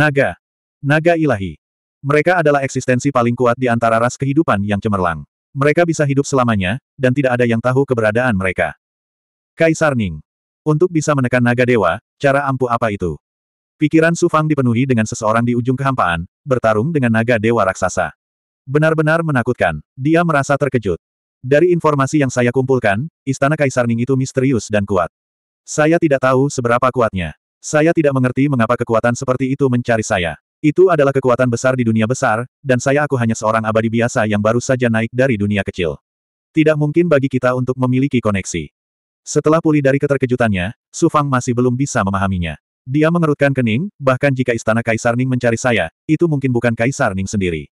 Naga. Naga ilahi. Mereka adalah eksistensi paling kuat di antara ras kehidupan yang cemerlang. Mereka bisa hidup selamanya, dan tidak ada yang tahu keberadaan mereka. Kaisar Ning. Untuk bisa menekan naga dewa, cara ampuh apa itu? Pikiran Su Fang dipenuhi dengan seseorang di ujung kehampaan, bertarung dengan naga dewa raksasa. Benar-benar menakutkan, dia merasa terkejut. Dari informasi yang saya kumpulkan, istana Kaisar Ning itu misterius dan kuat. Saya tidak tahu seberapa kuatnya. Saya tidak mengerti mengapa kekuatan seperti itu mencari saya. Itu adalah kekuatan besar di dunia besar, dan saya aku hanya seorang abadi biasa yang baru saja naik dari dunia kecil. Tidak mungkin bagi kita untuk memiliki koneksi. Setelah pulih dari keterkejutannya, Su Fang masih belum bisa memahaminya. Dia mengerutkan kening, bahkan jika istana Kaisar Ning mencari saya, itu mungkin bukan Kaisar Ning sendiri.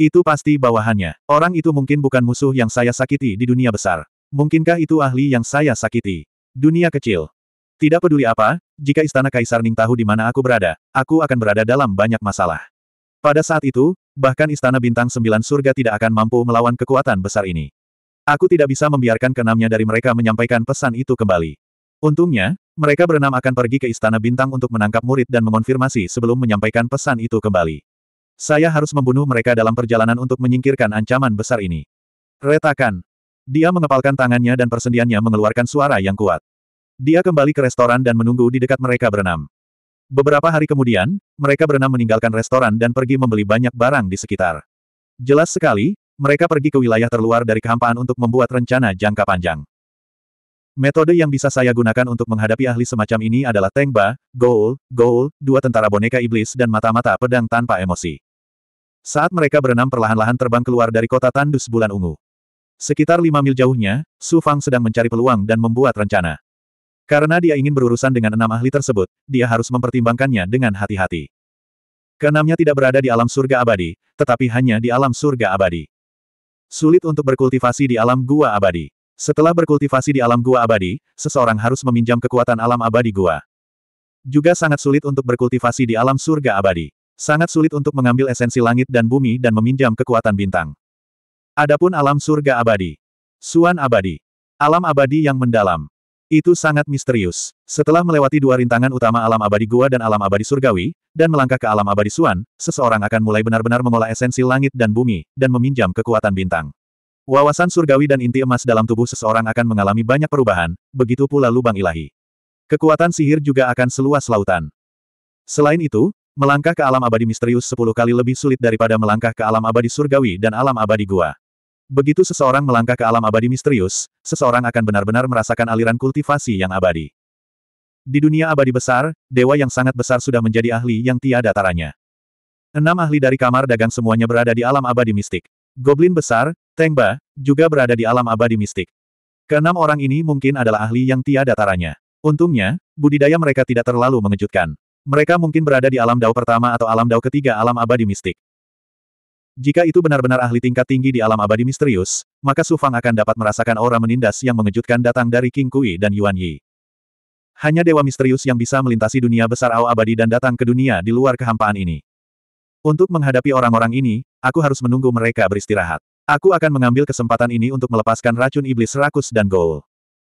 Itu pasti bawahannya. Orang itu mungkin bukan musuh yang saya sakiti di dunia besar. Mungkinkah itu ahli yang saya sakiti? Dunia kecil. Tidak peduli apa, jika istana Kaisar Ning tahu di mana aku berada, aku akan berada dalam banyak masalah. Pada saat itu, bahkan istana bintang sembilan surga tidak akan mampu melawan kekuatan besar ini. Aku tidak bisa membiarkan kenamnya dari mereka menyampaikan pesan itu kembali. Untungnya, mereka berenam akan pergi ke istana bintang untuk menangkap murid dan mengonfirmasi sebelum menyampaikan pesan itu kembali. Saya harus membunuh mereka dalam perjalanan untuk menyingkirkan ancaman besar ini. Retakan. Dia mengepalkan tangannya dan persendiannya mengeluarkan suara yang kuat. Dia kembali ke restoran dan menunggu di dekat mereka berenam. Beberapa hari kemudian, mereka berenam meninggalkan restoran dan pergi membeli banyak barang di sekitar. Jelas sekali, mereka pergi ke wilayah terluar dari kehampaan untuk membuat rencana jangka panjang. Metode yang bisa saya gunakan untuk menghadapi ahli semacam ini adalah Tengba, Goul, Goul, dua tentara boneka iblis dan mata-mata pedang tanpa emosi. Saat mereka berenam perlahan-lahan terbang keluar dari kota tandus bulan ungu. Sekitar lima mil jauhnya, Su Fang sedang mencari peluang dan membuat rencana. Karena dia ingin berurusan dengan enam ahli tersebut, dia harus mempertimbangkannya dengan hati-hati. Keenamnya tidak berada di alam surga abadi, tetapi hanya di alam surga abadi. Sulit untuk berkultivasi di alam gua abadi. Setelah berkultivasi di alam gua abadi, seseorang harus meminjam kekuatan alam abadi gua. Juga sangat sulit untuk berkultivasi di alam surga abadi. Sangat sulit untuk mengambil esensi langit dan bumi dan meminjam kekuatan bintang. Adapun alam surga abadi. Suan abadi. Alam abadi yang mendalam. Itu sangat misterius. Setelah melewati dua rintangan utama alam abadi gua dan alam abadi surgawi, dan melangkah ke alam abadi suan, seseorang akan mulai benar-benar mengolah esensi langit dan bumi, dan meminjam kekuatan bintang. Wawasan surgawi dan inti emas dalam tubuh seseorang akan mengalami banyak perubahan, begitu pula lubang ilahi. Kekuatan sihir juga akan seluas lautan. Selain itu, melangkah ke alam abadi misterius sepuluh kali lebih sulit daripada melangkah ke alam abadi surgawi dan alam abadi gua. Begitu seseorang melangkah ke alam abadi misterius, seseorang akan benar-benar merasakan aliran kultivasi yang abadi. Di dunia abadi besar, dewa yang sangat besar sudah menjadi ahli yang tiada taranya. Enam ahli dari kamar dagang semuanya berada di alam abadi mistik. Goblin besar, Tengba, juga berada di alam abadi mistik. Keenam orang ini mungkin adalah ahli yang tiada taranya. Untungnya, budidaya mereka tidak terlalu mengejutkan. Mereka mungkin berada di alam dao pertama atau alam dao ketiga alam abadi mistik. Jika itu benar-benar ahli tingkat tinggi di alam abadi misterius, maka Su Fang akan dapat merasakan aura menindas yang mengejutkan datang dari King Kui dan Yuan Yi. Hanya dewa misterius yang bisa melintasi dunia besar Ao abadi dan datang ke dunia di luar kehampaan ini. Untuk menghadapi orang-orang ini, aku harus menunggu mereka beristirahat. Aku akan mengambil kesempatan ini untuk melepaskan racun iblis rakus dan Gol.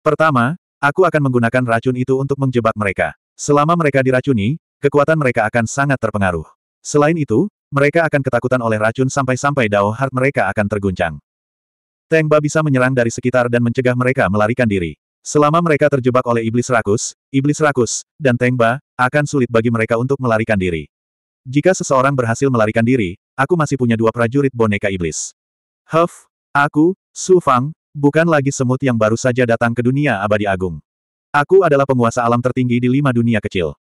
Pertama, aku akan menggunakan racun itu untuk menjebak mereka. Selama mereka diracuni, kekuatan mereka akan sangat terpengaruh. Selain itu, mereka akan ketakutan oleh racun sampai-sampai Dao Heart mereka akan terguncang. Teng Ba bisa menyerang dari sekitar dan mencegah mereka melarikan diri. Selama mereka terjebak oleh iblis rakus, iblis rakus, dan Teng Ba, akan sulit bagi mereka untuk melarikan diri. Jika seseorang berhasil melarikan diri, aku masih punya dua prajurit boneka iblis. Huff, aku, Su Fang, bukan lagi semut yang baru saja datang ke dunia abadi agung. Aku adalah penguasa alam tertinggi di lima dunia kecil.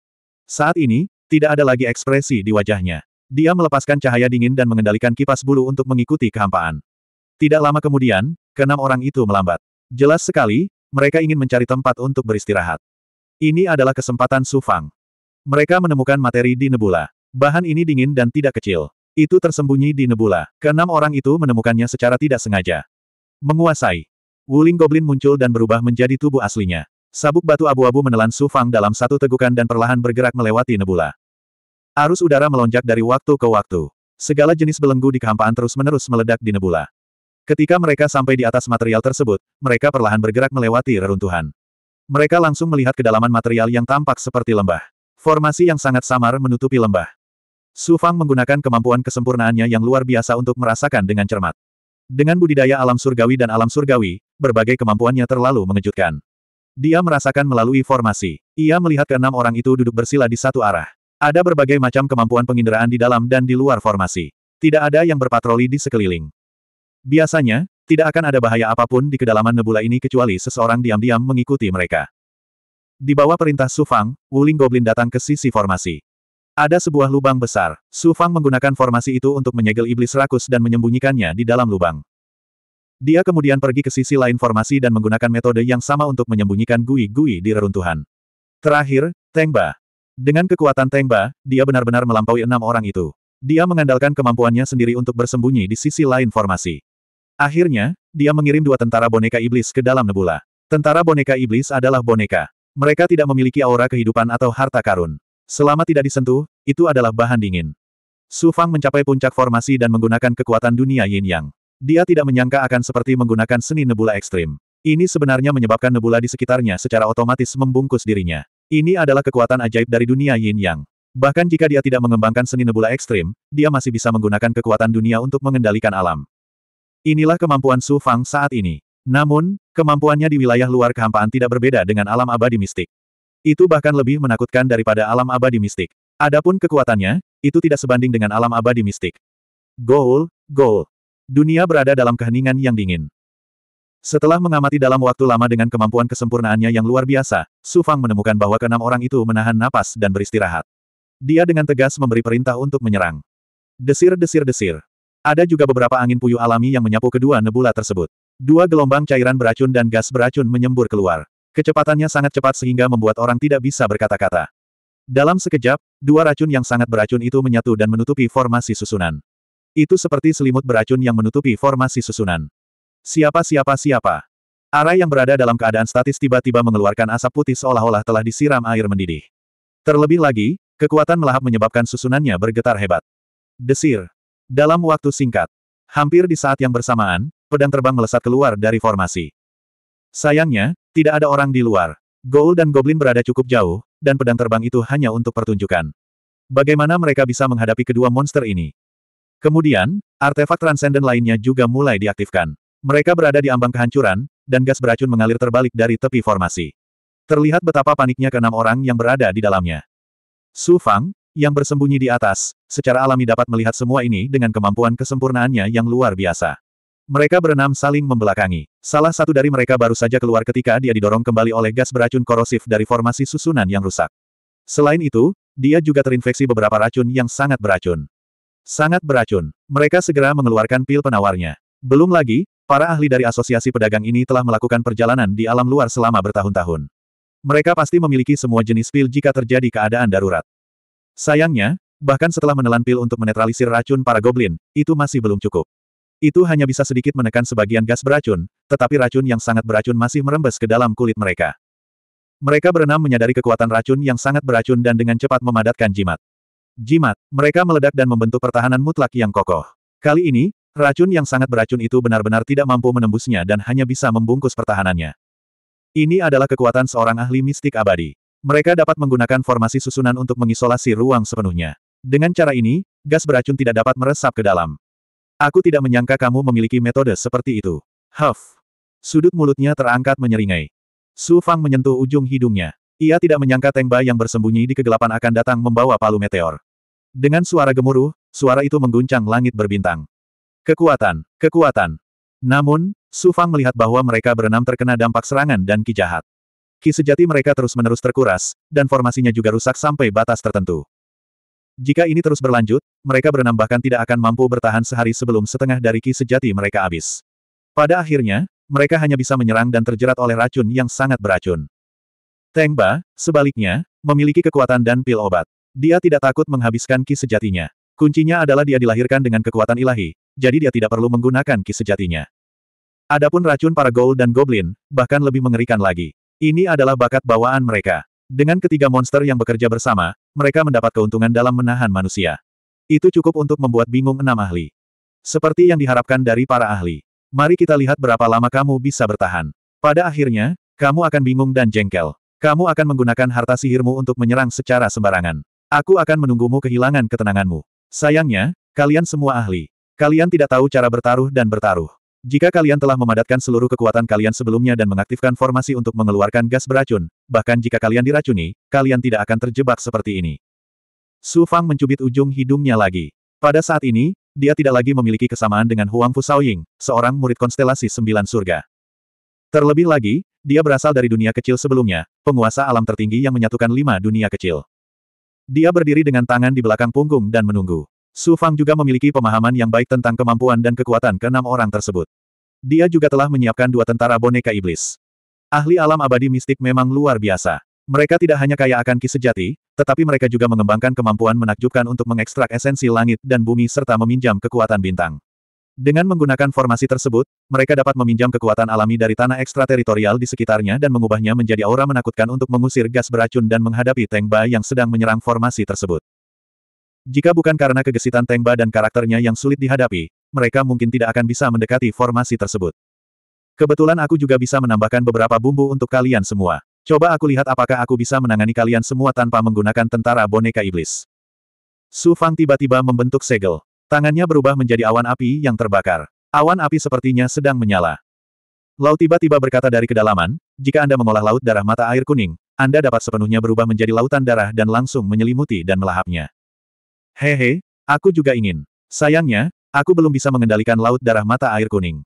Saat ini, tidak ada lagi ekspresi di wajahnya. Dia melepaskan cahaya dingin dan mengendalikan kipas bulu untuk mengikuti kehampaan. Tidak lama kemudian, keenam orang itu melambat. Jelas sekali, mereka ingin mencari tempat untuk beristirahat. Ini adalah kesempatan Sufang. Mereka menemukan materi di nebula. Bahan ini dingin dan tidak kecil. Itu tersembunyi di nebula. Keenam orang itu menemukannya secara tidak sengaja. Menguasai. Wuling Goblin muncul dan berubah menjadi tubuh aslinya. Sabuk batu abu-abu menelan Sufang dalam satu tegukan dan perlahan bergerak melewati nebula. Arus udara melonjak dari waktu ke waktu. Segala jenis belenggu di kehampaan terus-menerus meledak di nebula. Ketika mereka sampai di atas material tersebut, mereka perlahan bergerak melewati reruntuhan. Mereka langsung melihat kedalaman material yang tampak seperti lembah. Formasi yang sangat samar menutupi lembah. Su Fang menggunakan kemampuan kesempurnaannya yang luar biasa untuk merasakan dengan cermat. Dengan budidaya alam surgawi dan alam surgawi, berbagai kemampuannya terlalu mengejutkan. Dia merasakan melalui formasi. Ia melihat keenam orang itu duduk bersila di satu arah. Ada berbagai macam kemampuan penginderaan di dalam dan di luar formasi. Tidak ada yang berpatroli di sekeliling. Biasanya, tidak akan ada bahaya apapun di kedalaman nebula ini kecuali seseorang diam-diam mengikuti mereka. Di bawah perintah Sufang, Wuling Goblin datang ke sisi formasi. Ada sebuah lubang besar. Su Fang menggunakan formasi itu untuk menyegel iblis rakus dan menyembunyikannya di dalam lubang. Dia kemudian pergi ke sisi lain formasi dan menggunakan metode yang sama untuk menyembunyikan gui-gui di reruntuhan. Terakhir, Tengba. Dengan kekuatan Tengba, dia benar-benar melampaui enam orang itu. Dia mengandalkan kemampuannya sendiri untuk bersembunyi di sisi lain formasi. Akhirnya, dia mengirim dua tentara boneka iblis ke dalam nebula. Tentara boneka iblis adalah boneka. Mereka tidak memiliki aura kehidupan atau harta karun. Selama tidak disentuh, itu adalah bahan dingin. Su Fang mencapai puncak formasi dan menggunakan kekuatan dunia yin yang. Dia tidak menyangka akan seperti menggunakan seni nebula ekstrim. Ini sebenarnya menyebabkan nebula di sekitarnya secara otomatis membungkus dirinya. Ini adalah kekuatan ajaib dari dunia yin yang. Bahkan jika dia tidak mengembangkan seni nebula ekstrim, dia masih bisa menggunakan kekuatan dunia untuk mengendalikan alam. Inilah kemampuan Su Fang saat ini. Namun, kemampuannya di wilayah luar kehampaan tidak berbeda dengan alam abadi mistik. Itu bahkan lebih menakutkan daripada alam abadi mistik. Adapun kekuatannya, itu tidak sebanding dengan alam abadi mistik. Goal, goal. Dunia berada dalam keheningan yang dingin. Setelah mengamati dalam waktu lama dengan kemampuan kesempurnaannya yang luar biasa, Su Fang menemukan bahwa keenam orang itu menahan napas dan beristirahat. Dia dengan tegas memberi perintah untuk menyerang. Desir-desir-desir. Ada juga beberapa angin puyuh alami yang menyapu kedua nebula tersebut. Dua gelombang cairan beracun dan gas beracun menyembur keluar. Kecepatannya sangat cepat sehingga membuat orang tidak bisa berkata-kata. Dalam sekejap, dua racun yang sangat beracun itu menyatu dan menutupi formasi susunan. Itu seperti selimut beracun yang menutupi formasi susunan. Siapa-siapa-siapa. Arai yang berada dalam keadaan statis tiba-tiba mengeluarkan asap putih seolah-olah telah disiram air mendidih. Terlebih lagi, kekuatan melahap menyebabkan susunannya bergetar hebat. Desir. Dalam waktu singkat. Hampir di saat yang bersamaan, pedang terbang melesat keluar dari formasi. Sayangnya, tidak ada orang di luar. Goul dan Goblin berada cukup jauh, dan pedang terbang itu hanya untuk pertunjukan. Bagaimana mereka bisa menghadapi kedua monster ini? Kemudian, artefak transenden lainnya juga mulai diaktifkan. Mereka berada di ambang kehancuran, dan gas beracun mengalir terbalik dari tepi formasi. Terlihat betapa paniknya keenam orang yang berada di dalamnya. Su Fang, yang bersembunyi di atas, secara alami dapat melihat semua ini dengan kemampuan kesempurnaannya yang luar biasa. Mereka berenam saling membelakangi. Salah satu dari mereka baru saja keluar ketika dia didorong kembali oleh gas beracun korosif dari formasi susunan yang rusak. Selain itu, dia juga terinfeksi beberapa racun yang sangat beracun. Sangat beracun. Mereka segera mengeluarkan pil penawarnya. Belum lagi, para ahli dari asosiasi pedagang ini telah melakukan perjalanan di alam luar selama bertahun-tahun. Mereka pasti memiliki semua jenis pil jika terjadi keadaan darurat. Sayangnya, bahkan setelah menelan pil untuk menetralisir racun para goblin, itu masih belum cukup. Itu hanya bisa sedikit menekan sebagian gas beracun, tetapi racun yang sangat beracun masih merembes ke dalam kulit mereka. Mereka berenam menyadari kekuatan racun yang sangat beracun dan dengan cepat memadatkan jimat. Jimat, mereka meledak dan membentuk pertahanan mutlak yang kokoh. Kali ini, Racun yang sangat beracun itu benar-benar tidak mampu menembusnya dan hanya bisa membungkus pertahanannya. Ini adalah kekuatan seorang ahli mistik abadi. Mereka dapat menggunakan formasi susunan untuk mengisolasi ruang sepenuhnya. Dengan cara ini, gas beracun tidak dapat meresap ke dalam. Aku tidak menyangka kamu memiliki metode seperti itu. Huff. Sudut mulutnya terangkat menyeringai. Su Fang menyentuh ujung hidungnya. Ia tidak menyangka Tengba yang bersembunyi di kegelapan akan datang membawa palu meteor. Dengan suara gemuruh, suara itu mengguncang langit berbintang. Kekuatan, kekuatan. Namun, Su Fang melihat bahwa mereka berenam terkena dampak serangan dan ki jahat. Ki sejati mereka terus-menerus terkuras, dan formasinya juga rusak sampai batas tertentu. Jika ini terus berlanjut, mereka berenam bahkan tidak akan mampu bertahan sehari sebelum setengah dari ki sejati mereka habis. Pada akhirnya, mereka hanya bisa menyerang dan terjerat oleh racun yang sangat beracun. Teng Ba, sebaliknya, memiliki kekuatan dan pil obat. Dia tidak takut menghabiskan ki sejatinya. Kuncinya adalah dia dilahirkan dengan kekuatan ilahi, jadi dia tidak perlu menggunakan ki sejatinya. Adapun racun para Gold dan Goblin, bahkan lebih mengerikan lagi. Ini adalah bakat bawaan mereka. Dengan ketiga monster yang bekerja bersama, mereka mendapat keuntungan dalam menahan manusia. Itu cukup untuk membuat bingung enam ahli. Seperti yang diharapkan dari para ahli. Mari kita lihat berapa lama kamu bisa bertahan. Pada akhirnya, kamu akan bingung dan jengkel. Kamu akan menggunakan harta sihirmu untuk menyerang secara sembarangan. Aku akan menunggumu kehilangan ketenanganmu. Sayangnya, kalian semua ahli. Kalian tidak tahu cara bertaruh dan bertaruh. Jika kalian telah memadatkan seluruh kekuatan kalian sebelumnya dan mengaktifkan formasi untuk mengeluarkan gas beracun, bahkan jika kalian diracuni, kalian tidak akan terjebak seperti ini. Su Fang mencubit ujung hidungnya lagi. Pada saat ini, dia tidak lagi memiliki kesamaan dengan Huang Fu Saoying, seorang murid konstelasi sembilan surga. Terlebih lagi, dia berasal dari dunia kecil sebelumnya, penguasa alam tertinggi yang menyatukan lima dunia kecil. Dia berdiri dengan tangan di belakang punggung dan menunggu. Su Fang juga memiliki pemahaman yang baik tentang kemampuan dan kekuatan keenam orang tersebut. Dia juga telah menyiapkan dua tentara boneka iblis. Ahli alam abadi mistik memang luar biasa. Mereka tidak hanya kaya akan ki sejati, tetapi mereka juga mengembangkan kemampuan menakjubkan untuk mengekstrak esensi langit dan bumi serta meminjam kekuatan bintang. Dengan menggunakan formasi tersebut, mereka dapat meminjam kekuatan alami dari tanah ekstrateritorial di sekitarnya dan mengubahnya menjadi aura menakutkan untuk mengusir gas beracun dan menghadapi Tengba yang sedang menyerang formasi tersebut. Jika bukan karena kegesitan Tengba dan karakternya yang sulit dihadapi, mereka mungkin tidak akan bisa mendekati formasi tersebut. Kebetulan aku juga bisa menambahkan beberapa bumbu untuk kalian semua. Coba aku lihat apakah aku bisa menangani kalian semua tanpa menggunakan tentara boneka iblis. Su Fang tiba-tiba membentuk segel. Tangannya berubah menjadi awan api yang terbakar. Awan api sepertinya sedang menyala. Laut tiba-tiba berkata dari kedalaman, jika Anda mengolah laut darah mata air kuning, Anda dapat sepenuhnya berubah menjadi lautan darah dan langsung menyelimuti dan melahapnya. Hehe, aku juga ingin. Sayangnya, aku belum bisa mengendalikan laut darah mata air kuning.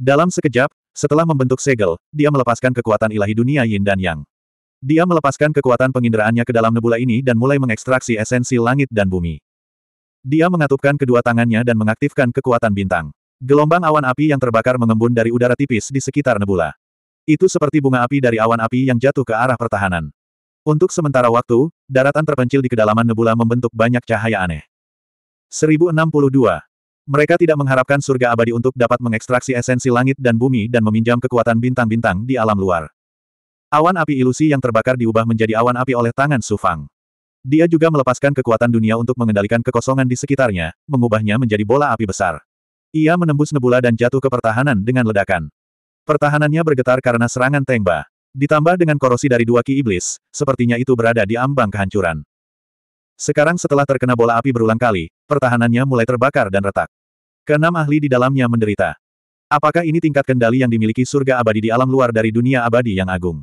Dalam sekejap, setelah membentuk segel, dia melepaskan kekuatan ilahi dunia yin dan yang. Dia melepaskan kekuatan penginderaannya ke dalam nebula ini dan mulai mengekstraksi esensi langit dan bumi. Dia mengatupkan kedua tangannya dan mengaktifkan kekuatan bintang. Gelombang awan api yang terbakar mengembun dari udara tipis di sekitar nebula. Itu seperti bunga api dari awan api yang jatuh ke arah pertahanan. Untuk sementara waktu, daratan terpencil di kedalaman nebula membentuk banyak cahaya aneh. 1062. Mereka tidak mengharapkan surga abadi untuk dapat mengekstraksi esensi langit dan bumi dan meminjam kekuatan bintang-bintang di alam luar. Awan api ilusi yang terbakar diubah menjadi awan api oleh tangan Sufang. Dia juga melepaskan kekuatan dunia untuk mengendalikan kekosongan di sekitarnya, mengubahnya menjadi bola api besar. Ia menembus nebula dan jatuh ke pertahanan dengan ledakan. Pertahanannya bergetar karena serangan Tengba. Ditambah dengan korosi dari dua ki iblis, sepertinya itu berada di ambang kehancuran. Sekarang setelah terkena bola api berulang kali, pertahanannya mulai terbakar dan retak. Keenam ahli di dalamnya menderita. Apakah ini tingkat kendali yang dimiliki surga abadi di alam luar dari dunia abadi yang agung?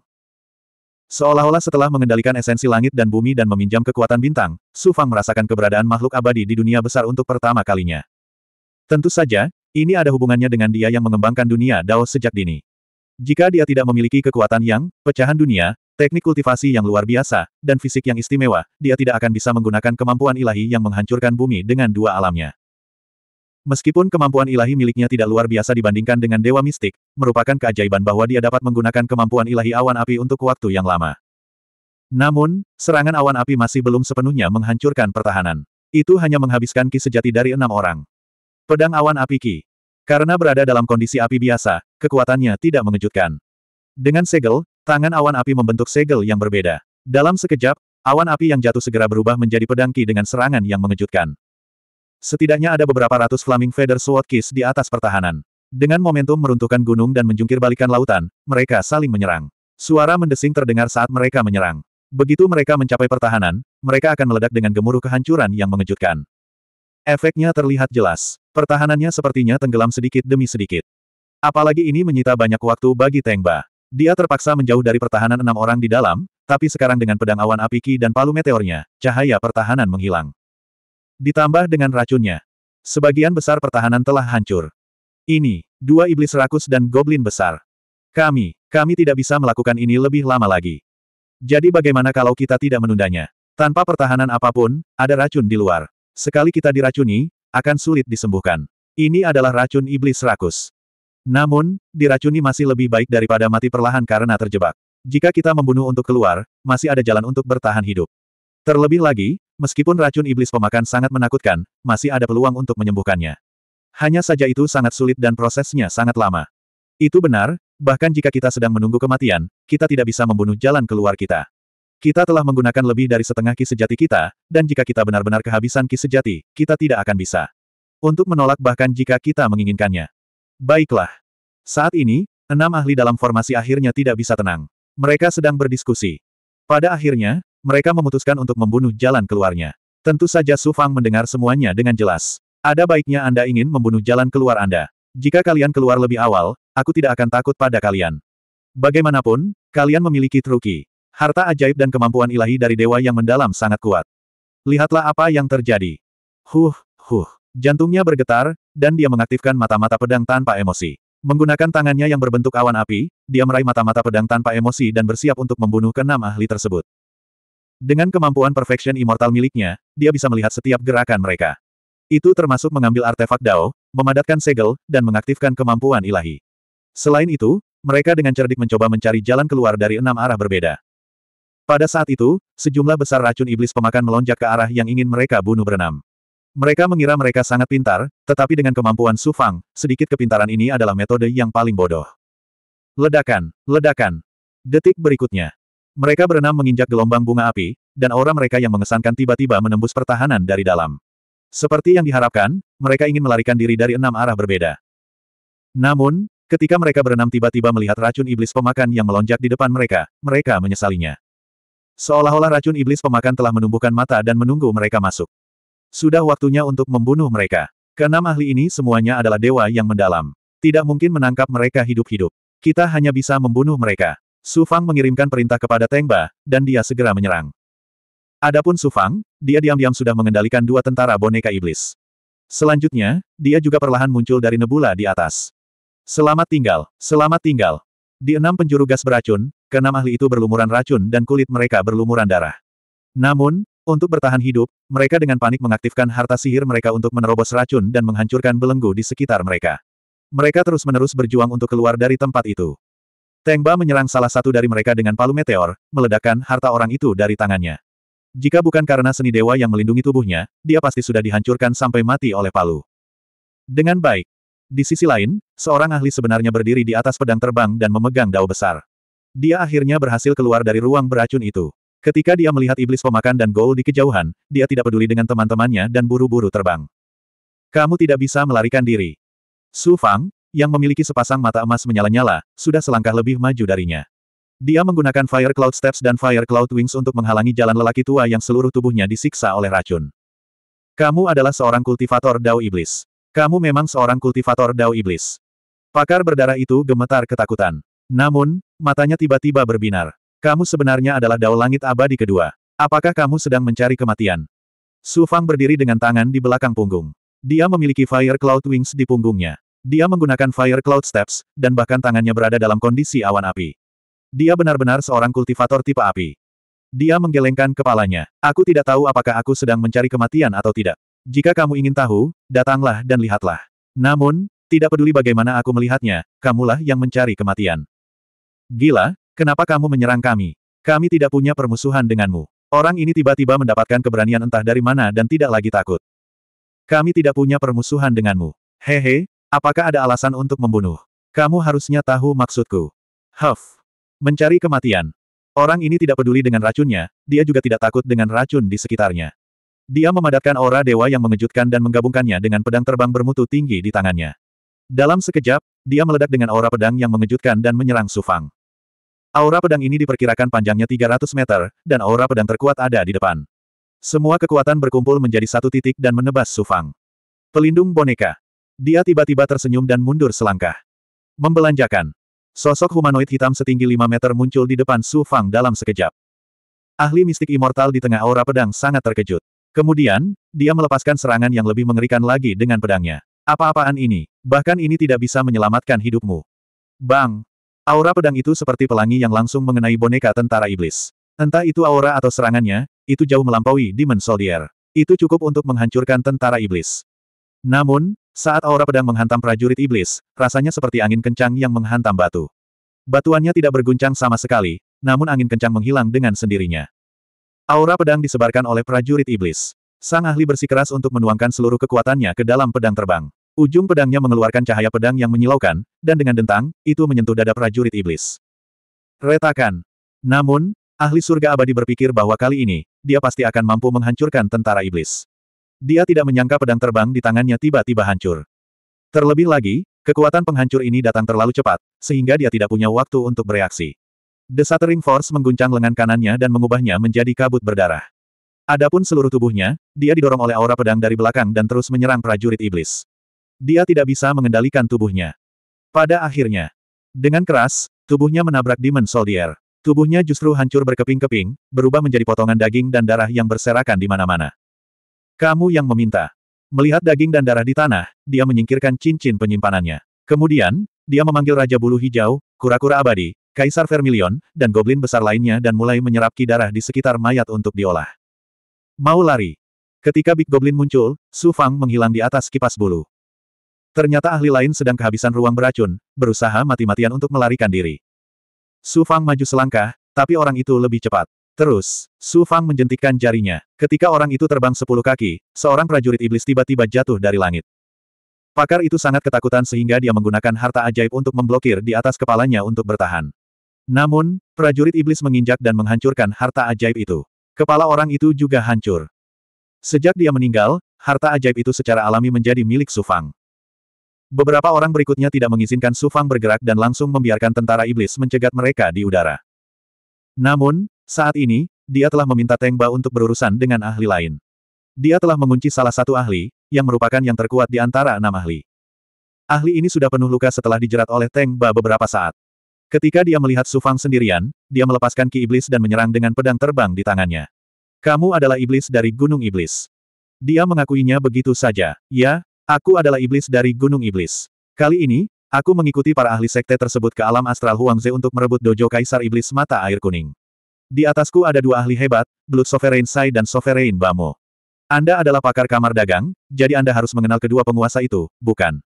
Seolah-olah setelah mengendalikan esensi langit dan bumi dan meminjam kekuatan bintang, Su Fang merasakan keberadaan makhluk abadi di dunia besar untuk pertama kalinya. Tentu saja, ini ada hubungannya dengan dia yang mengembangkan dunia Dao sejak dini. Jika dia tidak memiliki kekuatan yang, pecahan dunia, teknik kultivasi yang luar biasa, dan fisik yang istimewa, dia tidak akan bisa menggunakan kemampuan ilahi yang menghancurkan bumi dengan dua alamnya. Meskipun kemampuan ilahi miliknya tidak luar biasa dibandingkan dengan dewa mistik, merupakan keajaiban bahwa dia dapat menggunakan kemampuan ilahi awan api untuk waktu yang lama. Namun, serangan awan api masih belum sepenuhnya menghancurkan pertahanan. Itu hanya menghabiskan ki sejati dari enam orang. Pedang awan api ki. Karena berada dalam kondisi api biasa, kekuatannya tidak mengejutkan. Dengan segel, tangan awan api membentuk segel yang berbeda. Dalam sekejap, awan api yang jatuh segera berubah menjadi pedang ki dengan serangan yang mengejutkan. Setidaknya ada beberapa ratus Flaming Feather Sword Kiss di atas pertahanan. Dengan momentum meruntuhkan gunung dan menjungkir balikan lautan, mereka saling menyerang. Suara mendesing terdengar saat mereka menyerang. Begitu mereka mencapai pertahanan, mereka akan meledak dengan gemuruh kehancuran yang mengejutkan. Efeknya terlihat jelas. Pertahanannya sepertinya tenggelam sedikit demi sedikit. Apalagi ini menyita banyak waktu bagi Tengba. Dia terpaksa menjauh dari pertahanan enam orang di dalam, tapi sekarang dengan pedang awan api Ki dan palu meteornya, cahaya pertahanan menghilang. Ditambah dengan racunnya. Sebagian besar pertahanan telah hancur. Ini, dua iblis rakus dan goblin besar. Kami, kami tidak bisa melakukan ini lebih lama lagi. Jadi bagaimana kalau kita tidak menundanya? Tanpa pertahanan apapun, ada racun di luar. Sekali kita diracuni, akan sulit disembuhkan. Ini adalah racun iblis rakus. Namun, diracuni masih lebih baik daripada mati perlahan karena terjebak. Jika kita membunuh untuk keluar, masih ada jalan untuk bertahan hidup. Terlebih lagi, meskipun racun iblis pemakan sangat menakutkan, masih ada peluang untuk menyembuhkannya. Hanya saja itu sangat sulit dan prosesnya sangat lama. Itu benar, bahkan jika kita sedang menunggu kematian, kita tidak bisa membunuh jalan keluar kita. Kita telah menggunakan lebih dari setengah ki sejati kita, dan jika kita benar-benar kehabisan ki sejati, kita tidak akan bisa. Untuk menolak bahkan jika kita menginginkannya. Baiklah. Saat ini, enam ahli dalam formasi akhirnya tidak bisa tenang. Mereka sedang berdiskusi. Pada akhirnya, mereka memutuskan untuk membunuh jalan keluarnya. Tentu saja Su Fang mendengar semuanya dengan jelas. Ada baiknya Anda ingin membunuh jalan keluar Anda. Jika kalian keluar lebih awal, aku tidak akan takut pada kalian. Bagaimanapun, kalian memiliki truki. Harta ajaib dan kemampuan ilahi dari dewa yang mendalam sangat kuat. Lihatlah apa yang terjadi. Huh, huh. Jantungnya bergetar, dan dia mengaktifkan mata-mata pedang tanpa emosi. Menggunakan tangannya yang berbentuk awan api, dia meraih mata-mata pedang tanpa emosi dan bersiap untuk membunuh keenam ahli tersebut. Dengan kemampuan Perfection Immortal miliknya, dia bisa melihat setiap gerakan mereka. Itu termasuk mengambil artefak Dao, memadatkan segel, dan mengaktifkan kemampuan ilahi. Selain itu, mereka dengan cerdik mencoba mencari jalan keluar dari enam arah berbeda. Pada saat itu, sejumlah besar racun iblis pemakan melonjak ke arah yang ingin mereka bunuh berenam. Mereka mengira mereka sangat pintar, tetapi dengan kemampuan Sufang, sedikit kepintaran ini adalah metode yang paling bodoh. Ledakan, ledakan. Detik berikutnya, mereka berenam menginjak gelombang bunga api, dan aura mereka yang mengesankan tiba-tiba menembus pertahanan dari dalam. Seperti yang diharapkan, mereka ingin melarikan diri dari enam arah berbeda. Namun, ketika mereka berenam tiba-tiba melihat racun iblis pemakan yang melonjak di depan mereka, mereka menyesalinya. Seolah-olah racun iblis pemakan telah menumbuhkan mata dan menunggu mereka masuk. Sudah waktunya untuk membunuh mereka. Keenam ahli ini semuanya adalah dewa yang mendalam. Tidak mungkin menangkap mereka hidup-hidup. Kita hanya bisa membunuh mereka. Su Fang mengirimkan perintah kepada Teng Ba, dan dia segera menyerang. Adapun Su Fang, dia diam-diam sudah mengendalikan dua tentara boneka iblis. Selanjutnya, dia juga perlahan muncul dari nebula di atas. Selamat tinggal, selamat tinggal. Di enam penjuru gas beracun, keenam ahli itu berlumuran racun dan kulit mereka berlumuran darah. Namun, untuk bertahan hidup, mereka dengan panik mengaktifkan harta sihir mereka untuk menerobos racun dan menghancurkan belenggu di sekitar mereka. Mereka terus-menerus berjuang untuk keluar dari tempat itu. Tengba menyerang salah satu dari mereka dengan palu meteor, meledakkan harta orang itu dari tangannya. Jika bukan karena seni dewa yang melindungi tubuhnya, dia pasti sudah dihancurkan sampai mati oleh palu. Dengan baik. Di sisi lain, seorang ahli sebenarnya berdiri di atas pedang terbang dan memegang dao besar. Dia akhirnya berhasil keluar dari ruang beracun itu. Ketika dia melihat iblis pemakan dan Gol di kejauhan, dia tidak peduli dengan teman-temannya dan buru-buru terbang. Kamu tidak bisa melarikan diri. Su Fang, yang memiliki sepasang mata emas menyala-nyala, sudah selangkah lebih maju darinya. Dia menggunakan Fire Cloud Steps dan Fire Cloud Wings untuk menghalangi jalan lelaki tua yang seluruh tubuhnya disiksa oleh racun. Kamu adalah seorang kultivator Dao Iblis. Kamu memang seorang kultivator Dao Iblis. Pakar berdarah itu gemetar ketakutan. Namun, matanya tiba-tiba berbinar. Kamu sebenarnya adalah Dao Langit Abadi kedua. Apakah kamu sedang mencari kematian? Su Fang berdiri dengan tangan di belakang punggung. Dia memiliki Fire Cloud Wings di punggungnya. Dia menggunakan Fire Cloud Steps, dan bahkan tangannya berada dalam kondisi awan api. Dia benar-benar seorang kultivator tipe api. Dia menggelengkan kepalanya. Aku tidak tahu apakah aku sedang mencari kematian atau tidak. Jika kamu ingin tahu, datanglah dan lihatlah. Namun, tidak peduli bagaimana aku melihatnya, kamulah yang mencari kematian. Gila, kenapa kamu menyerang kami? Kami tidak punya permusuhan denganmu. Orang ini tiba-tiba mendapatkan keberanian entah dari mana dan tidak lagi takut. Kami tidak punya permusuhan denganmu. Hehe, Apakah ada alasan untuk membunuh? Kamu harusnya tahu maksudku. Huff. Mencari kematian. Orang ini tidak peduli dengan racunnya, dia juga tidak takut dengan racun di sekitarnya. Dia memadatkan aura dewa yang mengejutkan dan menggabungkannya dengan pedang terbang bermutu tinggi di tangannya. Dalam sekejap, dia meledak dengan aura pedang yang mengejutkan dan menyerang Sufang. Aura pedang ini diperkirakan panjangnya 300 meter, dan aura pedang terkuat ada di depan. Semua kekuatan berkumpul menjadi satu titik dan menebas Sufang. Pelindung boneka. Dia tiba-tiba tersenyum dan mundur selangkah. Membelanjakan. Sosok humanoid hitam setinggi 5 meter muncul di depan Su Fang dalam sekejap. Ahli mistik immortal di tengah aura pedang sangat terkejut. Kemudian, dia melepaskan serangan yang lebih mengerikan lagi dengan pedangnya. Apa-apaan ini, bahkan ini tidak bisa menyelamatkan hidupmu. Bang! Aura pedang itu seperti pelangi yang langsung mengenai boneka tentara iblis. Entah itu aura atau serangannya, itu jauh melampaui Demon Soldier. Itu cukup untuk menghancurkan tentara iblis. Namun, saat aura pedang menghantam prajurit iblis, rasanya seperti angin kencang yang menghantam batu. Batuannya tidak berguncang sama sekali, namun angin kencang menghilang dengan sendirinya. Aura pedang disebarkan oleh prajurit iblis. Sang ahli bersikeras untuk menuangkan seluruh kekuatannya ke dalam pedang terbang. Ujung pedangnya mengeluarkan cahaya pedang yang menyilaukan, dan dengan dentang, itu menyentuh dada prajurit iblis. Retakan. Namun, ahli surga abadi berpikir bahwa kali ini, dia pasti akan mampu menghancurkan tentara iblis. Dia tidak menyangka pedang terbang di tangannya tiba-tiba hancur. Terlebih lagi, kekuatan penghancur ini datang terlalu cepat, sehingga dia tidak punya waktu untuk bereaksi. The Shattering Force mengguncang lengan kanannya dan mengubahnya menjadi kabut berdarah. Adapun seluruh tubuhnya, dia didorong oleh aura pedang dari belakang dan terus menyerang prajurit iblis. Dia tidak bisa mengendalikan tubuhnya. Pada akhirnya, dengan keras, tubuhnya menabrak Demon Soldier. Tubuhnya justru hancur berkeping-keping, berubah menjadi potongan daging dan darah yang berserakan di mana-mana. Kamu yang meminta. Melihat daging dan darah di tanah, dia menyingkirkan cincin penyimpanannya. Kemudian, dia memanggil Raja Bulu Hijau, Kura-Kura Abadi, Kaisar Vermilion, dan Goblin besar lainnya dan mulai menyerap ki darah di sekitar mayat untuk diolah. Mau lari. Ketika Big Goblin muncul, Su Fang menghilang di atas kipas bulu. Ternyata ahli lain sedang kehabisan ruang beracun, berusaha mati-matian untuk melarikan diri. Su Fang maju selangkah, tapi orang itu lebih cepat. Terus, Su Fang menjentikkan jarinya. Ketika orang itu terbang sepuluh kaki, seorang prajurit iblis tiba-tiba jatuh dari langit. Pakar itu sangat ketakutan sehingga dia menggunakan harta ajaib untuk memblokir di atas kepalanya untuk bertahan. Namun, prajurit iblis menginjak dan menghancurkan harta ajaib itu. Kepala orang itu juga hancur. Sejak dia meninggal, harta ajaib itu secara alami menjadi milik Su Fang. Beberapa orang berikutnya tidak mengizinkan Su Fang bergerak dan langsung membiarkan tentara iblis mencegat mereka di udara. Namun, saat ini, dia telah meminta Teng Ba untuk berurusan dengan ahli lain. Dia telah mengunci salah satu ahli, yang merupakan yang terkuat di antara enam ahli. Ahli ini sudah penuh luka setelah dijerat oleh Teng Ba beberapa saat. Ketika dia melihat Su Fang sendirian, dia melepaskan ki iblis dan menyerang dengan pedang terbang di tangannya. Kamu adalah iblis dari Gunung Iblis. Dia mengakuinya begitu saja. Ya, aku adalah iblis dari Gunung Iblis. Kali ini, aku mengikuti para ahli sekte tersebut ke alam astral Huangze untuk merebut dojo Kaisar Iblis Mata Air Kuning. Di atasku ada dua ahli hebat, Blood Sovereign Sai dan Sovereign Bamo. Anda adalah pakar kamar dagang, jadi Anda harus mengenal kedua penguasa itu, bukan?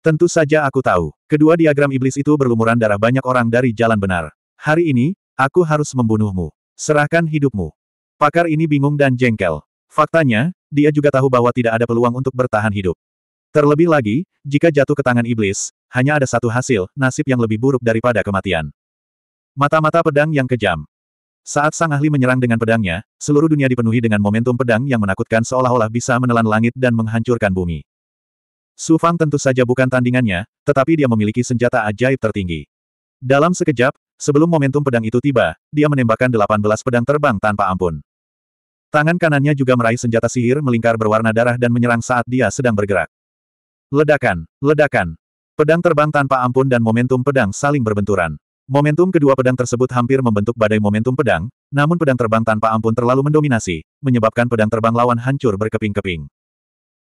Tentu saja aku tahu. Kedua diagram iblis itu berlumuran darah banyak orang dari jalan benar. Hari ini, aku harus membunuhmu. Serahkan hidupmu. Pakar ini bingung dan jengkel. Faktanya, dia juga tahu bahwa tidak ada peluang untuk bertahan hidup. Terlebih lagi, jika jatuh ke tangan iblis, hanya ada satu hasil, nasib yang lebih buruk daripada kematian. Mata-mata pedang yang kejam. Saat Sang Ahli menyerang dengan pedangnya, seluruh dunia dipenuhi dengan momentum pedang yang menakutkan seolah-olah bisa menelan langit dan menghancurkan bumi. Su Fang tentu saja bukan tandingannya, tetapi dia memiliki senjata ajaib tertinggi. Dalam sekejap, sebelum momentum pedang itu tiba, dia menembakkan 18 pedang terbang tanpa ampun. Tangan kanannya juga meraih senjata sihir melingkar berwarna darah dan menyerang saat dia sedang bergerak. Ledakan, ledakan. Pedang terbang tanpa ampun dan momentum pedang saling berbenturan. Momentum kedua pedang tersebut hampir membentuk badai momentum pedang, namun pedang terbang tanpa ampun terlalu mendominasi, menyebabkan pedang terbang lawan hancur berkeping-keping.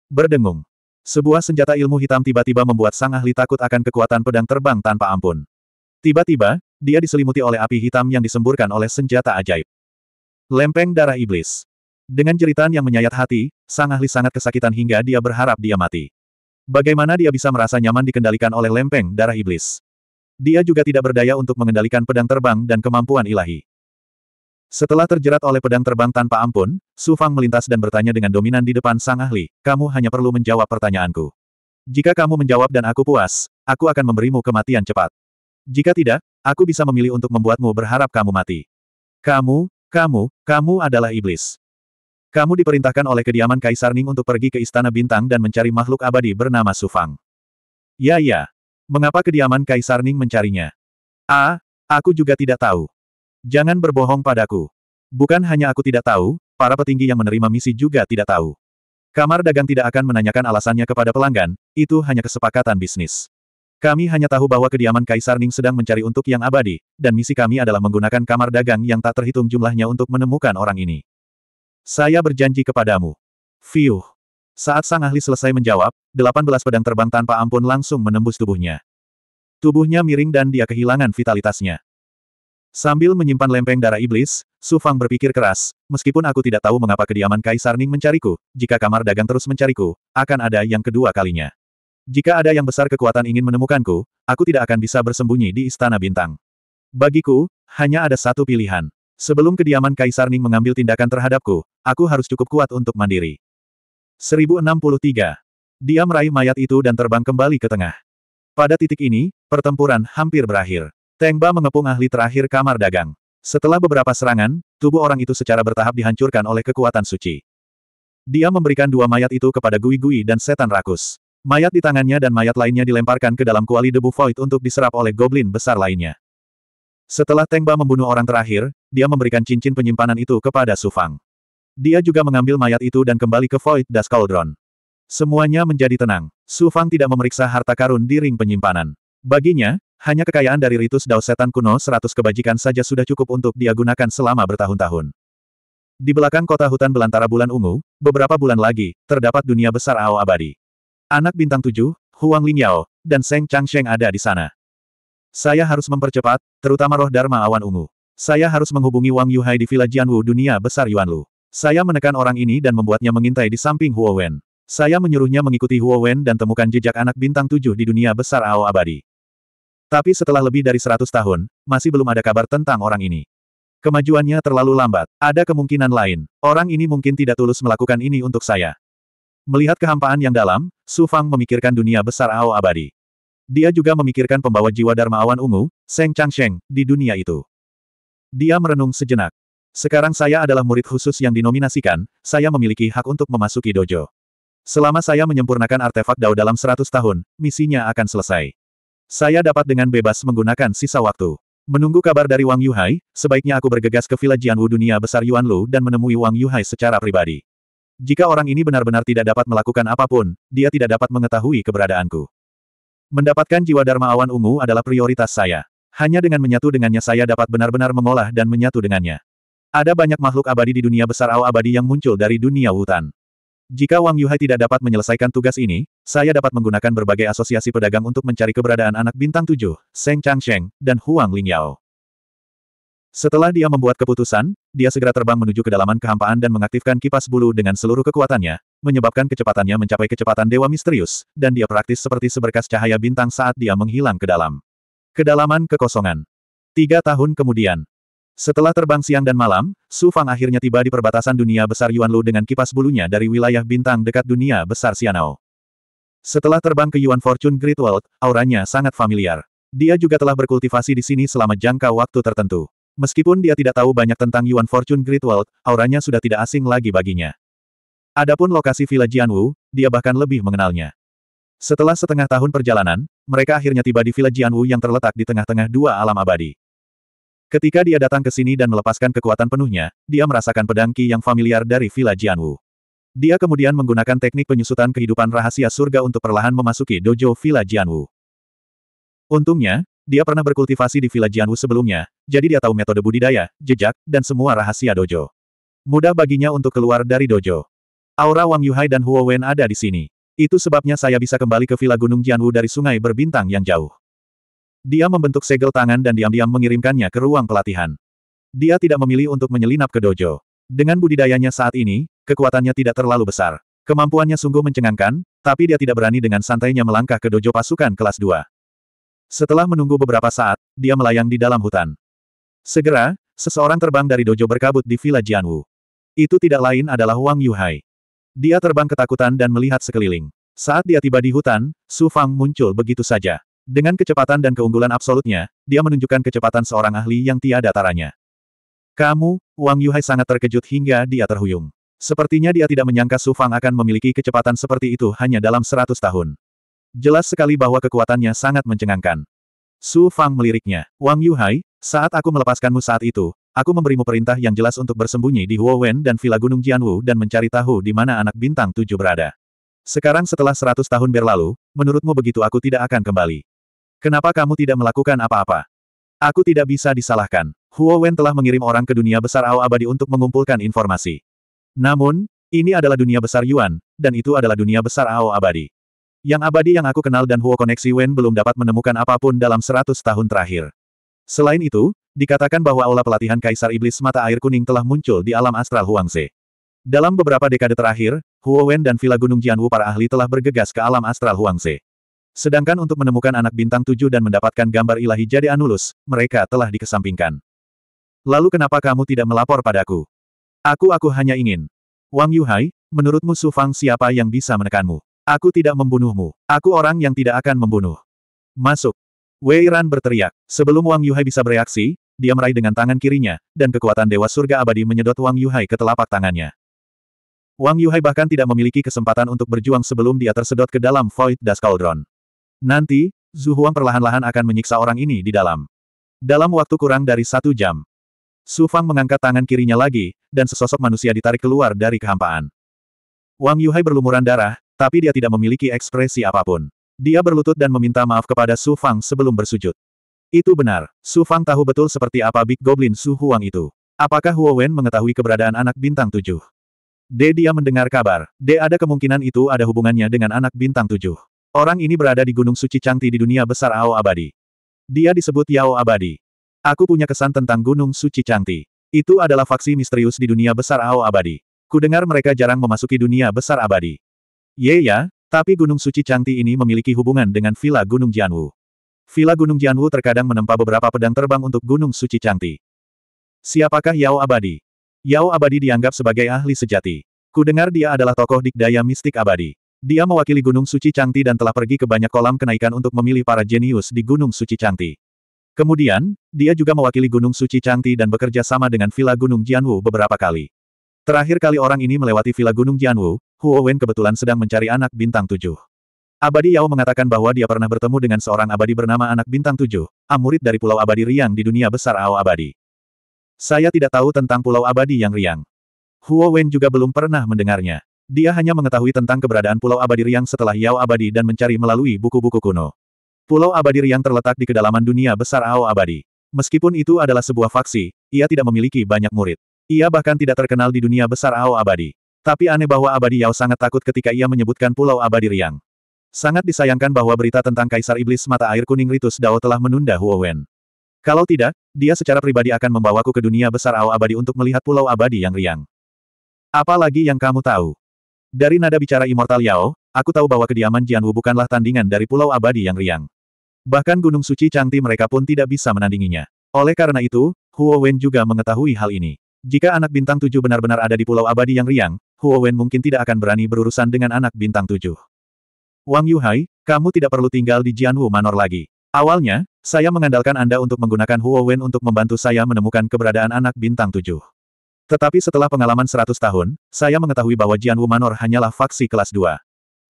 Berdengung. Sebuah senjata ilmu hitam tiba-tiba membuat sang ahli takut akan kekuatan pedang terbang tanpa ampun. Tiba-tiba, dia diselimuti oleh api hitam yang disemburkan oleh senjata ajaib. Lempeng darah iblis. Dengan jeritan yang menyayat hati, sang ahli sangat kesakitan hingga dia berharap dia mati. Bagaimana dia bisa merasa nyaman dikendalikan oleh lempeng darah iblis? Dia juga tidak berdaya untuk mengendalikan pedang terbang dan kemampuan ilahi. Setelah terjerat oleh pedang terbang tanpa ampun, Su Fang melintas dan bertanya dengan dominan di depan sang ahli, kamu hanya perlu menjawab pertanyaanku. Jika kamu menjawab dan aku puas, aku akan memberimu kematian cepat. Jika tidak, aku bisa memilih untuk membuatmu berharap kamu mati. Kamu, kamu, kamu adalah iblis. Kamu diperintahkan oleh kediaman Kaisar Ning untuk pergi ke Istana Bintang dan mencari makhluk abadi bernama Sufang. Ya ya, Mengapa kediaman Kaisar Ning mencarinya? Ah, aku juga tidak tahu. Jangan berbohong padaku. Bukan hanya aku tidak tahu, para petinggi yang menerima misi juga tidak tahu. Kamar dagang tidak akan menanyakan alasannya kepada pelanggan, itu hanya kesepakatan bisnis. Kami hanya tahu bahwa kediaman Kaisar Ning sedang mencari untuk yang abadi, dan misi kami adalah menggunakan kamar dagang yang tak terhitung jumlahnya untuk menemukan orang ini. Saya berjanji kepadamu. Fiuh. Saat sang ahli selesai menjawab, 18 pedang terbang tanpa ampun langsung menembus tubuhnya. Tubuhnya miring dan dia kehilangan vitalitasnya. Sambil menyimpan lempeng darah iblis, Su Fang berpikir keras, meskipun aku tidak tahu mengapa kediaman Kaisar Ning mencariku, jika kamar dagang terus mencariku, akan ada yang kedua kalinya. Jika ada yang besar kekuatan ingin menemukanku, aku tidak akan bisa bersembunyi di Istana Bintang. Bagiku, hanya ada satu pilihan. Sebelum kediaman Kaisar Ning mengambil tindakan terhadapku, aku harus cukup kuat untuk mandiri. 1063. Dia meraih mayat itu dan terbang kembali ke tengah. Pada titik ini, pertempuran hampir berakhir. Tengba mengepung ahli terakhir kamar dagang. Setelah beberapa serangan, tubuh orang itu secara bertahap dihancurkan oleh kekuatan suci. Dia memberikan dua mayat itu kepada Gui-Gui dan setan rakus. Mayat di tangannya dan mayat lainnya dilemparkan ke dalam kuali debu void untuk diserap oleh goblin besar lainnya. Setelah Tengba membunuh orang terakhir, dia memberikan cincin penyimpanan itu kepada Sufang. Dia juga mengambil mayat itu dan kembali ke Void Das Cauldron. Semuanya menjadi tenang. Su Fang tidak memeriksa harta karun di ring penyimpanan. Baginya, hanya kekayaan dari ritus Dao Setan kuno 100 kebajikan saja sudah cukup untuk dia gunakan selama bertahun-tahun. Di belakang kota hutan belantara bulan ungu, beberapa bulan lagi, terdapat dunia besar Ao abadi. Anak bintang tujuh, Huang Lingyao, dan Seng Changsheng ada di sana. Saya harus mempercepat, terutama roh Dharma Awan Ungu. Saya harus menghubungi Wang Yuhai di Villa Jianwu dunia besar Yuanlu. Saya menekan orang ini dan membuatnya mengintai di samping Huo Wen. Saya menyuruhnya mengikuti Huo Wen dan temukan jejak anak bintang tujuh di dunia besar Ao Abadi. Tapi setelah lebih dari seratus tahun, masih belum ada kabar tentang orang ini. Kemajuannya terlalu lambat. Ada kemungkinan lain. Orang ini mungkin tidak tulus melakukan ini untuk saya. Melihat kehampaan yang dalam, Su Fang memikirkan dunia besar Ao Abadi. Dia juga memikirkan pembawa jiwa Dharma Awan Ungu, Seng Changsheng, di dunia itu. Dia merenung sejenak. Sekarang saya adalah murid khusus yang dinominasikan, saya memiliki hak untuk memasuki dojo. Selama saya menyempurnakan artefak Dao dalam 100 tahun, misinya akan selesai. Saya dapat dengan bebas menggunakan sisa waktu. Menunggu kabar dari Wang Yuhai, sebaiknya aku bergegas ke Villa Jianwu dunia besar Yuan Lu dan menemui Wang Yuhai secara pribadi. Jika orang ini benar-benar tidak dapat melakukan apapun, dia tidak dapat mengetahui keberadaanku. Mendapatkan jiwa Dharma Awan Ungu adalah prioritas saya. Hanya dengan menyatu dengannya saya dapat benar-benar mengolah dan menyatu dengannya. Ada banyak makhluk abadi di dunia besar Ao abadi yang muncul dari dunia hutan. Jika Wang Yuhai tidak dapat menyelesaikan tugas ini, saya dapat menggunakan berbagai asosiasi pedagang untuk mencari keberadaan anak bintang tujuh, Seng Changsheng, dan Huang Lingyao. Setelah dia membuat keputusan, dia segera terbang menuju kedalaman kehampaan dan mengaktifkan kipas bulu dengan seluruh kekuatannya, menyebabkan kecepatannya mencapai kecepatan dewa misterius, dan dia praktis seperti seberkas cahaya bintang saat dia menghilang ke dalam. Kedalaman kekosongan. Tiga tahun kemudian, setelah terbang siang dan malam, Su Fang akhirnya tiba di perbatasan dunia besar Yuan Lu dengan kipas bulunya dari wilayah bintang dekat dunia besar Xianao. Setelah terbang ke Yuan Fortune Great World, auranya sangat familiar. Dia juga telah berkultivasi di sini selama jangka waktu tertentu. Meskipun dia tidak tahu banyak tentang Yuan Fortune Great World, auranya sudah tidak asing lagi baginya. Adapun lokasi Villa Jianwu, dia bahkan lebih mengenalnya. Setelah setengah tahun perjalanan, mereka akhirnya tiba di Villa Jianwu yang terletak di tengah-tengah dua alam abadi. Ketika dia datang ke sini dan melepaskan kekuatan penuhnya, dia merasakan pedang Qi yang familiar dari Villa Jianwu. Dia kemudian menggunakan teknik penyusutan kehidupan rahasia surga untuk perlahan memasuki dojo Villa Jianwu. Untungnya, dia pernah berkultivasi di Villa Jianwu sebelumnya, jadi dia tahu metode budidaya, jejak, dan semua rahasia dojo. Mudah baginya untuk keluar dari dojo. Aura Wang Yuhai dan Huo Wen ada di sini. Itu sebabnya saya bisa kembali ke Villa Gunung Jianwu dari sungai berbintang yang jauh. Dia membentuk segel tangan dan diam-diam mengirimkannya ke ruang pelatihan. Dia tidak memilih untuk menyelinap ke dojo. Dengan budidayanya saat ini, kekuatannya tidak terlalu besar. Kemampuannya sungguh mencengangkan, tapi dia tidak berani dengan santainya melangkah ke dojo pasukan kelas 2. Setelah menunggu beberapa saat, dia melayang di dalam hutan. Segera, seseorang terbang dari dojo berkabut di Villa Jianwu. Itu tidak lain adalah Wang Yuhai. Dia terbang ketakutan dan melihat sekeliling. Saat dia tiba di hutan, Su Fang muncul begitu saja. Dengan kecepatan dan keunggulan absolutnya, dia menunjukkan kecepatan seorang ahli yang tiada taranya. Kamu, Wang Yuhai sangat terkejut hingga dia terhuyung. Sepertinya dia tidak menyangka Su Fang akan memiliki kecepatan seperti itu hanya dalam seratus tahun. Jelas sekali bahwa kekuatannya sangat mencengangkan. Su Fang meliriknya. Wang Yuhai, saat aku melepaskanmu saat itu, aku memberimu perintah yang jelas untuk bersembunyi di Huo Wen dan Villa Gunung Jianwu dan mencari tahu di mana anak bintang tujuh berada. Sekarang setelah seratus tahun berlalu, menurutmu begitu aku tidak akan kembali. Kenapa kamu tidak melakukan apa-apa? Aku tidak bisa disalahkan. Huo Wen telah mengirim orang ke dunia besar Ao Abadi untuk mengumpulkan informasi. Namun, ini adalah dunia besar Yuan, dan itu adalah dunia besar Ao Abadi. Yang abadi yang aku kenal dan Huo Koneksi Wen belum dapat menemukan apapun dalam seratus tahun terakhir. Selain itu, dikatakan bahwa aula pelatihan Kaisar Iblis Mata Air Kuning telah muncul di alam astral Huangze. Dalam beberapa dekade terakhir, Huo Wen dan Villa Gunung Jianwu para ahli telah bergegas ke alam astral Huangze. Sedangkan untuk menemukan anak bintang tujuh dan mendapatkan gambar ilahi jadi Anulus, mereka telah dikesampingkan. Lalu kenapa kamu tidak melapor padaku? Aku-aku hanya ingin. Wang Yuhai, menurutmu Su Fang siapa yang bisa menekanmu? Aku tidak membunuhmu. Aku orang yang tidak akan membunuh. Masuk. Wei Ran berteriak. Sebelum Wang Yuhai bisa bereaksi, dia meraih dengan tangan kirinya, dan kekuatan Dewa Surga Abadi menyedot Wang Yuhai ke telapak tangannya. Wang Yuhai bahkan tidak memiliki kesempatan untuk berjuang sebelum dia tersedot ke dalam Void Das Cauldron. Nanti, Zuhuang perlahan-lahan akan menyiksa orang ini di dalam. Dalam waktu kurang dari satu jam, Su Fang mengangkat tangan kirinya lagi, dan sesosok manusia ditarik keluar dari kehampaan. Wang Yuhai berlumuran darah, tapi dia tidak memiliki ekspresi apapun. Dia berlutut dan meminta maaf kepada Su Fang sebelum bersujud. Itu benar, Su Fang tahu betul seperti apa Big Goblin Su Huang itu. Apakah Huo Wen mengetahui keberadaan anak bintang tujuh? D. Dia mendengar kabar, D. Ada kemungkinan itu ada hubungannya dengan anak bintang tujuh. Orang ini berada di Gunung Suci Cangti di dunia besar Ao Abadi. Dia disebut Yao Abadi. Aku punya kesan tentang Gunung Suci Cangti. Itu adalah faksi misterius di dunia besar Ao Abadi. Kudengar mereka jarang memasuki dunia besar abadi. Ye ya, tapi Gunung Suci Cangti ini memiliki hubungan dengan Villa Gunung Jianwu. Villa Gunung Jianwu terkadang menempa beberapa pedang terbang untuk Gunung Suci Cangti. Siapakah Yao Abadi? Yao Abadi dianggap sebagai ahli sejati. Kudengar dia adalah tokoh dikdaya mistik abadi. Dia mewakili Gunung Suci Cangti dan telah pergi ke banyak kolam kenaikan untuk memilih para jenius di Gunung Suci Cangti. Kemudian, dia juga mewakili Gunung Suci Cangti dan bekerja sama dengan Villa Gunung Jianwu beberapa kali. Terakhir kali orang ini melewati Villa Gunung Jianwu, Huo Wen kebetulan sedang mencari anak bintang tujuh. Abadi Yao mengatakan bahwa dia pernah bertemu dengan seorang abadi bernama anak bintang tujuh, amurid dari Pulau Abadi Riang di dunia besar Ao Abadi. Saya tidak tahu tentang Pulau Abadi yang riang. Huo Wen juga belum pernah mendengarnya. Dia hanya mengetahui tentang keberadaan Pulau Abadi Riang setelah Yao Abadi dan mencari melalui buku-buku kuno. Pulau Abadi Riang terletak di kedalaman dunia besar Ao Abadi. Meskipun itu adalah sebuah faksi, ia tidak memiliki banyak murid. Ia bahkan tidak terkenal di dunia besar Ao Abadi. Tapi aneh bahwa Abadi Yao sangat takut ketika ia menyebutkan Pulau Abadi Riang. Sangat disayangkan bahwa berita tentang Kaisar Iblis Mata Air Kuning Ritus Dao telah menunda Huo Wen. Kalau tidak, dia secara pribadi akan membawaku ke dunia besar Ao Abadi untuk melihat Pulau Abadi yang riang. Apalagi yang kamu tahu? Dari nada bicara Immortal Yao, aku tahu bahwa kediaman Jianwu bukanlah tandingan dari Pulau Abadi yang riang. Bahkan Gunung Suci Cangti mereka pun tidak bisa menandinginya. Oleh karena itu, Huo Wen juga mengetahui hal ini. Jika anak bintang tujuh benar-benar ada di Pulau Abadi yang riang, Huo Wen mungkin tidak akan berani berurusan dengan anak bintang tujuh. Wang Yuhai, kamu tidak perlu tinggal di Jianwu Manor lagi. Awalnya, saya mengandalkan Anda untuk menggunakan Huo Wen untuk membantu saya menemukan keberadaan anak bintang tujuh. Tetapi setelah pengalaman 100 tahun, saya mengetahui bahwa Jian Wumanor Manor hanyalah faksi kelas 2.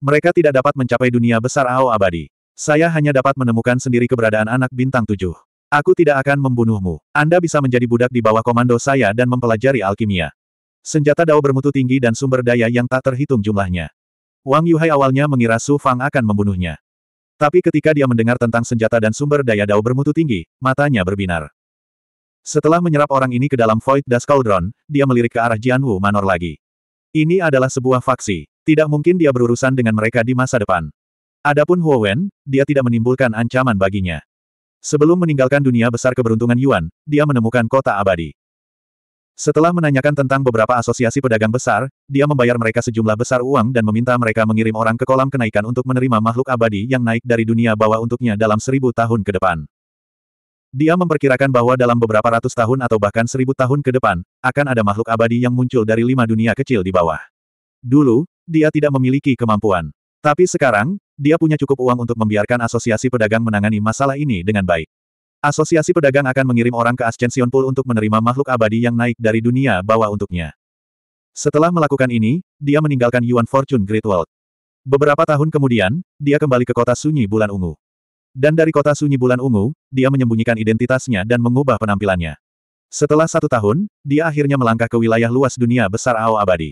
Mereka tidak dapat mencapai dunia besar Ao abadi. Saya hanya dapat menemukan sendiri keberadaan anak bintang tujuh. Aku tidak akan membunuhmu. Anda bisa menjadi budak di bawah komando saya dan mempelajari alkimia. Senjata dao bermutu tinggi dan sumber daya yang tak terhitung jumlahnya. Wang Yuhai awalnya mengira Su Fang akan membunuhnya. Tapi ketika dia mendengar tentang senjata dan sumber daya dao bermutu tinggi, matanya berbinar. Setelah menyerap orang ini ke dalam Void Das Cauldron, dia melirik ke arah Jianwu Manor lagi. Ini adalah sebuah faksi. Tidak mungkin dia berurusan dengan mereka di masa depan. Adapun Huo Wen, dia tidak menimbulkan ancaman baginya. Sebelum meninggalkan dunia besar keberuntungan Yuan, dia menemukan kota abadi. Setelah menanyakan tentang beberapa asosiasi pedagang besar, dia membayar mereka sejumlah besar uang dan meminta mereka mengirim orang ke kolam kenaikan untuk menerima makhluk abadi yang naik dari dunia bawah untuknya dalam seribu tahun ke depan. Dia memperkirakan bahwa dalam beberapa ratus tahun atau bahkan seribu tahun ke depan, akan ada makhluk abadi yang muncul dari lima dunia kecil di bawah. Dulu, dia tidak memiliki kemampuan. Tapi sekarang, dia punya cukup uang untuk membiarkan asosiasi pedagang menangani masalah ini dengan baik. Asosiasi pedagang akan mengirim orang ke Ascension Pool untuk menerima makhluk abadi yang naik dari dunia bawah untuknya. Setelah melakukan ini, dia meninggalkan Yuan Fortune Great World. Beberapa tahun kemudian, dia kembali ke kota sunyi bulan ungu. Dan dari kota sunyi bulan ungu, dia menyembunyikan identitasnya dan mengubah penampilannya. Setelah satu tahun, dia akhirnya melangkah ke wilayah luas dunia besar Ao Abadi.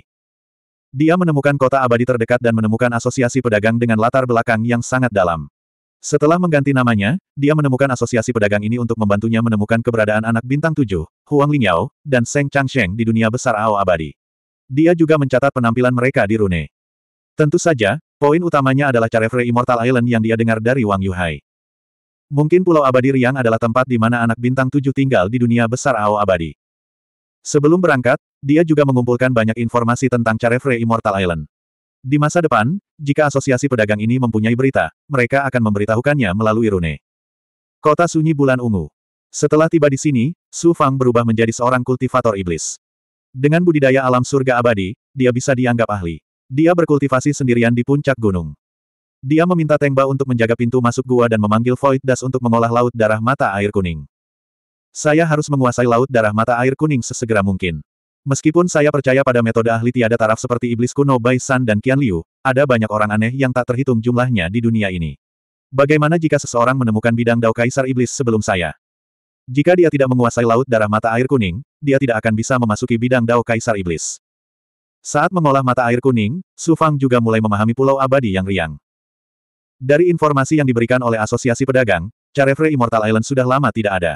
Dia menemukan kota abadi terdekat dan menemukan asosiasi pedagang dengan latar belakang yang sangat dalam. Setelah mengganti namanya, dia menemukan asosiasi pedagang ini untuk membantunya menemukan keberadaan anak bintang tujuh, Huang Lingyao, dan Seng Changsheng di dunia besar Ao Abadi. Dia juga mencatat penampilan mereka di Rune. Tentu saja, poin utamanya adalah Carefree Immortal Island yang dia dengar dari Wang Yuhai. Mungkin Pulau Abadi Riang adalah tempat di mana anak bintang tujuh tinggal di dunia besar Ao Abadi. Sebelum berangkat, dia juga mengumpulkan banyak informasi tentang Carefree Immortal Island. Di masa depan, jika asosiasi pedagang ini mempunyai berita, mereka akan memberitahukannya melalui rune. Kota sunyi bulan ungu. Setelah tiba di sini, Su Fang berubah menjadi seorang kultivator iblis. Dengan budidaya alam surga abadi, dia bisa dianggap ahli. Dia berkultivasi sendirian di puncak gunung. Dia meminta Tengba untuk menjaga pintu masuk gua dan memanggil Void Das untuk mengolah laut darah mata air kuning. Saya harus menguasai laut darah mata air kuning sesegera mungkin. Meskipun saya percaya pada metode ahli tiada taraf seperti iblis kuno Bai San dan Qian Liu, ada banyak orang aneh yang tak terhitung jumlahnya di dunia ini. Bagaimana jika seseorang menemukan bidang dao kaisar iblis sebelum saya? Jika dia tidak menguasai laut darah mata air kuning, dia tidak akan bisa memasuki bidang dao kaisar iblis. Saat mengolah mata air kuning, Su Fang juga mulai memahami pulau abadi yang riang. Dari informasi yang diberikan oleh Asosiasi Pedagang, Carefree Immortal Island sudah lama tidak ada.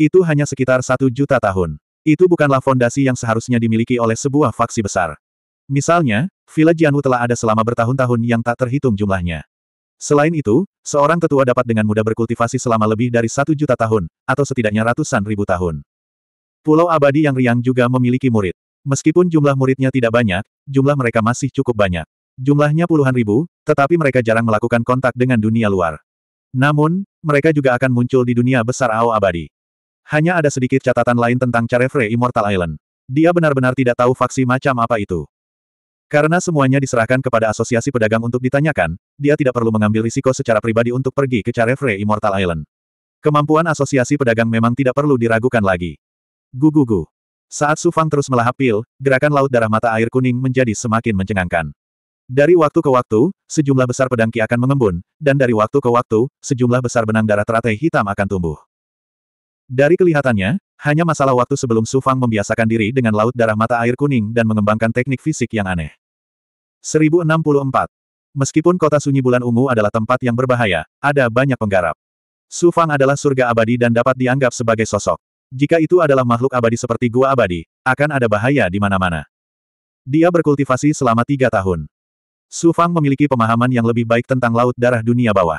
Itu hanya sekitar satu juta tahun. Itu bukanlah fondasi yang seharusnya dimiliki oleh sebuah faksi besar. Misalnya, Villa Jianwu telah ada selama bertahun-tahun yang tak terhitung jumlahnya. Selain itu, seorang tetua dapat dengan mudah berkultivasi selama lebih dari satu juta tahun, atau setidaknya ratusan ribu tahun. Pulau Abadi yang riang juga memiliki murid. Meskipun jumlah muridnya tidak banyak, jumlah mereka masih cukup banyak. Jumlahnya puluhan ribu, tetapi mereka jarang melakukan kontak dengan dunia luar. Namun, mereka juga akan muncul di dunia besar Ao abadi. Hanya ada sedikit catatan lain tentang Carefree Immortal Island. Dia benar-benar tidak tahu faksi macam apa itu. Karena semuanya diserahkan kepada asosiasi pedagang untuk ditanyakan, dia tidak perlu mengambil risiko secara pribadi untuk pergi ke Carefree Immortal Island. Kemampuan asosiasi pedagang memang tidak perlu diragukan lagi. Gugugu. Saat Sufang terus melahap pil, gerakan laut darah mata air kuning menjadi semakin mencengangkan. Dari waktu ke waktu, sejumlah besar pedang Ki akan mengembun, dan dari waktu ke waktu, sejumlah besar benang darah teratai hitam akan tumbuh. Dari kelihatannya, hanya masalah waktu sebelum Su Fang membiasakan diri dengan laut darah mata air kuning dan mengembangkan teknik fisik yang aneh. 1064. Meskipun kota sunyi bulan ungu adalah tempat yang berbahaya, ada banyak penggarap. Su Fang adalah surga abadi dan dapat dianggap sebagai sosok. Jika itu adalah makhluk abadi seperti gua abadi, akan ada bahaya di mana-mana. Dia berkultivasi selama tiga tahun. Su Fang memiliki pemahaman yang lebih baik tentang laut darah dunia bawah.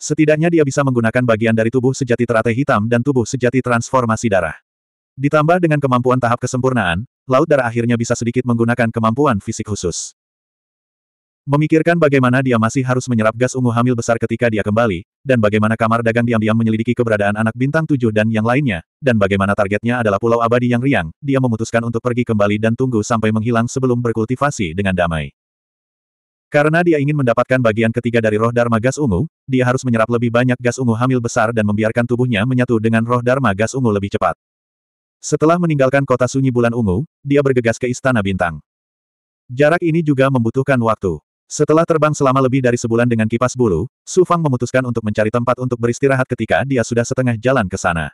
Setidaknya dia bisa menggunakan bagian dari tubuh sejati teratai hitam dan tubuh sejati transformasi darah. Ditambah dengan kemampuan tahap kesempurnaan, laut darah akhirnya bisa sedikit menggunakan kemampuan fisik khusus. Memikirkan bagaimana dia masih harus menyerap gas ungu hamil besar ketika dia kembali, dan bagaimana kamar dagang diam-diam menyelidiki keberadaan anak bintang tujuh dan yang lainnya, dan bagaimana targetnya adalah pulau abadi yang riang, dia memutuskan untuk pergi kembali dan tunggu sampai menghilang sebelum berkultivasi dengan damai. Karena dia ingin mendapatkan bagian ketiga dari roh Dharma gas ungu, dia harus menyerap lebih banyak gas ungu hamil besar dan membiarkan tubuhnya menyatu dengan roh Dharma gas ungu lebih cepat. Setelah meninggalkan kota sunyi bulan ungu, dia bergegas ke Istana Bintang. Jarak ini juga membutuhkan waktu. Setelah terbang selama lebih dari sebulan dengan kipas bulu, Su Fang memutuskan untuk mencari tempat untuk beristirahat ketika dia sudah setengah jalan ke sana.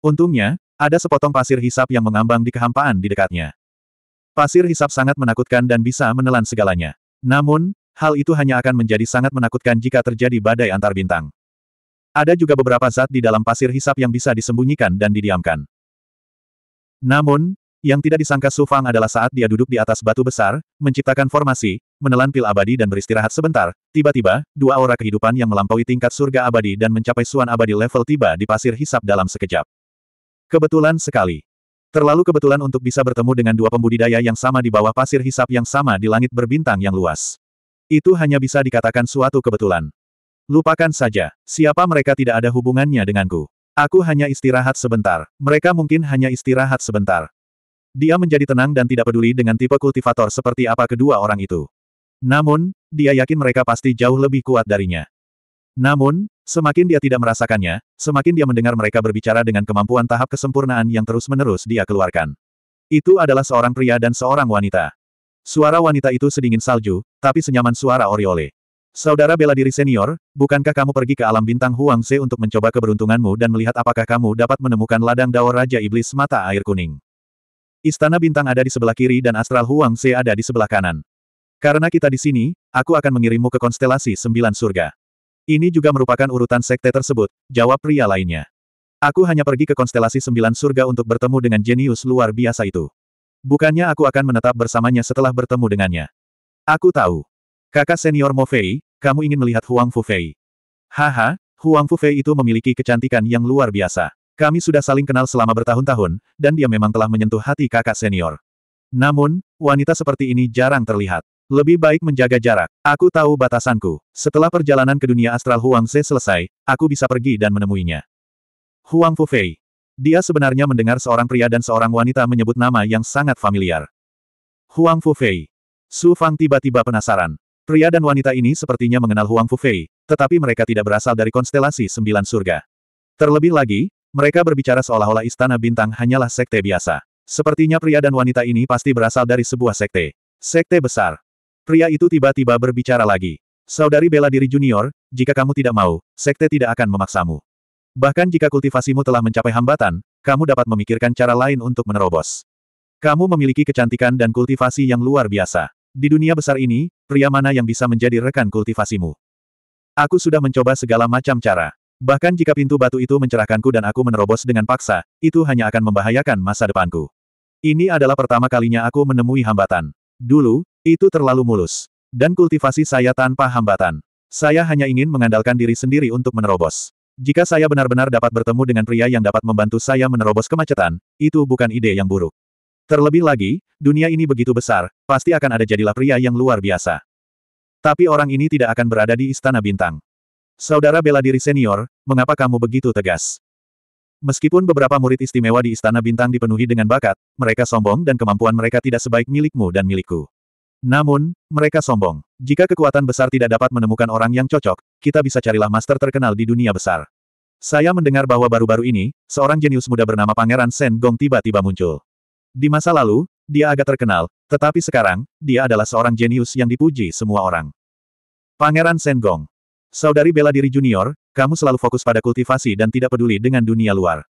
Untungnya, ada sepotong pasir hisap yang mengambang di kehampaan di dekatnya. Pasir hisap sangat menakutkan dan bisa menelan segalanya. Namun, hal itu hanya akan menjadi sangat menakutkan jika terjadi badai antar bintang. Ada juga beberapa zat di dalam pasir hisap yang bisa disembunyikan dan didiamkan. Namun, yang tidak disangka Su Fang adalah saat dia duduk di atas batu besar, menciptakan formasi, menelan pil abadi dan beristirahat sebentar, tiba-tiba, dua aura kehidupan yang melampaui tingkat surga abadi dan mencapai suan abadi level tiba di pasir hisap dalam sekejap. Kebetulan sekali. Terlalu kebetulan untuk bisa bertemu dengan dua pembudidaya yang sama di bawah pasir hisap yang sama di langit berbintang yang luas. Itu hanya bisa dikatakan suatu kebetulan. Lupakan saja, siapa mereka tidak ada hubungannya denganku. Aku hanya istirahat sebentar, mereka mungkin hanya istirahat sebentar. Dia menjadi tenang dan tidak peduli dengan tipe kultivator seperti apa kedua orang itu. Namun, dia yakin mereka pasti jauh lebih kuat darinya. Namun, Semakin dia tidak merasakannya, semakin dia mendengar mereka berbicara dengan kemampuan tahap kesempurnaan yang terus-menerus dia keluarkan. Itu adalah seorang pria dan seorang wanita. Suara wanita itu sedingin salju, tapi senyaman suara Oriole. Saudara bela diri senior, bukankah kamu pergi ke alam bintang Huang Se untuk mencoba keberuntunganmu dan melihat apakah kamu dapat menemukan ladang daur Raja Iblis mata air kuning? Istana bintang ada di sebelah kiri dan astral Huang Se ada di sebelah kanan. Karena kita di sini, aku akan mengirimmu ke konstelasi sembilan surga. Ini juga merupakan urutan sekte tersebut, jawab pria lainnya. Aku hanya pergi ke konstelasi sembilan surga untuk bertemu dengan jenius luar biasa itu. Bukannya aku akan menetap bersamanya setelah bertemu dengannya. Aku tahu. Kakak senior Mo Fei, kamu ingin melihat Huang Fu Fei. Haha, Huang Fu Fei itu memiliki kecantikan yang luar biasa. Kami sudah saling kenal selama bertahun-tahun, dan dia memang telah menyentuh hati kakak senior. Namun, wanita seperti ini jarang terlihat. Lebih baik menjaga jarak. Aku tahu batasanku. Setelah perjalanan ke dunia astral Huang Se selesai, aku bisa pergi dan menemuinya. Huang Fufei. Dia sebenarnya mendengar seorang pria dan seorang wanita menyebut nama yang sangat familiar. Huang Fufei. Su Fang tiba-tiba penasaran. Pria dan wanita ini sepertinya mengenal Huang Fufei, tetapi mereka tidak berasal dari konstelasi Sembilan Surga. Terlebih lagi, mereka berbicara seolah-olah istana bintang hanyalah sekte biasa. Sepertinya pria dan wanita ini pasti berasal dari sebuah sekte. Sekte besar. Pria itu tiba-tiba berbicara lagi. Saudari bela diri junior, jika kamu tidak mau, sekte tidak akan memaksamu. Bahkan jika kultivasimu telah mencapai hambatan, kamu dapat memikirkan cara lain untuk menerobos. Kamu memiliki kecantikan dan kultivasi yang luar biasa. Di dunia besar ini, pria mana yang bisa menjadi rekan kultivasimu? Aku sudah mencoba segala macam cara. Bahkan jika pintu batu itu mencerahkanku dan aku menerobos dengan paksa, itu hanya akan membahayakan masa depanku. Ini adalah pertama kalinya aku menemui hambatan. Dulu, itu terlalu mulus. Dan kultivasi saya tanpa hambatan. Saya hanya ingin mengandalkan diri sendiri untuk menerobos. Jika saya benar-benar dapat bertemu dengan pria yang dapat membantu saya menerobos kemacetan, itu bukan ide yang buruk. Terlebih lagi, dunia ini begitu besar, pasti akan ada jadilah pria yang luar biasa. Tapi orang ini tidak akan berada di Istana Bintang. Saudara bela diri senior, mengapa kamu begitu tegas? Meskipun beberapa murid istimewa di Istana Bintang dipenuhi dengan bakat, mereka sombong dan kemampuan mereka tidak sebaik milikmu dan milikku. Namun, mereka sombong. Jika kekuatan besar tidak dapat menemukan orang yang cocok, kita bisa carilah master terkenal di dunia besar. Saya mendengar bahwa baru-baru ini, seorang jenius muda bernama Pangeran Sen Gong tiba-tiba muncul. Di masa lalu, dia agak terkenal, tetapi sekarang, dia adalah seorang jenius yang dipuji semua orang. Pangeran Sen Gong. Saudari bela diri junior, kamu selalu fokus pada kultivasi dan tidak peduli dengan dunia luar.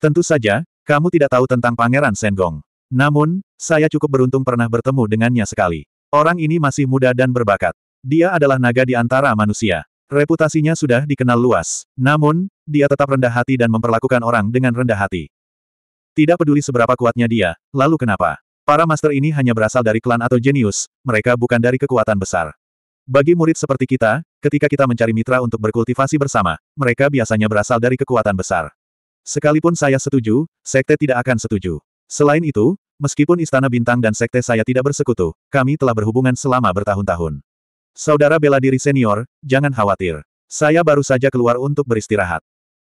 Tentu saja, kamu tidak tahu tentang Pangeran Sen Gong. Namun, saya cukup beruntung pernah bertemu dengannya sekali. Orang ini masih muda dan berbakat. Dia adalah naga di antara manusia. Reputasinya sudah dikenal luas. Namun, dia tetap rendah hati dan memperlakukan orang dengan rendah hati. Tidak peduli seberapa kuatnya dia, lalu kenapa? Para master ini hanya berasal dari klan atau jenius, mereka bukan dari kekuatan besar. Bagi murid seperti kita, ketika kita mencari mitra untuk berkultivasi bersama, mereka biasanya berasal dari kekuatan besar. Sekalipun saya setuju, sekte tidak akan setuju. Selain itu, meskipun Istana Bintang dan Sekte saya tidak bersekutu, kami telah berhubungan selama bertahun-tahun. Saudara bela diri senior, jangan khawatir. Saya baru saja keluar untuk beristirahat.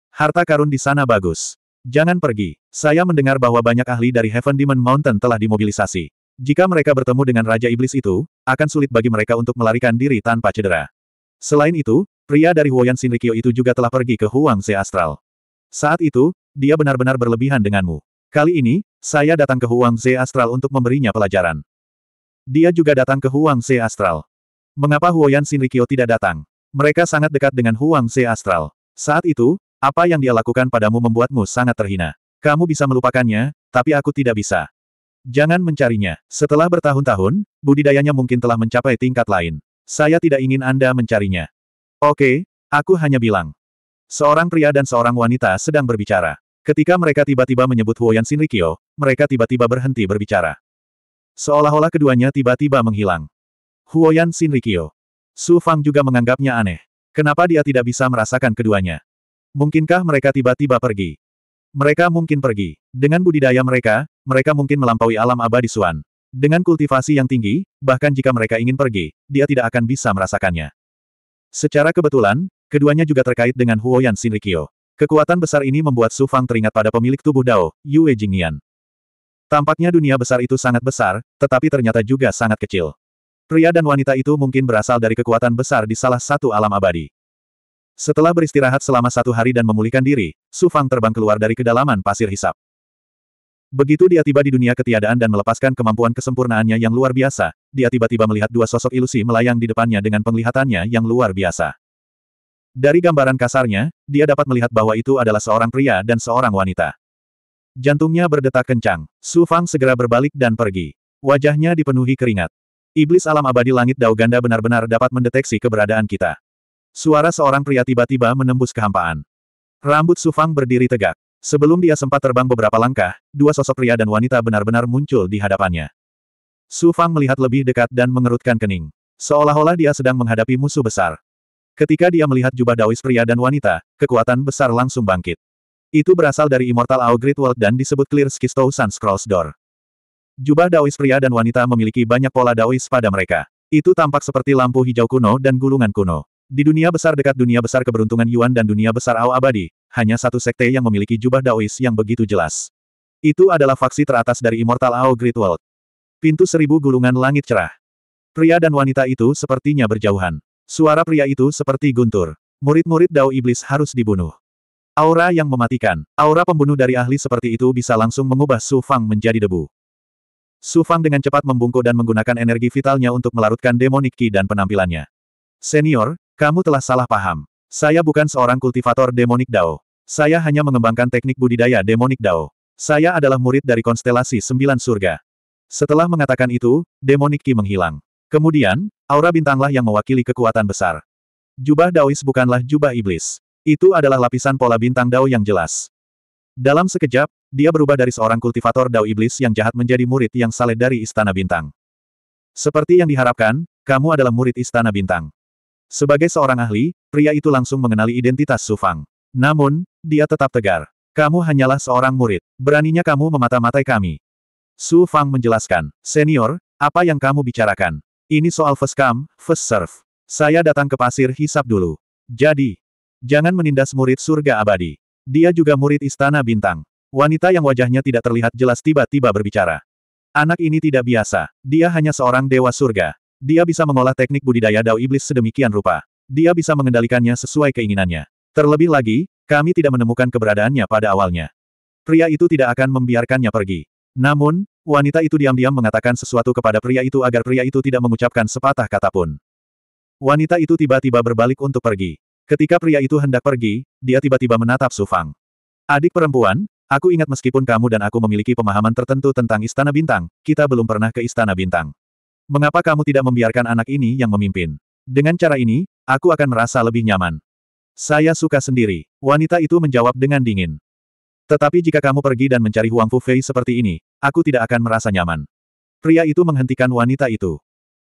Harta karun di sana bagus. Jangan pergi. Saya mendengar bahwa banyak ahli dari Heaven Demon Mountain telah dimobilisasi. Jika mereka bertemu dengan Raja Iblis itu, akan sulit bagi mereka untuk melarikan diri tanpa cedera. Selain itu, pria dari Huoyan Shinrikyo itu juga telah pergi ke Huang Se Astral. Saat itu, dia benar-benar berlebihan denganmu. Kali ini, saya datang ke Huang Ze Astral untuk memberinya pelajaran. Dia juga datang ke Huang Ze Astral. Mengapa Huoyan Shinrikyo tidak datang? Mereka sangat dekat dengan Huang Ze Astral. Saat itu, apa yang dia lakukan padamu membuatmu sangat terhina. Kamu bisa melupakannya, tapi aku tidak bisa. Jangan mencarinya. Setelah bertahun-tahun, budidayanya mungkin telah mencapai tingkat lain. Saya tidak ingin Anda mencarinya. Oke, aku hanya bilang. Seorang pria dan seorang wanita sedang berbicara. Ketika mereka tiba-tiba menyebut Huoyan Sinrikyo, mereka tiba-tiba berhenti berbicara. Seolah-olah keduanya tiba-tiba menghilang. Huoyan Sinrikyo. Su Fang juga menganggapnya aneh. Kenapa dia tidak bisa merasakan keduanya? Mungkinkah mereka tiba-tiba pergi? Mereka mungkin pergi. Dengan budidaya mereka, mereka mungkin melampaui alam abadi Suan. Dengan kultivasi yang tinggi, bahkan jika mereka ingin pergi, dia tidak akan bisa merasakannya. Secara kebetulan, keduanya juga terkait dengan Huoyan Sinrikyo. Kekuatan besar ini membuat Su Fang teringat pada pemilik tubuh Dao, Yue Jingyan. Tampaknya dunia besar itu sangat besar, tetapi ternyata juga sangat kecil. Pria dan wanita itu mungkin berasal dari kekuatan besar di salah satu alam abadi. Setelah beristirahat selama satu hari dan memulihkan diri, Su Fang terbang keluar dari kedalaman pasir hisap. Begitu dia tiba di dunia ketiadaan dan melepaskan kemampuan kesempurnaannya yang luar biasa, dia tiba-tiba melihat dua sosok ilusi melayang di depannya dengan penglihatannya yang luar biasa. Dari gambaran kasarnya, dia dapat melihat bahwa itu adalah seorang pria dan seorang wanita. Jantungnya berdetak kencang. Su Fang segera berbalik dan pergi. Wajahnya dipenuhi keringat. Iblis alam abadi langit Dauganda benar-benar dapat mendeteksi keberadaan kita. Suara seorang pria tiba-tiba menembus kehampaan. Rambut Su Fang berdiri tegak. Sebelum dia sempat terbang beberapa langkah, dua sosok pria dan wanita benar-benar muncul di hadapannya. Su Fang melihat lebih dekat dan mengerutkan kening. Seolah-olah dia sedang menghadapi musuh besar. Ketika dia melihat jubah Daois pria dan wanita, kekuatan besar langsung bangkit. Itu berasal dari Immortal Great World dan disebut Clear Skistow Sun Scrolls Door. Jubah Daois pria dan wanita memiliki banyak pola Daois pada mereka. Itu tampak seperti lampu hijau kuno dan gulungan kuno. Di dunia besar dekat dunia besar keberuntungan Yuan dan dunia besar Ao Abadi, hanya satu sekte yang memiliki jubah Daois yang begitu jelas. Itu adalah faksi teratas dari Immortal Ao Great World. Pintu seribu gulungan langit cerah. Pria dan wanita itu sepertinya berjauhan. Suara pria itu seperti guntur. Murid-murid Dao Iblis harus dibunuh. Aura yang mematikan. Aura pembunuh dari ahli seperti itu bisa langsung mengubah Su Fang menjadi debu. Su Fang dengan cepat membungkuk dan menggunakan energi vitalnya untuk melarutkan demonik ki dan penampilannya. Senior, kamu telah salah paham. Saya bukan seorang kultivator Demonik Dao. Saya hanya mengembangkan teknik budidaya Demonik Dao. Saya adalah murid dari konstelasi Sembilan Surga. Setelah mengatakan itu, demonik Ki menghilang. Kemudian, Aura bintanglah yang mewakili kekuatan besar. Jubah Daois bukanlah jubah iblis. Itu adalah lapisan pola bintang Dao yang jelas. Dalam sekejap, dia berubah dari seorang kultivator Dao iblis yang jahat menjadi murid yang saleh dari Istana Bintang. Seperti yang diharapkan, kamu adalah murid Istana Bintang. Sebagai seorang ahli, pria itu langsung mengenali identitas Sufang. Namun, dia tetap tegar. Kamu hanyalah seorang murid. Beraninya kamu memata-matai kami. Su Fang menjelaskan, Senior, apa yang kamu bicarakan? Ini soal first serve. Saya datang ke pasir hisap dulu. Jadi, jangan menindas murid surga abadi. Dia juga murid istana bintang. Wanita yang wajahnya tidak terlihat jelas tiba-tiba berbicara. Anak ini tidak biasa. Dia hanya seorang dewa surga. Dia bisa mengolah teknik budidaya dao iblis sedemikian rupa. Dia bisa mengendalikannya sesuai keinginannya. Terlebih lagi, kami tidak menemukan keberadaannya pada awalnya. Pria itu tidak akan membiarkannya pergi. Namun, wanita itu diam-diam mengatakan sesuatu kepada pria itu agar pria itu tidak mengucapkan sepatah kata pun. Wanita itu tiba-tiba berbalik untuk pergi. Ketika pria itu hendak pergi, dia tiba-tiba menatap Sufang. Adik perempuan, aku ingat meskipun kamu dan aku memiliki pemahaman tertentu tentang Istana Bintang, kita belum pernah ke Istana Bintang. Mengapa kamu tidak membiarkan anak ini yang memimpin? Dengan cara ini, aku akan merasa lebih nyaman. Saya suka sendiri. Wanita itu menjawab dengan dingin. Tetapi jika kamu pergi dan mencari Huang Fu Fei seperti ini, aku tidak akan merasa nyaman. Pria itu menghentikan wanita itu.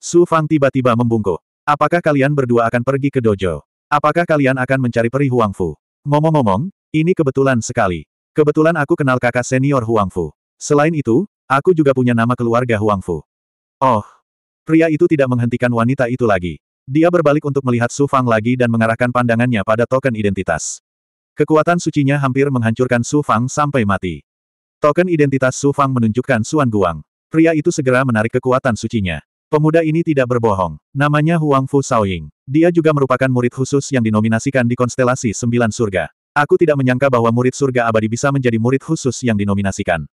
Su Fang tiba-tiba membungkuk. Apakah kalian berdua akan pergi ke dojo? Apakah kalian akan mencari peri Huang Fu? Ngomong-ngomong, ini kebetulan sekali. Kebetulan aku kenal kakak senior Huang Fu. Selain itu, aku juga punya nama keluarga Huang Fu. Oh. Pria itu tidak menghentikan wanita itu lagi. Dia berbalik untuk melihat Su Fang lagi dan mengarahkan pandangannya pada token identitas. Kekuatan sucinya hampir menghancurkan Su Fang sampai mati. Token identitas Su Fang menunjukkan Suan Guang. Pria itu segera menarik kekuatan sucinya. Pemuda ini tidak berbohong. Namanya Huang Fu Saoying. Dia juga merupakan murid khusus yang dinominasikan di konstelasi Sembilan Surga. Aku tidak menyangka bahwa murid surga abadi bisa menjadi murid khusus yang dinominasikan.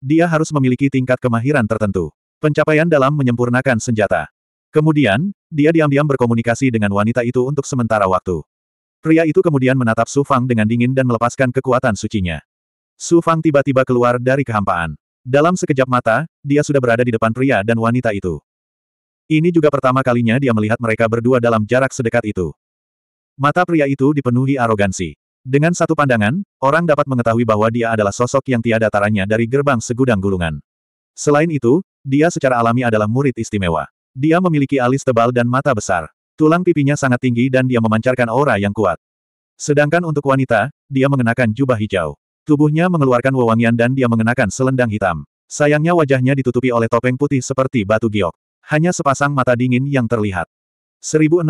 Dia harus memiliki tingkat kemahiran tertentu. Pencapaian dalam menyempurnakan senjata. Kemudian, dia diam-diam berkomunikasi dengan wanita itu untuk sementara waktu. Pria itu kemudian menatap Su Fang dengan dingin dan melepaskan kekuatan sucinya. Su Fang tiba-tiba keluar dari kehampaan. Dalam sekejap mata, dia sudah berada di depan pria dan wanita itu. Ini juga pertama kalinya dia melihat mereka berdua dalam jarak sedekat itu. Mata pria itu dipenuhi arogansi. Dengan satu pandangan, orang dapat mengetahui bahwa dia adalah sosok yang tiada taranya dari gerbang segudang gulungan. Selain itu, dia secara alami adalah murid istimewa. Dia memiliki alis tebal dan mata besar. Tulang pipinya sangat tinggi dan dia memancarkan aura yang kuat. Sedangkan untuk wanita, dia mengenakan jubah hijau. Tubuhnya mengeluarkan wewangian dan dia mengenakan selendang hitam. Sayangnya wajahnya ditutupi oleh topeng putih seperti batu giok. Hanya sepasang mata dingin yang terlihat. 1065.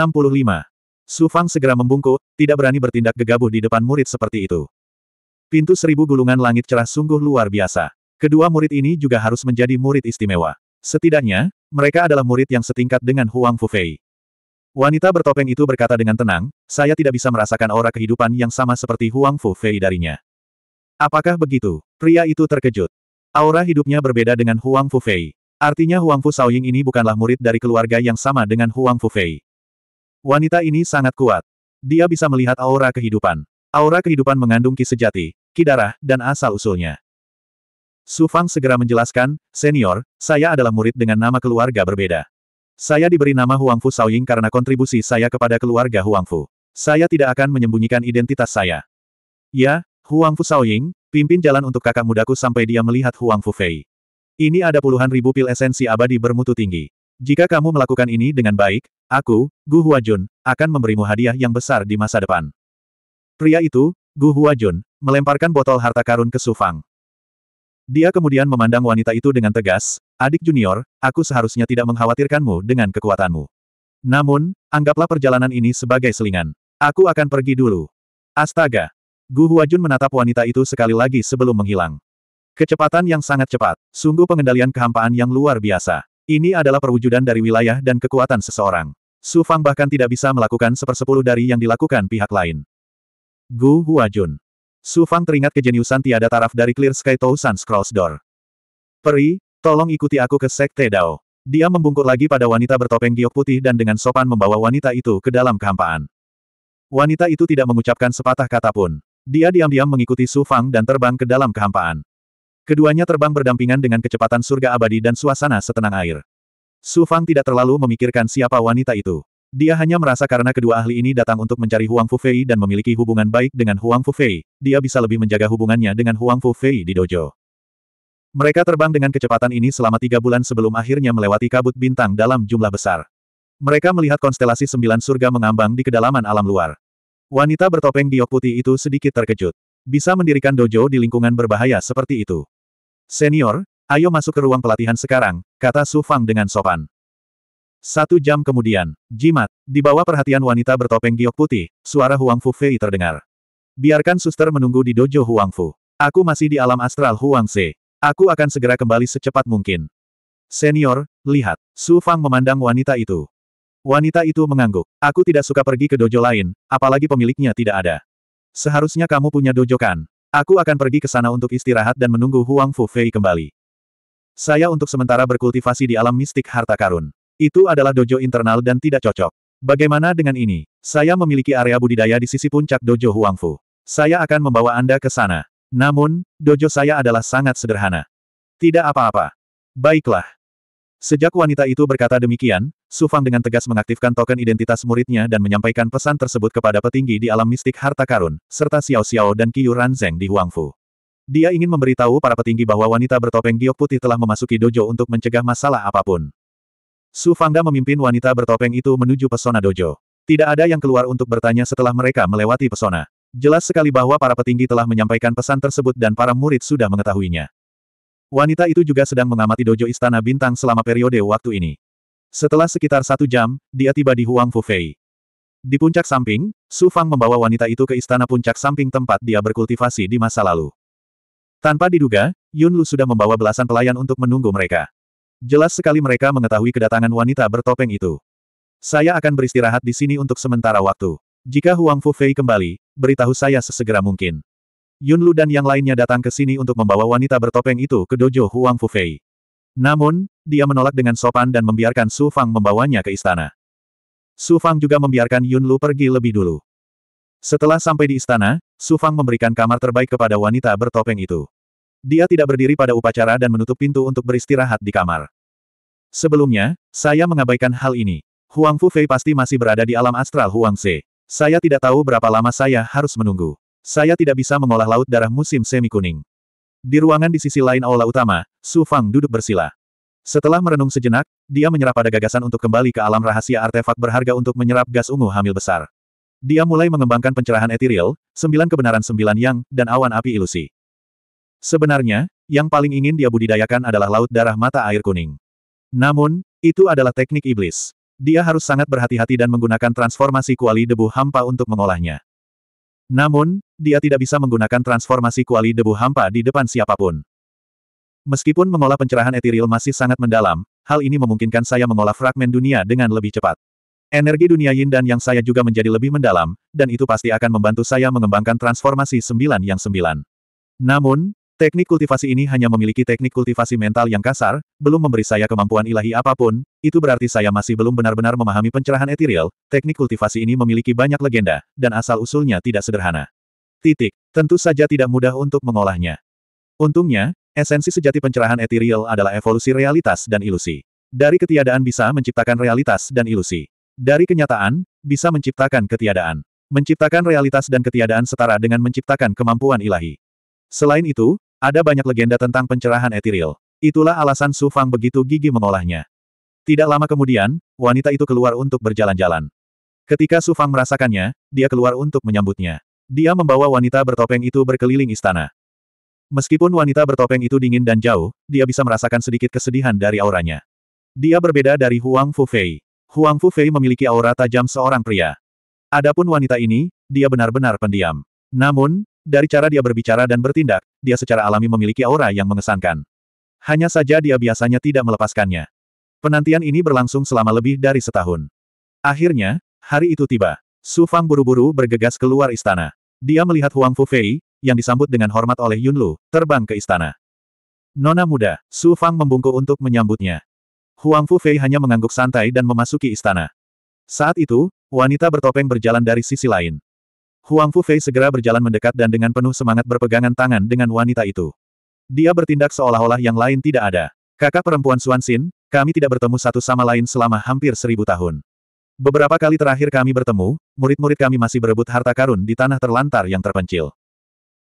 Su Fang segera membungkuk, tidak berani bertindak gegabah di depan murid seperti itu. Pintu seribu gulungan langit cerah sungguh luar biasa. Kedua murid ini juga harus menjadi murid istimewa. Setidaknya, mereka adalah murid yang setingkat dengan Huang Fufei. Wanita bertopeng itu berkata dengan tenang, saya tidak bisa merasakan aura kehidupan yang sama seperti Huang Fu Fei darinya. Apakah begitu? Pria itu terkejut. Aura hidupnya berbeda dengan Huang Fu Fei. Artinya Huang Fu Saoying ini bukanlah murid dari keluarga yang sama dengan Huang Fu Fei. Wanita ini sangat kuat. Dia bisa melihat aura kehidupan. Aura kehidupan mengandung ki sejati, ki darah, dan asal-usulnya. Su Fang segera menjelaskan, Senior, saya adalah murid dengan nama keluarga berbeda. Saya diberi nama Huang Fu Saoying karena kontribusi saya kepada keluarga Huang Fu. Saya tidak akan menyembunyikan identitas saya. Ya, Huang Fu Saoying, pimpin jalan untuk kakak mudaku sampai dia melihat Huang Fu Fei. Ini ada puluhan ribu pil esensi abadi bermutu tinggi. Jika kamu melakukan ini dengan baik, aku, Gu Huajun, akan memberimu hadiah yang besar di masa depan. Pria itu, Gu Huajun, melemparkan botol harta karun ke Sufang. Dia kemudian memandang wanita itu dengan tegas, adik junior, aku seharusnya tidak mengkhawatirkanmu dengan kekuatanmu. Namun, anggaplah perjalanan ini sebagai selingan. Aku akan pergi dulu. Astaga! Gu Huajun menatap wanita itu sekali lagi sebelum menghilang. Kecepatan yang sangat cepat, sungguh pengendalian kehampaan yang luar biasa. Ini adalah perwujudan dari wilayah dan kekuatan seseorang. Su Fang bahkan tidak bisa melakukan sepersepuluh dari yang dilakukan pihak lain. Gu Huajun. Su Fang teringat kejeniusan tiada taraf dari Clear Sky Thousand Scrolls Door. Peri, Tolong ikuti aku ke Sekte Dao. Dia membungkuk lagi pada wanita bertopeng giok putih dan dengan sopan membawa wanita itu ke dalam kehampaan. Wanita itu tidak mengucapkan sepatah kata pun. Dia diam-diam mengikuti Su Fang dan terbang ke dalam kehampaan. Keduanya terbang berdampingan dengan kecepatan surga abadi dan suasana setenang air. Su Fang tidak terlalu memikirkan siapa wanita itu. Dia hanya merasa karena kedua ahli ini datang untuk mencari Huang Fu Fei dan memiliki hubungan baik dengan Huang Fu Fei, dia bisa lebih menjaga hubungannya dengan Huang Fu Fei di dojo. Mereka terbang dengan kecepatan ini selama tiga bulan sebelum akhirnya melewati kabut bintang dalam jumlah besar. Mereka melihat konstelasi sembilan surga mengambang di kedalaman alam luar. Wanita bertopeng giok putih itu sedikit terkejut. Bisa mendirikan dojo di lingkungan berbahaya seperti itu. Senior, ayo masuk ke ruang pelatihan sekarang, kata Su Fang dengan sopan. Satu jam kemudian, jimat, di bawah perhatian wanita bertopeng giok putih, suara Huang Fu Fei terdengar. Biarkan suster menunggu di dojo Huang Fu. Aku masih di alam astral Huang Se. Aku akan segera kembali secepat mungkin. Senior, lihat. Su Fang memandang wanita itu. Wanita itu mengangguk. Aku tidak suka pergi ke dojo lain, apalagi pemiliknya tidak ada. Seharusnya kamu punya dojo kan? Aku akan pergi ke sana untuk istirahat dan menunggu Huang Fu Fei kembali. Saya untuk sementara berkultivasi di alam mistik harta karun. Itu adalah dojo internal dan tidak cocok. Bagaimana dengan ini? Saya memiliki area budidaya di sisi puncak dojo Huang Fu. Saya akan membawa Anda ke sana. Namun, dojo saya adalah sangat sederhana. Tidak apa-apa. Baiklah. Sejak wanita itu berkata demikian, Su Fang dengan tegas mengaktifkan token identitas muridnya dan menyampaikan pesan tersebut kepada petinggi di alam mistik harta karun, serta Xiao Xiao dan Qiyu Ranzeng di Huangfu. Dia ingin memberitahu para petinggi bahwa wanita bertopeng giok putih telah memasuki dojo untuk mencegah masalah apapun. Su Fangda memimpin wanita bertopeng itu menuju pesona dojo. Tidak ada yang keluar untuk bertanya setelah mereka melewati pesona. Jelas sekali bahwa para petinggi telah menyampaikan pesan tersebut dan para murid sudah mengetahuinya. Wanita itu juga sedang mengamati dojo Istana Bintang selama periode waktu ini. Setelah sekitar satu jam, dia tiba di Huang Fufei. Di puncak samping, Su Fang membawa wanita itu ke istana puncak samping tempat dia berkultivasi di masa lalu. Tanpa diduga, Yun Lu sudah membawa belasan pelayan untuk menunggu mereka. Jelas sekali mereka mengetahui kedatangan wanita bertopeng itu. Saya akan beristirahat di sini untuk sementara waktu. Jika Huang Fu Fei kembali, beritahu saya sesegera mungkin. Yun Lu dan yang lainnya datang ke sini untuk membawa wanita bertopeng itu ke dojo Huang Fu Fei. Namun, dia menolak dengan sopan dan membiarkan Su Fang membawanya ke istana. Su Fang juga membiarkan Yun Lu pergi lebih dulu. Setelah sampai di istana, Su Fang memberikan kamar terbaik kepada wanita bertopeng itu. Dia tidak berdiri pada upacara dan menutup pintu untuk beristirahat di kamar. Sebelumnya, saya mengabaikan hal ini. Huang Fu Fei pasti masih berada di alam astral Huang Se. Saya tidak tahu berapa lama saya harus menunggu. Saya tidak bisa mengolah laut darah musim semi kuning. Di ruangan di sisi lain aula utama, Su Fang duduk bersila. Setelah merenung sejenak, dia menyerap pada gagasan untuk kembali ke alam rahasia artefak berharga untuk menyerap gas ungu hamil besar. Dia mulai mengembangkan pencerahan etiril, sembilan kebenaran sembilan yang, dan awan api ilusi. Sebenarnya, yang paling ingin dia budidayakan adalah laut darah mata air kuning. Namun, itu adalah teknik iblis dia harus sangat berhati-hati dan menggunakan transformasi kuali debu hampa untuk mengolahnya. Namun, dia tidak bisa menggunakan transformasi kuali debu hampa di depan siapapun. Meskipun mengolah pencerahan etiril masih sangat mendalam, hal ini memungkinkan saya mengolah fragmen dunia dengan lebih cepat. Energi dunia yin dan yang saya juga menjadi lebih mendalam, dan itu pasti akan membantu saya mengembangkan transformasi sembilan yang sembilan. Namun, Teknik kultivasi ini hanya memiliki teknik kultivasi mental yang kasar, belum memberi saya kemampuan ilahi apapun, itu berarti saya masih belum benar-benar memahami pencerahan etiril, teknik kultivasi ini memiliki banyak legenda, dan asal-usulnya tidak sederhana. Titik. Tentu saja tidak mudah untuk mengolahnya. Untungnya, esensi sejati pencerahan etiril adalah evolusi realitas dan ilusi. Dari ketiadaan bisa menciptakan realitas dan ilusi. Dari kenyataan, bisa menciptakan ketiadaan. Menciptakan realitas dan ketiadaan setara dengan menciptakan kemampuan ilahi. Selain itu, ada banyak legenda tentang pencerahan etiril. Itulah alasan Su Fang begitu gigi mengolahnya. Tidak lama kemudian, wanita itu keluar untuk berjalan-jalan. Ketika Su Fang merasakannya, dia keluar untuk menyambutnya. Dia membawa wanita bertopeng itu berkeliling istana. Meskipun wanita bertopeng itu dingin dan jauh, dia bisa merasakan sedikit kesedihan dari auranya. Dia berbeda dari Huang Fufei. Huang Fufei memiliki aura tajam seorang pria. Adapun wanita ini, dia benar-benar pendiam. Namun, dari cara dia berbicara dan bertindak, dia secara alami memiliki aura yang mengesankan. Hanya saja dia biasanya tidak melepaskannya. Penantian ini berlangsung selama lebih dari setahun. Akhirnya, hari itu tiba. Su Fang buru-buru bergegas keluar istana. Dia melihat Huang Fu Fei, yang disambut dengan hormat oleh Yun Lu, terbang ke istana. Nona muda, Su Fang membungkuk untuk menyambutnya. Huang Fu Fei hanya mengangguk santai dan memasuki istana. Saat itu, wanita bertopeng berjalan dari sisi lain. Huang Fu Fei segera berjalan mendekat dan dengan penuh semangat berpegangan tangan dengan wanita itu. Dia bertindak seolah-olah yang lain tidak ada. Kakak perempuan Suan Xin, kami tidak bertemu satu sama lain selama hampir seribu tahun. Beberapa kali terakhir kami bertemu, murid-murid kami masih berebut harta karun di tanah terlantar yang terpencil.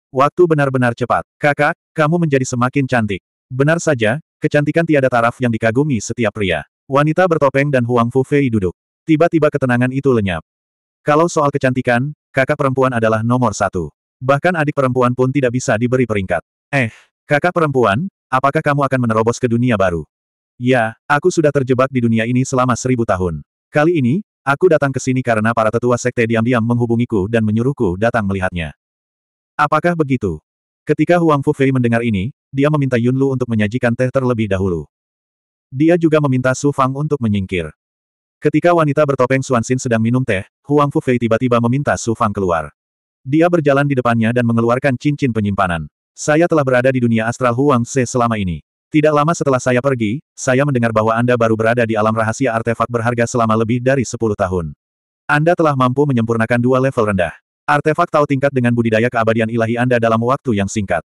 Waktu benar-benar cepat. Kakak, kamu menjadi semakin cantik. Benar saja, kecantikan tiada taraf yang dikagumi setiap pria. Wanita bertopeng dan Huang Fu Fei duduk. Tiba-tiba ketenangan itu lenyap. Kalau soal kecantikan, kakak perempuan adalah nomor satu. Bahkan adik perempuan pun tidak bisa diberi peringkat. Eh, kakak perempuan, apakah kamu akan menerobos ke dunia baru? Ya, aku sudah terjebak di dunia ini selama seribu tahun. Kali ini, aku datang ke sini karena para tetua sekte diam-diam menghubungiku dan menyuruhku datang melihatnya. Apakah begitu? Ketika Huang Fu Fei mendengar ini, dia meminta Yunlu untuk menyajikan teh terlebih dahulu. Dia juga meminta Su Fang untuk menyingkir. Ketika wanita bertopeng Xuanxin sedang minum teh, Huang Fufei tiba-tiba meminta Su Fang keluar. Dia berjalan di depannya dan mengeluarkan cincin penyimpanan. Saya telah berada di dunia astral Huang Se selama ini. Tidak lama setelah saya pergi, saya mendengar bahwa Anda baru berada di alam rahasia artefak berharga selama lebih dari 10 tahun. Anda telah mampu menyempurnakan dua level rendah. Artefak tahu tingkat dengan budidaya keabadian ilahi Anda dalam waktu yang singkat.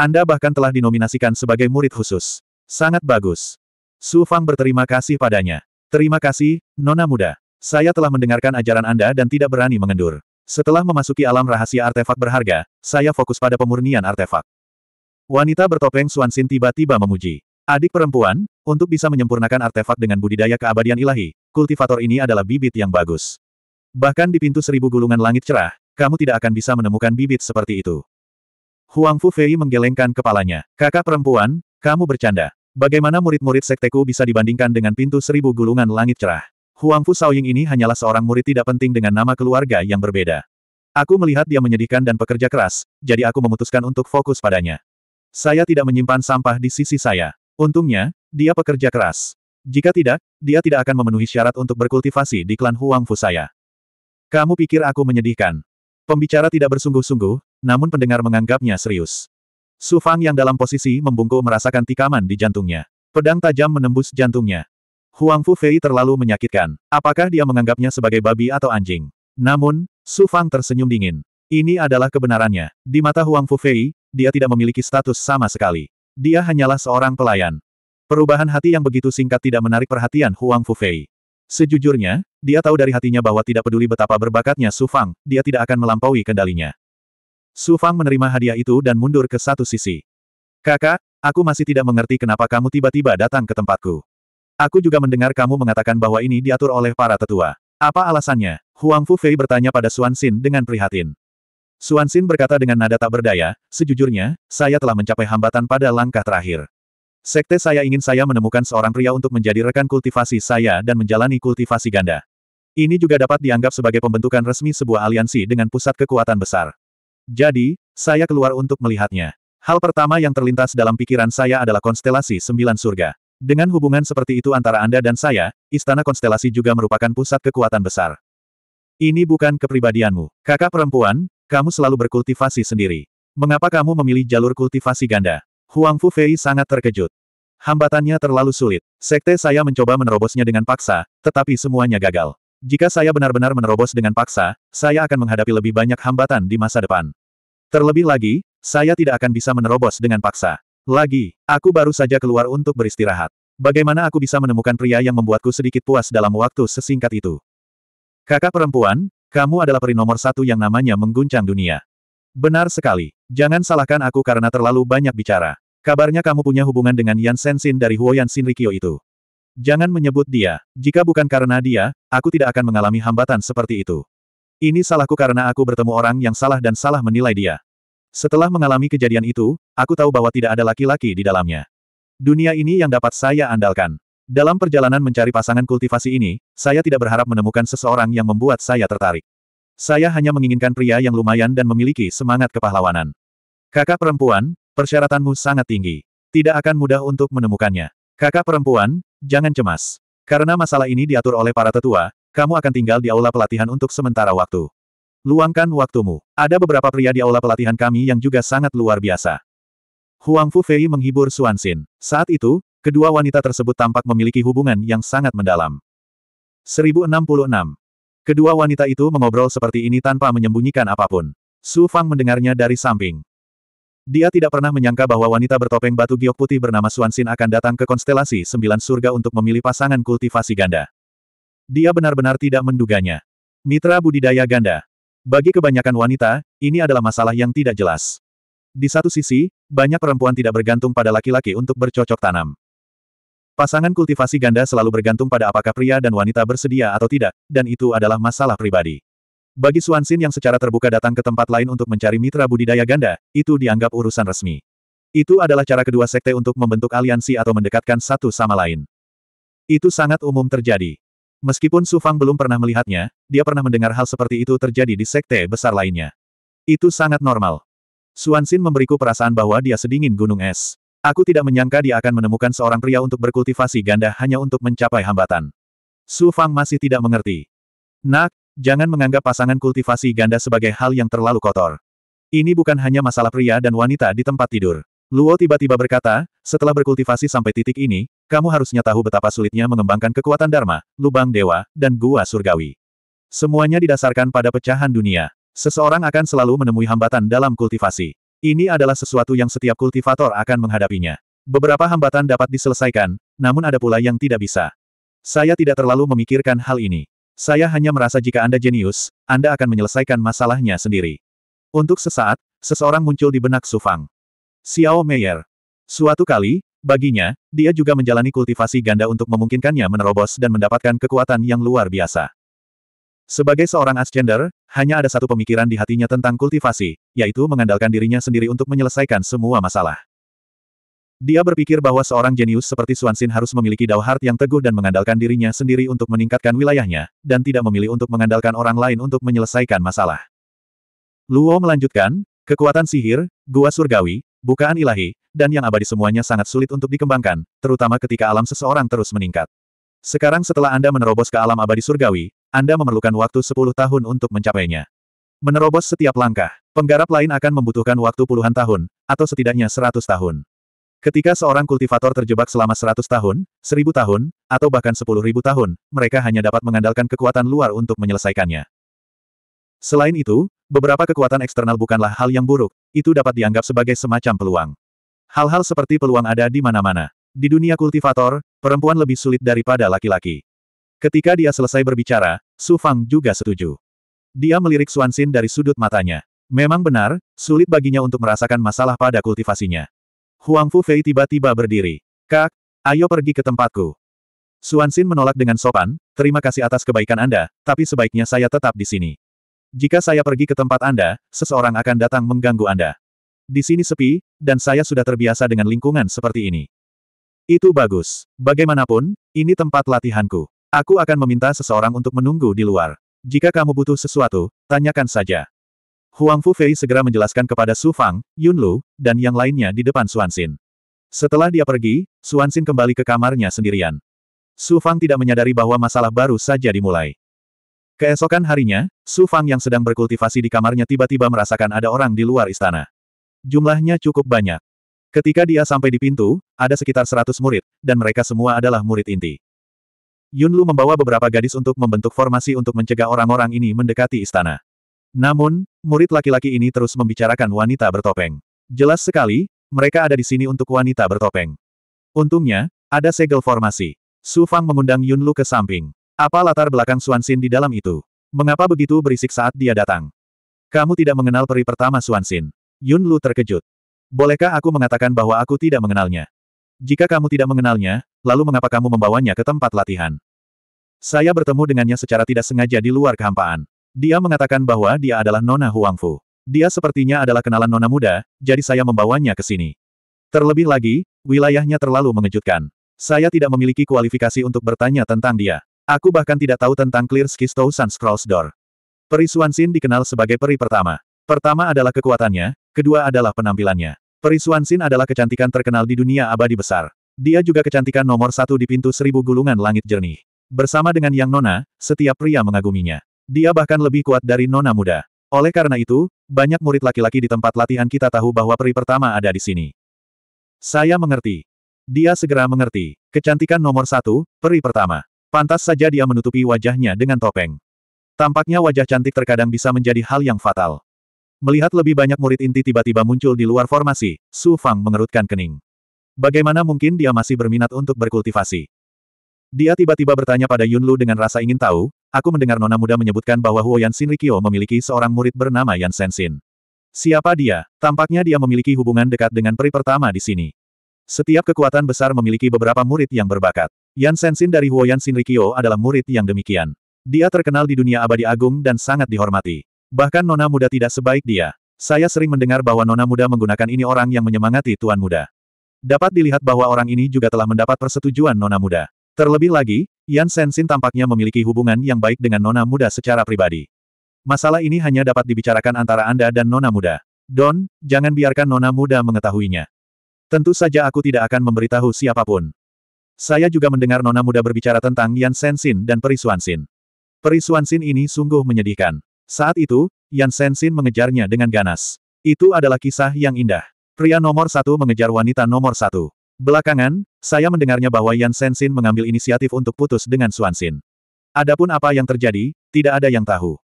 Anda bahkan telah dinominasikan sebagai murid khusus. Sangat bagus. Su Fang berterima kasih padanya. Terima kasih, Nona Muda. Saya telah mendengarkan ajaran Anda dan tidak berani mengendur. Setelah memasuki alam rahasia artefak berharga, saya fokus pada pemurnian artefak. Wanita bertopeng Suansin tiba-tiba memuji. Adik perempuan, untuk bisa menyempurnakan artefak dengan budidaya keabadian ilahi, kultivator ini adalah bibit yang bagus. Bahkan di pintu seribu gulungan langit cerah, kamu tidak akan bisa menemukan bibit seperti itu. Huang Fu Fei menggelengkan kepalanya. Kakak perempuan, kamu bercanda. Bagaimana murid-murid sekteku bisa dibandingkan dengan pintu seribu gulungan langit cerah? Huang Fu Saoying ini hanyalah seorang murid tidak penting dengan nama keluarga yang berbeda. Aku melihat dia menyedihkan dan pekerja keras, jadi aku memutuskan untuk fokus padanya. Saya tidak menyimpan sampah di sisi saya. Untungnya, dia pekerja keras. Jika tidak, dia tidak akan memenuhi syarat untuk berkultivasi di klan Huang Fu saya. Kamu pikir aku menyedihkan? Pembicara tidak bersungguh-sungguh, namun pendengar menganggapnya serius. Su Fang yang dalam posisi membungkuk merasakan tikaman di jantungnya. Pedang tajam menembus jantungnya. Huang Fu Fei terlalu menyakitkan. Apakah dia menganggapnya sebagai babi atau anjing? Namun, Su Fang tersenyum dingin. Ini adalah kebenarannya. Di mata Huang Fu Fei, dia tidak memiliki status sama sekali. Dia hanyalah seorang pelayan. Perubahan hati yang begitu singkat tidak menarik perhatian Huang Fu Fei. Sejujurnya, dia tahu dari hatinya bahwa tidak peduli betapa berbakatnya Su Fang, dia tidak akan melampaui kendalinya. Su Fang menerima hadiah itu dan mundur ke satu sisi. Kakak, aku masih tidak mengerti kenapa kamu tiba-tiba datang ke tempatku. Aku juga mendengar kamu mengatakan bahwa ini diatur oleh para tetua. Apa alasannya? Huang Fu Fei bertanya pada Xuan Xin dengan prihatin. Xuan Xin berkata dengan nada tak berdaya, sejujurnya, saya telah mencapai hambatan pada langkah terakhir. Sekte saya ingin saya menemukan seorang pria untuk menjadi rekan kultivasi saya dan menjalani kultivasi ganda. Ini juga dapat dianggap sebagai pembentukan resmi sebuah aliansi dengan pusat kekuatan besar. Jadi, saya keluar untuk melihatnya. Hal pertama yang terlintas dalam pikiran saya adalah konstelasi sembilan surga. Dengan hubungan seperti itu antara Anda dan saya, istana konstelasi juga merupakan pusat kekuatan besar. Ini bukan kepribadianmu. Kakak perempuan, kamu selalu berkultivasi sendiri. Mengapa kamu memilih jalur kultivasi ganda? Huang Fu Fei sangat terkejut. Hambatannya terlalu sulit. Sekte saya mencoba menerobosnya dengan paksa, tetapi semuanya gagal. Jika saya benar-benar menerobos dengan paksa, saya akan menghadapi lebih banyak hambatan di masa depan. Terlebih lagi, saya tidak akan bisa menerobos dengan paksa. Lagi, aku baru saja keluar untuk beristirahat. Bagaimana aku bisa menemukan pria yang membuatku sedikit puas dalam waktu sesingkat itu? Kakak perempuan, kamu adalah peri nomor satu yang namanya mengguncang dunia. Benar sekali. Jangan salahkan aku karena terlalu banyak bicara. Kabarnya kamu punya hubungan dengan Yan Sensin dari Huoyan Sinrikyo itu. Jangan menyebut dia. Jika bukan karena dia, aku tidak akan mengalami hambatan seperti itu. Ini salahku karena aku bertemu orang yang salah dan salah menilai dia. Setelah mengalami kejadian itu, aku tahu bahwa tidak ada laki-laki di dalamnya. Dunia ini yang dapat saya andalkan. Dalam perjalanan mencari pasangan kultivasi ini, saya tidak berharap menemukan seseorang yang membuat saya tertarik. Saya hanya menginginkan pria yang lumayan dan memiliki semangat kepahlawanan. Kakak perempuan, persyaratanmu sangat tinggi. Tidak akan mudah untuk menemukannya. Kakak perempuan, Jangan cemas. Karena masalah ini diatur oleh para tetua, kamu akan tinggal di aula pelatihan untuk sementara waktu. Luangkan waktumu. Ada beberapa pria di aula pelatihan kami yang juga sangat luar biasa. Huang Fufei menghibur Suansin. Saat itu, kedua wanita tersebut tampak memiliki hubungan yang sangat mendalam. 1066. Kedua wanita itu mengobrol seperti ini tanpa menyembunyikan apapun. Su Fang mendengarnya dari samping. Dia tidak pernah menyangka bahwa wanita bertopeng batu giok putih bernama Suansin akan datang ke konstelasi sembilan surga untuk memilih pasangan kultivasi ganda. Dia benar-benar tidak menduganya. Mitra budidaya ganda. Bagi kebanyakan wanita, ini adalah masalah yang tidak jelas. Di satu sisi, banyak perempuan tidak bergantung pada laki-laki untuk bercocok tanam. Pasangan kultivasi ganda selalu bergantung pada apakah pria dan wanita bersedia atau tidak, dan itu adalah masalah pribadi. Bagi Suansin yang secara terbuka datang ke tempat lain untuk mencari mitra budidaya ganda, itu dianggap urusan resmi. Itu adalah cara kedua sekte untuk membentuk aliansi atau mendekatkan satu sama lain. Itu sangat umum terjadi. Meskipun Su Fang belum pernah melihatnya, dia pernah mendengar hal seperti itu terjadi di sekte besar lainnya. Itu sangat normal. Suansin memberiku perasaan bahwa dia sedingin gunung es. Aku tidak menyangka dia akan menemukan seorang pria untuk berkultivasi ganda hanya untuk mencapai hambatan. Su Fang masih tidak mengerti. Nak, Jangan menganggap pasangan kultivasi ganda sebagai hal yang terlalu kotor. Ini bukan hanya masalah pria dan wanita di tempat tidur. Luo tiba-tiba berkata, setelah berkultivasi sampai titik ini, kamu harusnya tahu betapa sulitnya mengembangkan kekuatan Dharma, lubang dewa, dan gua surgawi. Semuanya didasarkan pada pecahan dunia. Seseorang akan selalu menemui hambatan dalam kultivasi. Ini adalah sesuatu yang setiap kultivator akan menghadapinya. Beberapa hambatan dapat diselesaikan, namun ada pula yang tidak bisa. Saya tidak terlalu memikirkan hal ini. Saya hanya merasa jika Anda jenius, Anda akan menyelesaikan masalahnya sendiri. Untuk sesaat, seseorang muncul di benak Sufang. Xiao Meyer. Suatu kali, baginya, dia juga menjalani kultivasi ganda untuk memungkinkannya menerobos dan mendapatkan kekuatan yang luar biasa. Sebagai seorang ascender, hanya ada satu pemikiran di hatinya tentang kultivasi, yaitu mengandalkan dirinya sendiri untuk menyelesaikan semua masalah. Dia berpikir bahwa seorang jenius seperti Suansin harus memiliki Dao Heart yang teguh dan mengandalkan dirinya sendiri untuk meningkatkan wilayahnya, dan tidak memilih untuk mengandalkan orang lain untuk menyelesaikan masalah. Luo melanjutkan, kekuatan sihir, gua surgawi, bukaan ilahi, dan yang abadi semuanya sangat sulit untuk dikembangkan, terutama ketika alam seseorang terus meningkat. Sekarang setelah Anda menerobos ke alam abadi surgawi, Anda memerlukan waktu 10 tahun untuk mencapainya. Menerobos setiap langkah, penggarap lain akan membutuhkan waktu puluhan tahun, atau setidaknya 100 tahun. Ketika seorang kultivator terjebak selama 100 tahun, 1000 tahun, atau bahkan 10.000 tahun, mereka hanya dapat mengandalkan kekuatan luar untuk menyelesaikannya. Selain itu, beberapa kekuatan eksternal bukanlah hal yang buruk, itu dapat dianggap sebagai semacam peluang. Hal-hal seperti peluang ada di mana-mana. Di dunia kultivator, perempuan lebih sulit daripada laki-laki. Ketika dia selesai berbicara, Su Fang juga setuju. Dia melirik Suansin dari sudut matanya. Memang benar, sulit baginya untuk merasakan masalah pada kultivasinya. Huang Fu Fei tiba-tiba berdiri. Kak, ayo pergi ke tempatku. Xin menolak dengan sopan, terima kasih atas kebaikan Anda, tapi sebaiknya saya tetap di sini. Jika saya pergi ke tempat Anda, seseorang akan datang mengganggu Anda. Di sini sepi, dan saya sudah terbiasa dengan lingkungan seperti ini. Itu bagus. Bagaimanapun, ini tempat latihanku. Aku akan meminta seseorang untuk menunggu di luar. Jika kamu butuh sesuatu, tanyakan saja. Huang Fu Fei segera menjelaskan kepada Su Fang, Yun Lu, dan yang lainnya di depan Xin. Setelah dia pergi, Xin kembali ke kamarnya sendirian. Su Fang tidak menyadari bahwa masalah baru saja dimulai. Keesokan harinya, Su Fang yang sedang berkultivasi di kamarnya tiba-tiba merasakan ada orang di luar istana. Jumlahnya cukup banyak. Ketika dia sampai di pintu, ada sekitar 100 murid, dan mereka semua adalah murid inti. Yun Lu membawa beberapa gadis untuk membentuk formasi untuk mencegah orang-orang ini mendekati istana. Namun, murid laki-laki ini terus membicarakan wanita bertopeng. Jelas sekali, mereka ada di sini untuk wanita bertopeng. Untungnya, ada segel formasi. Su Fang mengundang Yun Lu ke samping. Apa latar belakang Suan Xin di dalam itu? Mengapa begitu berisik saat dia datang? Kamu tidak mengenal peri pertama Suan Xin. Yun Lu terkejut. Bolehkah aku mengatakan bahwa aku tidak mengenalnya? Jika kamu tidak mengenalnya, lalu mengapa kamu membawanya ke tempat latihan? Saya bertemu dengannya secara tidak sengaja di luar kehampaan. Dia mengatakan bahwa dia adalah Nona Huangfu. Dia sepertinya adalah kenalan Nona muda, jadi saya membawanya ke sini. Terlebih lagi, wilayahnya terlalu mengejutkan. Saya tidak memiliki kualifikasi untuk bertanya tentang dia. Aku bahkan tidak tahu tentang Clear Skistow Sun Scrolls Door. Peri Suansin dikenal sebagai peri pertama. Pertama adalah kekuatannya, kedua adalah penampilannya. Peri Suansin adalah kecantikan terkenal di dunia abadi besar. Dia juga kecantikan nomor satu di pintu seribu gulungan langit jernih. Bersama dengan Yang Nona, setiap pria mengaguminya. Dia bahkan lebih kuat dari nona muda. Oleh karena itu, banyak murid laki-laki di tempat latihan kita tahu bahwa peri pertama ada di sini. Saya mengerti. Dia segera mengerti. Kecantikan nomor satu, peri pertama. Pantas saja dia menutupi wajahnya dengan topeng. Tampaknya wajah cantik terkadang bisa menjadi hal yang fatal. Melihat lebih banyak murid inti tiba-tiba muncul di luar formasi, Su Fang mengerutkan kening. Bagaimana mungkin dia masih berminat untuk berkultivasi? Dia tiba-tiba bertanya pada Yunlu dengan rasa ingin tahu, Aku mendengar nona muda menyebutkan bahwa Huoyan Shinrikyo memiliki seorang murid bernama Yan Senshin. Siapa dia? Tampaknya dia memiliki hubungan dekat dengan peri pertama di sini. Setiap kekuatan besar memiliki beberapa murid yang berbakat. Yan Senshin dari Huoyan Shinrikyo adalah murid yang demikian. Dia terkenal di dunia abadi agung dan sangat dihormati. Bahkan nona muda tidak sebaik dia. Saya sering mendengar bahwa nona muda menggunakan ini orang yang menyemangati tuan muda. Dapat dilihat bahwa orang ini juga telah mendapat persetujuan nona muda. Terlebih lagi, Yan Sensin tampaknya memiliki hubungan yang baik dengan Nona Muda secara pribadi. Masalah ini hanya dapat dibicarakan antara Anda dan Nona Muda. Don, jangan biarkan Nona Muda mengetahuinya. Tentu saja aku tidak akan memberitahu siapapun. Saya juga mendengar Nona Muda berbicara tentang Yan Sensin dan Peri Peri Sin ini sungguh menyedihkan. Saat itu, Yan Sensin mengejarnya dengan ganas. Itu adalah kisah yang indah. Pria nomor satu mengejar wanita nomor satu. Belakangan, saya mendengarnya bahwa Yan Sensin mengambil inisiatif untuk putus dengan Suansin. Adapun apa yang terjadi, tidak ada yang tahu.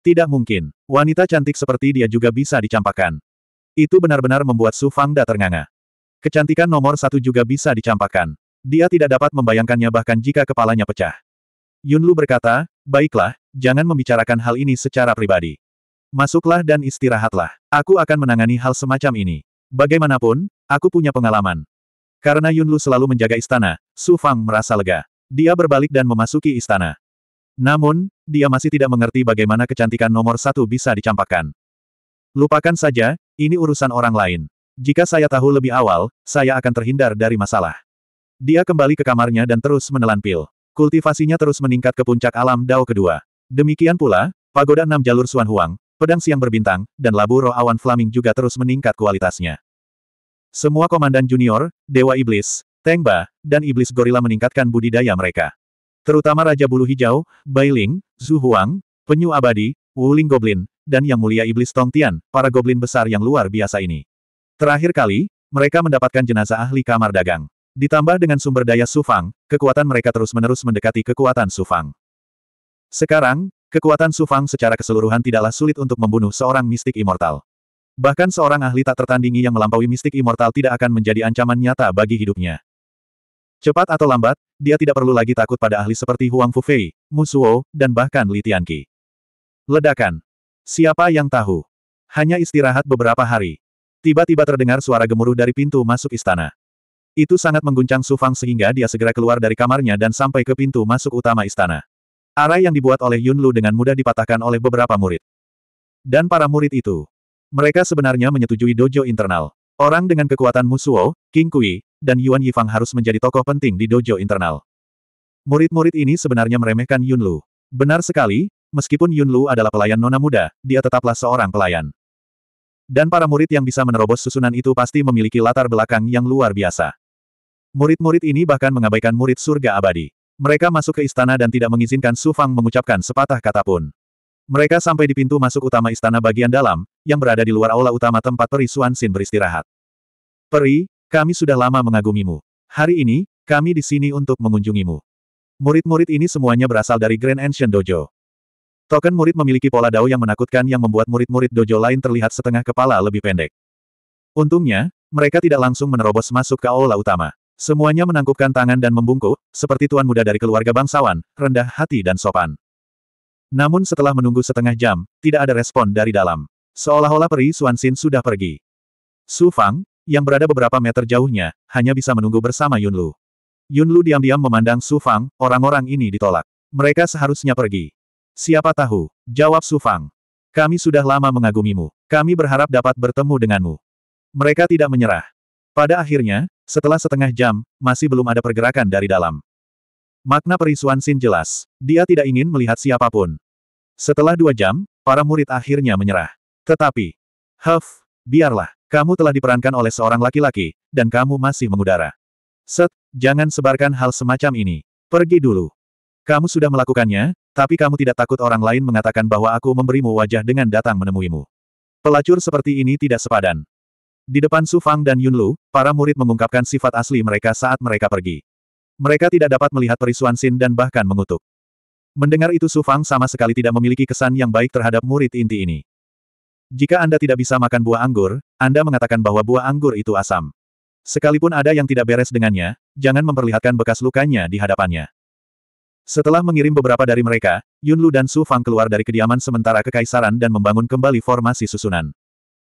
Tidak mungkin. Wanita cantik seperti dia juga bisa dicampakkan. Itu benar-benar membuat Su Fangda ternganga. Kecantikan nomor satu juga bisa dicampakkan. Dia tidak dapat membayangkannya bahkan jika kepalanya pecah. Yunlu berkata, baiklah, jangan membicarakan hal ini secara pribadi. Masuklah dan istirahatlah. Aku akan menangani hal semacam ini. Bagaimanapun, aku punya pengalaman. Karena Yunlu selalu menjaga istana, Su Fang merasa lega. Dia berbalik dan memasuki istana. Namun, dia masih tidak mengerti bagaimana kecantikan nomor satu bisa dicampakkan. Lupakan saja, ini urusan orang lain. Jika saya tahu lebih awal, saya akan terhindar dari masalah. Dia kembali ke kamarnya dan terus menelan pil. Kultivasinya terus meningkat ke puncak alam Dao kedua. Demikian pula, pagoda enam jalur Suan Huang, pedang siang berbintang, dan labu roh awan flaming juga terus meningkat kualitasnya. Semua komandan junior, Dewa Iblis, Tengba, dan Iblis Gorila meningkatkan budidaya mereka. Terutama Raja Bulu Hijau, Bailing, Zhu Huang, Penyu Abadi, Wuling Goblin, dan Yang Mulia Iblis Tongtian, para goblin besar yang luar biasa ini. Terakhir kali, mereka mendapatkan jenazah ahli kamar dagang. Ditambah dengan sumber daya Sufang, kekuatan mereka terus-menerus mendekati kekuatan Sufang. Sekarang, kekuatan Sufang secara keseluruhan tidaklah sulit untuk membunuh seorang mistik immortal. Bahkan seorang ahli tak tertandingi yang melampaui mistik immortal tidak akan menjadi ancaman nyata bagi hidupnya. Cepat atau lambat, dia tidak perlu lagi takut pada ahli seperti Huang Fufei, Musuo, dan bahkan Li Tianqi. Ledakan. Siapa yang tahu? Hanya istirahat beberapa hari. Tiba-tiba terdengar suara gemuruh dari pintu masuk istana. Itu sangat mengguncang Su Fang sehingga dia segera keluar dari kamarnya dan sampai ke pintu masuk utama istana. Arai yang dibuat oleh Yun Lu dengan mudah dipatahkan oleh beberapa murid. Dan para murid itu mereka sebenarnya menyetujui dojo internal. Orang dengan kekuatan Musuo, King Kui, dan Yuan Yifang harus menjadi tokoh penting di dojo internal. Murid-murid ini sebenarnya meremehkan Yun Lu. Benar sekali, meskipun Yun Lu adalah pelayan nona muda, dia tetaplah seorang pelayan. Dan para murid yang bisa menerobos susunan itu pasti memiliki latar belakang yang luar biasa. Murid-murid ini bahkan mengabaikan murid surga abadi. Mereka masuk ke istana dan tidak mengizinkan Su Fang mengucapkan sepatah kata pun. Mereka sampai di pintu masuk utama istana bagian dalam, yang berada di luar aula utama tempat Peri Suansin beristirahat. Peri, kami sudah lama mengagumimu. Hari ini, kami di sini untuk mengunjungimu. Murid-murid ini semuanya berasal dari Grand Ancient Dojo. Token murid memiliki pola dao yang menakutkan yang membuat murid-murid dojo lain terlihat setengah kepala lebih pendek. Untungnya, mereka tidak langsung menerobos masuk ke aula utama. Semuanya menangkupkan tangan dan membungkuk, seperti tuan muda dari keluarga bangsawan, rendah hati dan sopan. Namun setelah menunggu setengah jam, tidak ada respon dari dalam. Seolah-olah peri Suan sudah pergi. Su Fang, yang berada beberapa meter jauhnya, hanya bisa menunggu bersama Yun Lu. Yun Lu diam-diam memandang Su Fang, orang-orang ini ditolak. Mereka seharusnya pergi. Siapa tahu? Jawab Su Fang. Kami sudah lama mengagumimu. Kami berharap dapat bertemu denganmu. Mereka tidak menyerah. Pada akhirnya, setelah setengah jam, masih belum ada pergerakan dari dalam. Makna perisuan Sin jelas. Dia tidak ingin melihat siapapun. Setelah dua jam, para murid akhirnya menyerah. Tetapi, Huff, biarlah, kamu telah diperankan oleh seorang laki-laki, dan kamu masih mengudara. Set, jangan sebarkan hal semacam ini. Pergi dulu. Kamu sudah melakukannya, tapi kamu tidak takut orang lain mengatakan bahwa aku memberimu wajah dengan datang menemuimu. Pelacur seperti ini tidak sepadan. Di depan Su Fang dan Yun Lu, para murid mengungkapkan sifat asli mereka saat mereka pergi. Mereka tidak dapat melihat perisuan Sin dan bahkan mengutuk. Mendengar itu Su Fang sama sekali tidak memiliki kesan yang baik terhadap murid inti ini. Jika Anda tidak bisa makan buah anggur, Anda mengatakan bahwa buah anggur itu asam. Sekalipun ada yang tidak beres dengannya, jangan memperlihatkan bekas lukanya di hadapannya. Setelah mengirim beberapa dari mereka, Yunlu dan Su Fang keluar dari kediaman sementara kekaisaran dan membangun kembali formasi susunan.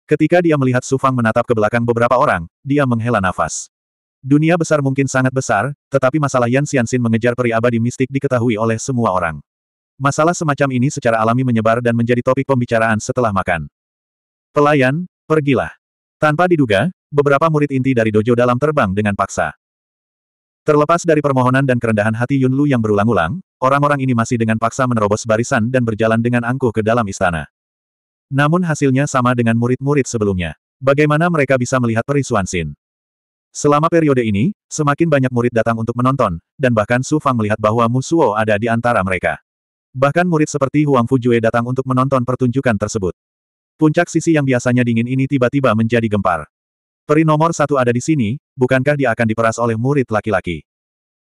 Ketika dia melihat Su Fang menatap ke belakang beberapa orang, dia menghela nafas. Dunia besar mungkin sangat besar, tetapi masalah Yan Xianxin mengejar peri abadi mistik diketahui oleh semua orang. Masalah semacam ini secara alami menyebar dan menjadi topik pembicaraan setelah makan. Pelayan, pergilah. Tanpa diduga, beberapa murid inti dari dojo dalam terbang dengan paksa. Terlepas dari permohonan dan kerendahan hati Yunlu yang berulang-ulang, orang-orang ini masih dengan paksa menerobos barisan dan berjalan dengan angkuh ke dalam istana. Namun hasilnya sama dengan murid-murid sebelumnya. Bagaimana mereka bisa melihat perisuan Sin? Selama periode ini, semakin banyak murid datang untuk menonton, dan bahkan Su Fang melihat bahwa Musuo ada di antara mereka. Bahkan murid seperti Huang Fujue datang untuk menonton pertunjukan tersebut. Puncak sisi yang biasanya dingin ini tiba-tiba menjadi gempar. Peri nomor satu ada di sini, bukankah dia akan diperas oleh murid laki-laki?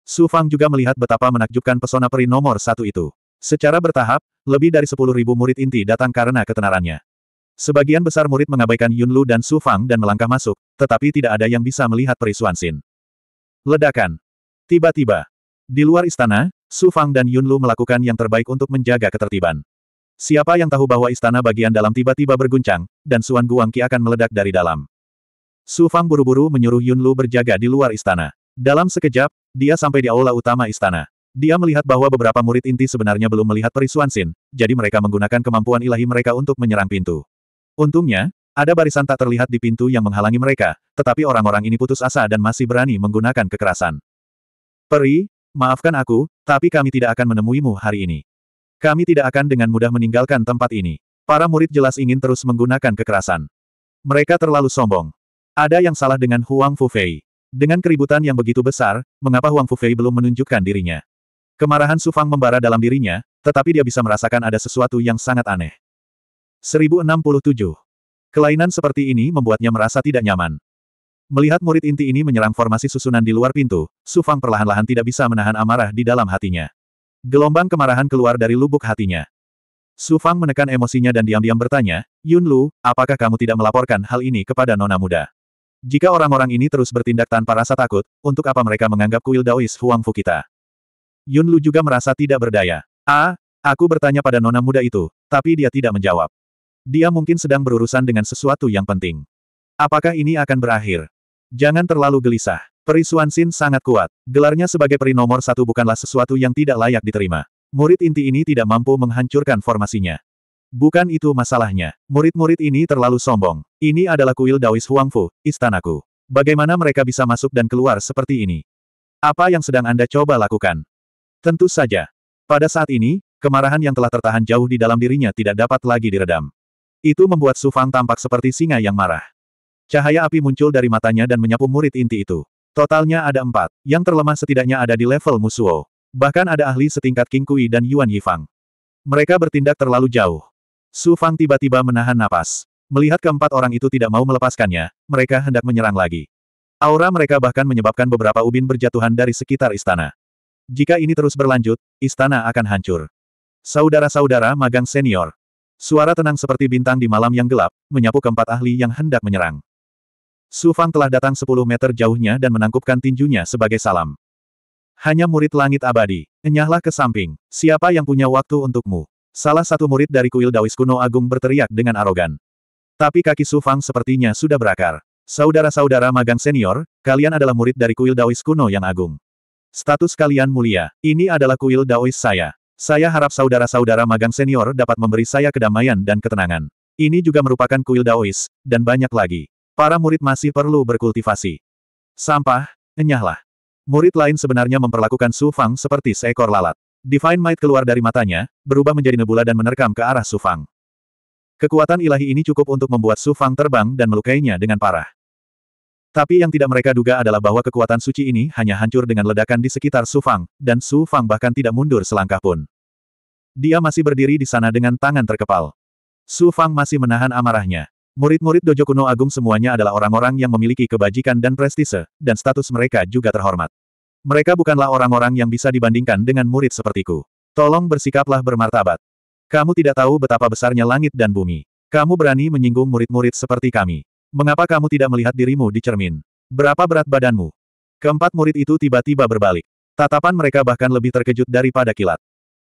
Su Fang juga melihat betapa menakjubkan pesona peri nomor satu itu. Secara bertahap, lebih dari sepuluh ribu murid inti datang karena ketenarannya. Sebagian besar murid mengabaikan Yunlu dan Su Fang dan melangkah masuk, tetapi tidak ada yang bisa melihat perisuan Sin. Ledakan. Tiba-tiba. Di luar istana, Su Fang dan Yunlu melakukan yang terbaik untuk menjaga ketertiban. Siapa yang tahu bahwa istana bagian dalam tiba-tiba berguncang, dan Suan Guangqi akan meledak dari dalam. Su Fang buru-buru menyuruh Yunlu berjaga di luar istana. Dalam sekejap, dia sampai di aula utama istana. Dia melihat bahwa beberapa murid inti sebenarnya belum melihat perisuan Sin, jadi mereka menggunakan kemampuan ilahi mereka untuk menyerang pintu. Untungnya, ada barisan tak terlihat di pintu yang menghalangi mereka, tetapi orang-orang ini putus asa dan masih berani menggunakan kekerasan. Peri, maafkan aku, tapi kami tidak akan menemuimu hari ini. Kami tidak akan dengan mudah meninggalkan tempat ini. Para murid jelas ingin terus menggunakan kekerasan. Mereka terlalu sombong. Ada yang salah dengan Huang Fufei. Dengan keributan yang begitu besar, mengapa Huang Fufei belum menunjukkan dirinya? Kemarahan Sufang membara dalam dirinya, tetapi dia bisa merasakan ada sesuatu yang sangat aneh. 1067. Kelainan seperti ini membuatnya merasa tidak nyaman. Melihat murid inti ini menyerang formasi susunan di luar pintu, Su Fang perlahan-lahan tidak bisa menahan amarah di dalam hatinya. Gelombang kemarahan keluar dari lubuk hatinya. Su Fang menekan emosinya dan diam-diam bertanya, Yun Lu, apakah kamu tidak melaporkan hal ini kepada Nona Muda? Jika orang-orang ini terus bertindak tanpa rasa takut, untuk apa mereka menganggap kuil Daois Huang Fu kita? Yun Lu juga merasa tidak berdaya. Ah, aku bertanya pada Nona Muda itu, tapi dia tidak menjawab. Dia mungkin sedang berurusan dengan sesuatu yang penting. Apakah ini akan berakhir? Jangan terlalu gelisah. Peri Suansin sangat kuat. Gelarnya sebagai peri nomor satu bukanlah sesuatu yang tidak layak diterima. Murid inti ini tidak mampu menghancurkan formasinya. Bukan itu masalahnya. Murid-murid ini terlalu sombong. Ini adalah kuil Dawis Huangfu, istanaku. Bagaimana mereka bisa masuk dan keluar seperti ini? Apa yang sedang Anda coba lakukan? Tentu saja. Pada saat ini, kemarahan yang telah tertahan jauh di dalam dirinya tidak dapat lagi diredam. Itu membuat Su Fang tampak seperti singa yang marah. Cahaya api muncul dari matanya dan menyapu murid inti itu. Totalnya ada empat, yang terlemah setidaknya ada di level Musuo. Bahkan ada ahli setingkat King Kui dan Yuan Yifang. Mereka bertindak terlalu jauh. Su Fang tiba-tiba menahan napas. Melihat keempat orang itu tidak mau melepaskannya, mereka hendak menyerang lagi. Aura mereka bahkan menyebabkan beberapa ubin berjatuhan dari sekitar istana. Jika ini terus berlanjut, istana akan hancur. Saudara-saudara magang senior, Suara tenang seperti bintang di malam yang gelap, menyapu keempat ahli yang hendak menyerang. Su Fang telah datang 10 meter jauhnya dan menangkupkan tinjunya sebagai salam. Hanya murid langit abadi. Enyahlah ke samping. Siapa yang punya waktu untukmu? Salah satu murid dari kuil Dawis kuno agung berteriak dengan arogan. Tapi kaki Su Fang sepertinya sudah berakar. Saudara-saudara magang senior, kalian adalah murid dari kuil Dawis kuno yang agung. Status kalian mulia. Ini adalah kuil Daois saya. Saya harap saudara-saudara magang senior dapat memberi saya kedamaian dan ketenangan. Ini juga merupakan kuil Daois, dan banyak lagi. Para murid masih perlu berkultivasi. Sampah, enyahlah. Murid lain sebenarnya memperlakukan Su Fang seperti seekor lalat. Divine Might keluar dari matanya, berubah menjadi nebula dan menerkam ke arah Su Fang. Kekuatan ilahi ini cukup untuk membuat Su Fang terbang dan melukainya dengan parah. Tapi yang tidak mereka duga adalah bahwa kekuatan suci ini hanya hancur dengan ledakan di sekitar Su Fang, dan Su Fang bahkan tidak mundur selangkah pun. Dia masih berdiri di sana dengan tangan terkepal. Su Fang masih menahan amarahnya. Murid-murid dojo kuno agung semuanya adalah orang-orang yang memiliki kebajikan dan prestise, dan status mereka juga terhormat. Mereka bukanlah orang-orang yang bisa dibandingkan dengan murid sepertiku. Tolong bersikaplah bermartabat. Kamu tidak tahu betapa besarnya langit dan bumi. Kamu berani menyinggung murid-murid seperti kami. Mengapa kamu tidak melihat dirimu di cermin? Berapa berat badanmu? Keempat murid itu tiba-tiba berbalik. Tatapan mereka bahkan lebih terkejut daripada kilat.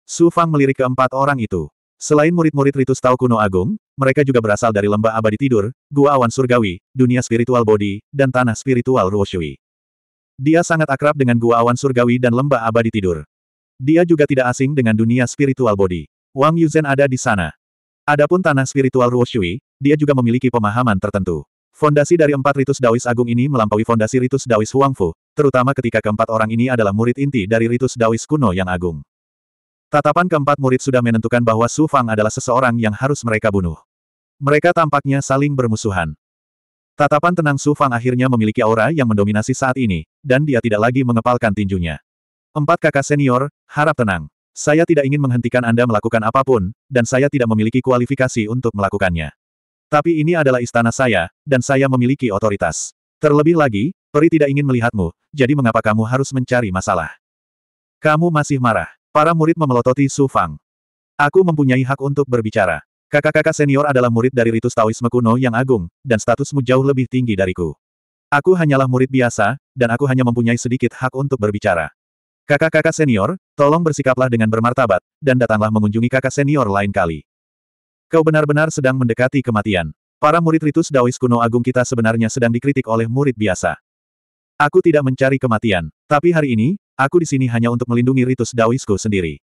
Su Fang melirik keempat orang itu. Selain murid-murid Ritus Tao Kuno Agung, mereka juga berasal dari lembah abadi tidur, gua awan surgawi, dunia spiritual body, dan tanah spiritual Ruoshui. Dia sangat akrab dengan gua awan surgawi dan lembah abadi tidur. Dia juga tidak asing dengan dunia spiritual body. Wang Yuzhen ada di sana. Adapun tanah spiritual Ruoshui, dia juga memiliki pemahaman tertentu. Fondasi dari empat ritus Daois agung ini melampaui fondasi ritus Daois Huangfu, terutama ketika keempat orang ini adalah murid inti dari ritus Daois kuno yang agung. Tatapan keempat murid sudah menentukan bahwa Su Fang adalah seseorang yang harus mereka bunuh. Mereka tampaknya saling bermusuhan. Tatapan tenang Su Fang akhirnya memiliki aura yang mendominasi saat ini, dan dia tidak lagi mengepalkan tinjunya. Empat kakak senior, harap tenang. Saya tidak ingin menghentikan Anda melakukan apapun, dan saya tidak memiliki kualifikasi untuk melakukannya. Tapi ini adalah istana saya, dan saya memiliki otoritas. Terlebih lagi, peri tidak ingin melihatmu, jadi mengapa kamu harus mencari masalah? Kamu masih marah. Para murid memelototi Su Fang. Aku mempunyai hak untuk berbicara. Kakak-kakak senior adalah murid dari ritus Taoisme kuno yang agung, dan statusmu jauh lebih tinggi dariku. Aku hanyalah murid biasa, dan aku hanya mempunyai sedikit hak untuk berbicara. Kakak-kakak senior, tolong bersikaplah dengan bermartabat, dan datanglah mengunjungi kakak senior lain kali. Kau benar-benar sedang mendekati kematian. Para murid Ritus Daois kuno agung kita sebenarnya sedang dikritik oleh murid biasa. Aku tidak mencari kematian, tapi hari ini, aku di sini hanya untuk melindungi Ritus Daoisku sendiri.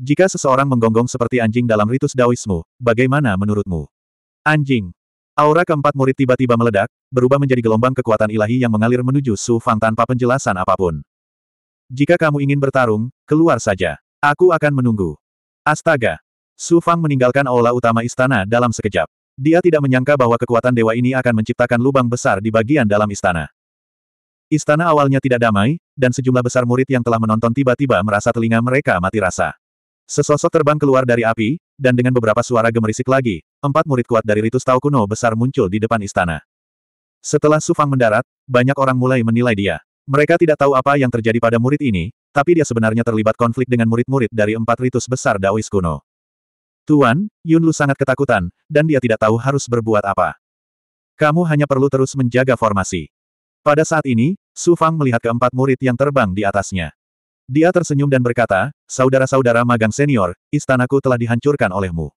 Jika seseorang menggonggong seperti anjing dalam Ritus Daoismu, bagaimana menurutmu? Anjing. Aura keempat murid tiba-tiba meledak, berubah menjadi gelombang kekuatan ilahi yang mengalir menuju Su Fang tanpa penjelasan apapun. Jika kamu ingin bertarung, keluar saja. Aku akan menunggu. Astaga, Su Fang meninggalkan aula utama istana dalam sekejap. Dia tidak menyangka bahwa kekuatan dewa ini akan menciptakan lubang besar di bagian dalam istana. Istana awalnya tidak damai, dan sejumlah besar murid yang telah menonton tiba-tiba merasa telinga mereka mati rasa. Sesosok terbang keluar dari api, dan dengan beberapa suara gemerisik lagi, empat murid kuat dari Ritus Tao kuno besar muncul di depan istana. Setelah Su Fang mendarat, banyak orang mulai menilai dia. Mereka tidak tahu apa yang terjadi pada murid ini, tapi dia sebenarnya terlibat konflik dengan murid-murid dari empat ritus besar Daois kuno. Tuan, Yunlu sangat ketakutan, dan dia tidak tahu harus berbuat apa. Kamu hanya perlu terus menjaga formasi. Pada saat ini, Su Fang melihat keempat murid yang terbang di atasnya. Dia tersenyum dan berkata, Saudara-saudara magang senior, istanaku telah dihancurkan olehmu.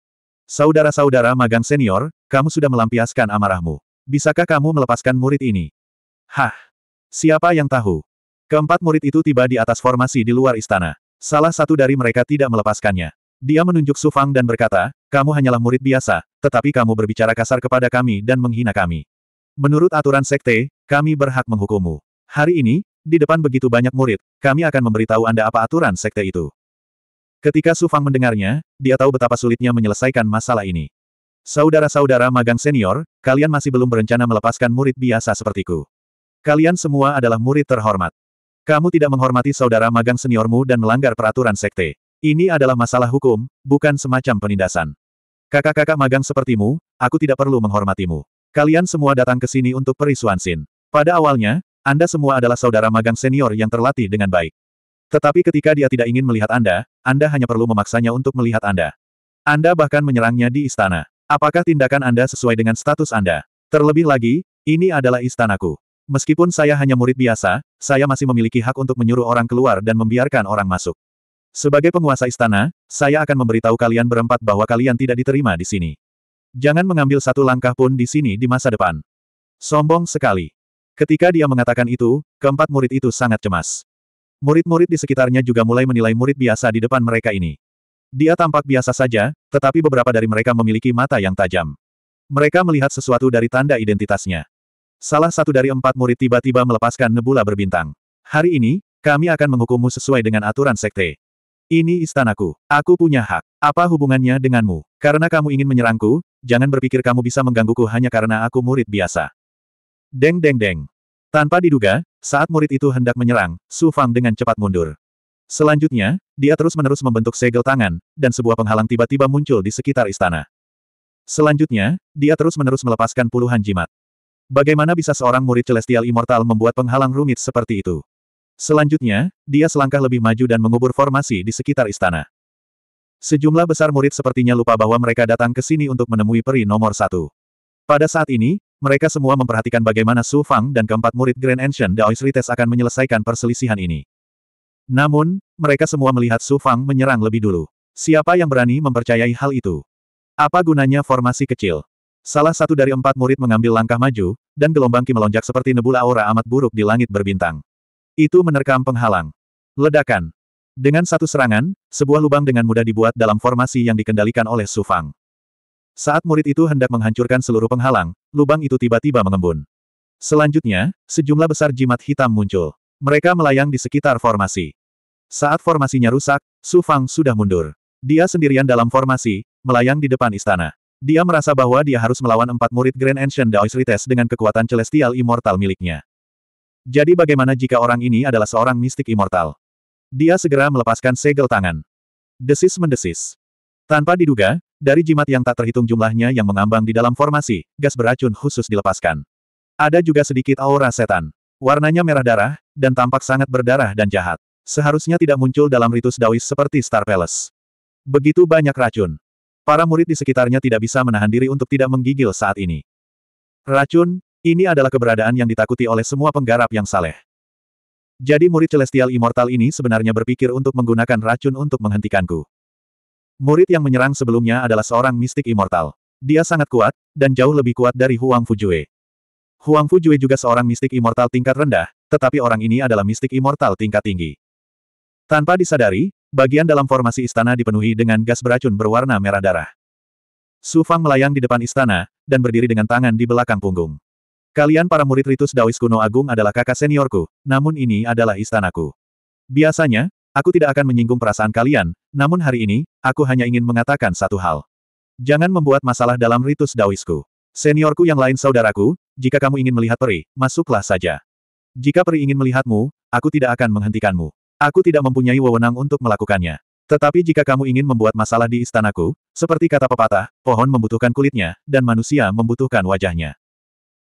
Saudara-saudara magang senior, kamu sudah melampiaskan amarahmu. Bisakah kamu melepaskan murid ini? Hah! Siapa yang tahu? Keempat murid itu tiba di atas formasi di luar istana. Salah satu dari mereka tidak melepaskannya. Dia menunjuk Su Fang dan berkata, kamu hanyalah murid biasa, tetapi kamu berbicara kasar kepada kami dan menghina kami. Menurut aturan sekte, kami berhak menghukummu. Hari ini, di depan begitu banyak murid, kami akan memberitahu Anda apa aturan sekte itu. Ketika Su Fang mendengarnya, dia tahu betapa sulitnya menyelesaikan masalah ini. Saudara-saudara magang senior, kalian masih belum berencana melepaskan murid biasa sepertiku. Kalian semua adalah murid terhormat. Kamu tidak menghormati saudara magang seniormu dan melanggar peraturan sekte. Ini adalah masalah hukum, bukan semacam penindasan. Kakak-kakak magang sepertimu, aku tidak perlu menghormatimu. Kalian semua datang ke sini untuk perisuan Sin. Pada awalnya, Anda semua adalah saudara magang senior yang terlatih dengan baik. Tetapi ketika dia tidak ingin melihat Anda, Anda hanya perlu memaksanya untuk melihat Anda. Anda bahkan menyerangnya di istana. Apakah tindakan Anda sesuai dengan status Anda? Terlebih lagi, ini adalah istanaku. Meskipun saya hanya murid biasa, saya masih memiliki hak untuk menyuruh orang keluar dan membiarkan orang masuk. Sebagai penguasa istana, saya akan memberitahu kalian berempat bahwa kalian tidak diterima di sini. Jangan mengambil satu langkah pun di sini di masa depan. Sombong sekali. Ketika dia mengatakan itu, keempat murid itu sangat cemas. Murid-murid di sekitarnya juga mulai menilai murid biasa di depan mereka ini. Dia tampak biasa saja, tetapi beberapa dari mereka memiliki mata yang tajam. Mereka melihat sesuatu dari tanda identitasnya. Salah satu dari empat murid tiba-tiba melepaskan nebula berbintang. Hari ini, kami akan menghukummu sesuai dengan aturan sekte. Ini istanaku. Aku punya hak. Apa hubungannya denganmu? Karena kamu ingin menyerangku, jangan berpikir kamu bisa menggangguku hanya karena aku murid biasa. Deng deng deng. Tanpa diduga, saat murid itu hendak menyerang, Su Fang dengan cepat mundur. Selanjutnya, dia terus-menerus membentuk segel tangan, dan sebuah penghalang tiba-tiba muncul di sekitar istana. Selanjutnya, dia terus-menerus melepaskan puluhan jimat. Bagaimana bisa seorang murid Celestial Immortal membuat penghalang rumit seperti itu? Selanjutnya, dia selangkah lebih maju dan mengubur formasi di sekitar istana. Sejumlah besar murid sepertinya lupa bahwa mereka datang ke sini untuk menemui peri nomor satu. Pada saat ini, mereka semua memperhatikan bagaimana Su Fang dan keempat murid Grand Ancient Daois Rites akan menyelesaikan perselisihan ini. Namun, mereka semua melihat Su Fang menyerang lebih dulu. Siapa yang berani mempercayai hal itu? Apa gunanya formasi kecil? Salah satu dari empat murid mengambil langkah maju, dan gelombang ki melonjak seperti nebula aura amat buruk di langit berbintang. Itu menerkam penghalang. Ledakan. Dengan satu serangan, sebuah lubang dengan mudah dibuat dalam formasi yang dikendalikan oleh Sufang. Saat murid itu hendak menghancurkan seluruh penghalang, lubang itu tiba-tiba mengembun. Selanjutnya, sejumlah besar jimat hitam muncul. Mereka melayang di sekitar formasi. Saat formasinya rusak, Sufang sudah mundur. Dia sendirian dalam formasi, melayang di depan istana. Dia merasa bahwa dia harus melawan empat murid Grand Ancient Daoist dengan kekuatan celestial immortal miliknya. Jadi bagaimana jika orang ini adalah seorang mistik immortal? Dia segera melepaskan segel tangan. Desis mendesis. Tanpa diduga, dari jimat yang tak terhitung jumlahnya yang mengambang di dalam formasi, gas beracun khusus dilepaskan. Ada juga sedikit aura setan. Warnanya merah darah, dan tampak sangat berdarah dan jahat. Seharusnya tidak muncul dalam ritus Daois seperti Star Palace. Begitu banyak racun. Para murid di sekitarnya tidak bisa menahan diri untuk tidak menggigil saat ini. Racun, ini adalah keberadaan yang ditakuti oleh semua penggarap yang saleh. Jadi murid Celestial Immortal ini sebenarnya berpikir untuk menggunakan racun untuk menghentikanku. Murid yang menyerang sebelumnya adalah seorang mistik immortal. Dia sangat kuat, dan jauh lebih kuat dari Huang Fujue. Huang Fujue juga seorang mistik immortal tingkat rendah, tetapi orang ini adalah mistik immortal tingkat tinggi. Tanpa disadari, bagian dalam formasi istana dipenuhi dengan gas beracun berwarna merah darah. Su Fang melayang di depan istana, dan berdiri dengan tangan di belakang punggung. Kalian para murid Ritus Daois kuno agung adalah kakak seniorku, namun ini adalah istanaku. Biasanya, aku tidak akan menyinggung perasaan kalian, namun hari ini, aku hanya ingin mengatakan satu hal. Jangan membuat masalah dalam Ritus Dawisku. Seniorku yang lain saudaraku, jika kamu ingin melihat peri, masuklah saja. Jika peri ingin melihatmu, aku tidak akan menghentikanmu. Aku tidak mempunyai wewenang untuk melakukannya. Tetapi jika kamu ingin membuat masalah di istanaku, seperti kata pepatah, pohon membutuhkan kulitnya, dan manusia membutuhkan wajahnya.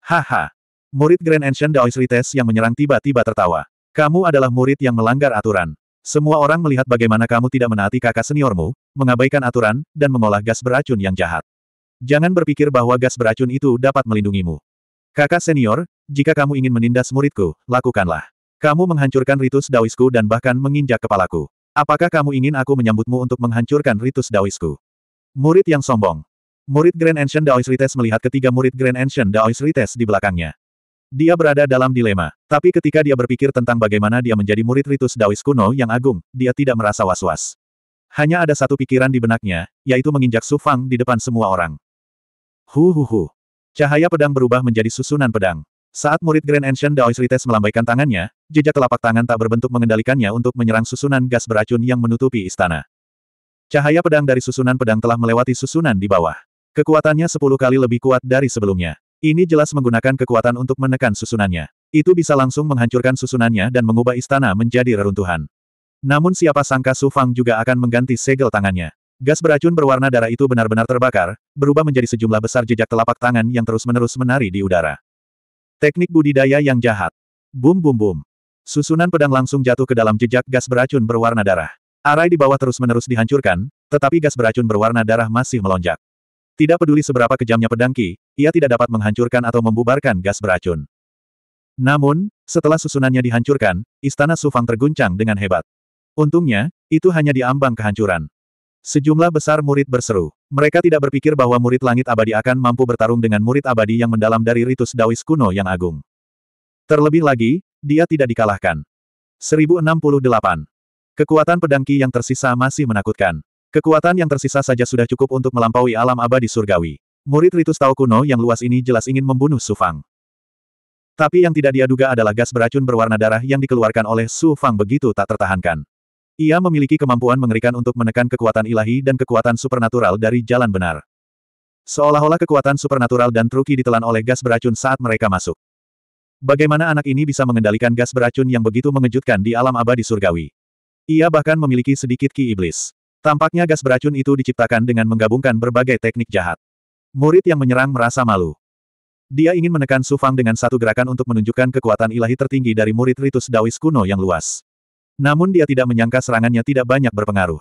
Haha. Murid Grand Ancient Daoist Rites yang menyerang tiba-tiba tertawa. Kamu adalah murid yang melanggar aturan. Semua orang melihat bagaimana kamu tidak menaati kakak seniormu, mengabaikan aturan, dan mengolah gas beracun yang jahat. Jangan berpikir bahwa gas beracun itu dapat melindungimu. Kakak senior, jika kamu ingin menindas muridku, lakukanlah. Kamu menghancurkan ritus dawisku dan bahkan menginjak kepalaku. Apakah kamu ingin aku menyambutmu untuk menghancurkan ritus dawisku? Murid yang sombong. Murid Grand Ancient Daoist Rites melihat ketiga murid Grand Ancient Daoist Rites di belakangnya. Dia berada dalam dilema, tapi ketika dia berpikir tentang bagaimana dia menjadi murid Ritus Daois kuno yang agung, dia tidak merasa was-was. Hanya ada satu pikiran di benaknya, yaitu menginjak Su Fang di depan semua orang. Hu hu hu. Cahaya pedang berubah menjadi susunan pedang. Saat murid Grand Ancient Daoist Rites melambaikan tangannya, jejak telapak tangan tak berbentuk mengendalikannya untuk menyerang susunan gas beracun yang menutupi istana. Cahaya pedang dari susunan pedang telah melewati susunan di bawah. Kekuatannya sepuluh kali lebih kuat dari sebelumnya. Ini jelas menggunakan kekuatan untuk menekan susunannya. Itu bisa langsung menghancurkan susunannya dan mengubah istana menjadi reruntuhan. Namun siapa sangka Su Fang juga akan mengganti segel tangannya. Gas beracun berwarna darah itu benar-benar terbakar, berubah menjadi sejumlah besar jejak telapak tangan yang terus-menerus menari di udara. Teknik budidaya yang jahat. Bum bum bum. Susunan pedang langsung jatuh ke dalam jejak gas beracun berwarna darah. Arai di bawah terus-menerus dihancurkan, tetapi gas beracun berwarna darah masih melonjak. Tidak peduli seberapa kejamnya pedang Ki, ia tidak dapat menghancurkan atau membubarkan gas beracun. Namun, setelah susunannya dihancurkan, istana Sufang terguncang dengan hebat. Untungnya, itu hanya diambang kehancuran. Sejumlah besar murid berseru. Mereka tidak berpikir bahwa murid langit abadi akan mampu bertarung dengan murid abadi yang mendalam dari ritus Dawis kuno yang agung. Terlebih lagi, dia tidak dikalahkan. 1068. Kekuatan pedangki yang tersisa masih menakutkan. Kekuatan yang tersisa saja sudah cukup untuk melampaui alam abadi surgawi. Murid Ritus Tao kuno yang luas ini jelas ingin membunuh Su Fang. Tapi yang tidak dia duga adalah gas beracun berwarna darah yang dikeluarkan oleh Su Fang begitu tak tertahankan. Ia memiliki kemampuan mengerikan untuk menekan kekuatan ilahi dan kekuatan supernatural dari jalan benar. Seolah-olah kekuatan supernatural dan truki ditelan oleh gas beracun saat mereka masuk. Bagaimana anak ini bisa mengendalikan gas beracun yang begitu mengejutkan di alam abadi surgawi? Ia bahkan memiliki sedikit ki iblis. Tampaknya gas beracun itu diciptakan dengan menggabungkan berbagai teknik jahat. Murid yang menyerang merasa malu. Dia ingin menekan Sufang dengan satu gerakan untuk menunjukkan kekuatan ilahi tertinggi dari murid Ritus Dawis kuno yang luas. Namun dia tidak menyangka serangannya tidak banyak berpengaruh.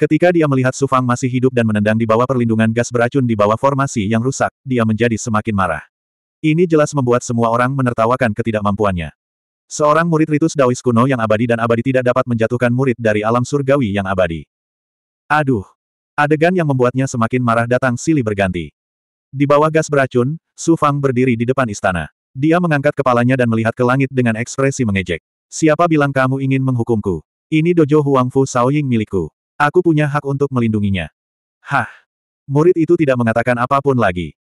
Ketika dia melihat Sufang masih hidup dan menendang di bawah perlindungan gas beracun di bawah formasi yang rusak, dia menjadi semakin marah. Ini jelas membuat semua orang menertawakan ketidakmampuannya. Seorang murid Ritus Dawis kuno yang abadi dan abadi tidak dapat menjatuhkan murid dari alam surgawi yang abadi. Aduh. Adegan yang membuatnya semakin marah datang silih berganti. Di bawah gas beracun, Su Fang berdiri di depan istana. Dia mengangkat kepalanya dan melihat ke langit dengan ekspresi mengejek. Siapa bilang kamu ingin menghukumku? Ini dojo Huang Huangfu Saoying milikku. Aku punya hak untuk melindunginya. Hah. Murid itu tidak mengatakan apapun lagi.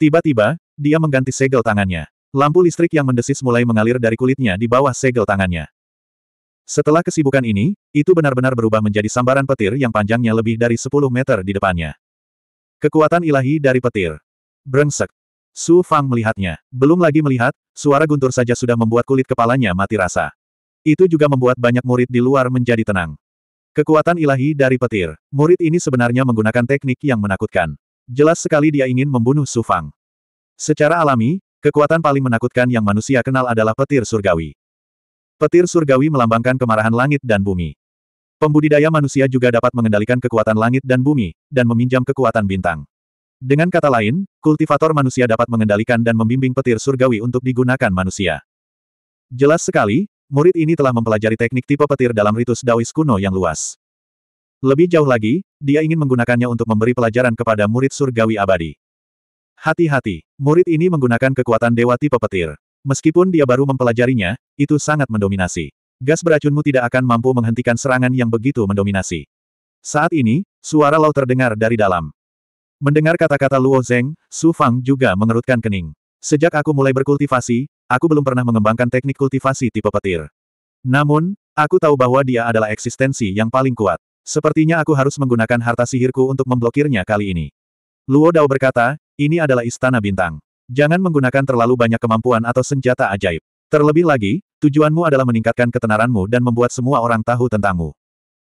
Tiba-tiba, dia mengganti segel tangannya. Lampu listrik yang mendesis mulai mengalir dari kulitnya di bawah segel tangannya. Setelah kesibukan ini, itu benar-benar berubah menjadi sambaran petir yang panjangnya lebih dari 10 meter di depannya. Kekuatan ilahi dari petir. Brengsek. Su Fang melihatnya. Belum lagi melihat, suara guntur saja sudah membuat kulit kepalanya mati rasa. Itu juga membuat banyak murid di luar menjadi tenang. Kekuatan ilahi dari petir. Murid ini sebenarnya menggunakan teknik yang menakutkan. Jelas sekali dia ingin membunuh Su Fang. Secara alami, kekuatan paling menakutkan yang manusia kenal adalah petir surgawi. Petir surgawi melambangkan kemarahan langit dan bumi. Pembudidaya manusia juga dapat mengendalikan kekuatan langit dan bumi, dan meminjam kekuatan bintang. Dengan kata lain, kultivator manusia dapat mengendalikan dan membimbing petir surgawi untuk digunakan manusia. Jelas sekali, murid ini telah mempelajari teknik tipe petir dalam ritus Daois kuno yang luas. Lebih jauh lagi, dia ingin menggunakannya untuk memberi pelajaran kepada murid surgawi abadi. Hati-hati, murid ini menggunakan kekuatan dewa tipe petir. Meskipun dia baru mempelajarinya, itu sangat mendominasi. Gas beracunmu tidak akan mampu menghentikan serangan yang begitu mendominasi. Saat ini, suara Lau terdengar dari dalam. Mendengar kata-kata Luo Zeng, Su Fang juga mengerutkan kening. Sejak aku mulai berkultivasi, aku belum pernah mengembangkan teknik kultivasi tipe petir. Namun, aku tahu bahwa dia adalah eksistensi yang paling kuat. Sepertinya aku harus menggunakan harta sihirku untuk memblokirnya kali ini. Luo Dao berkata, ini adalah istana bintang. Jangan menggunakan terlalu banyak kemampuan atau senjata ajaib. Terlebih lagi, tujuanmu adalah meningkatkan ketenaranmu dan membuat semua orang tahu tentangmu.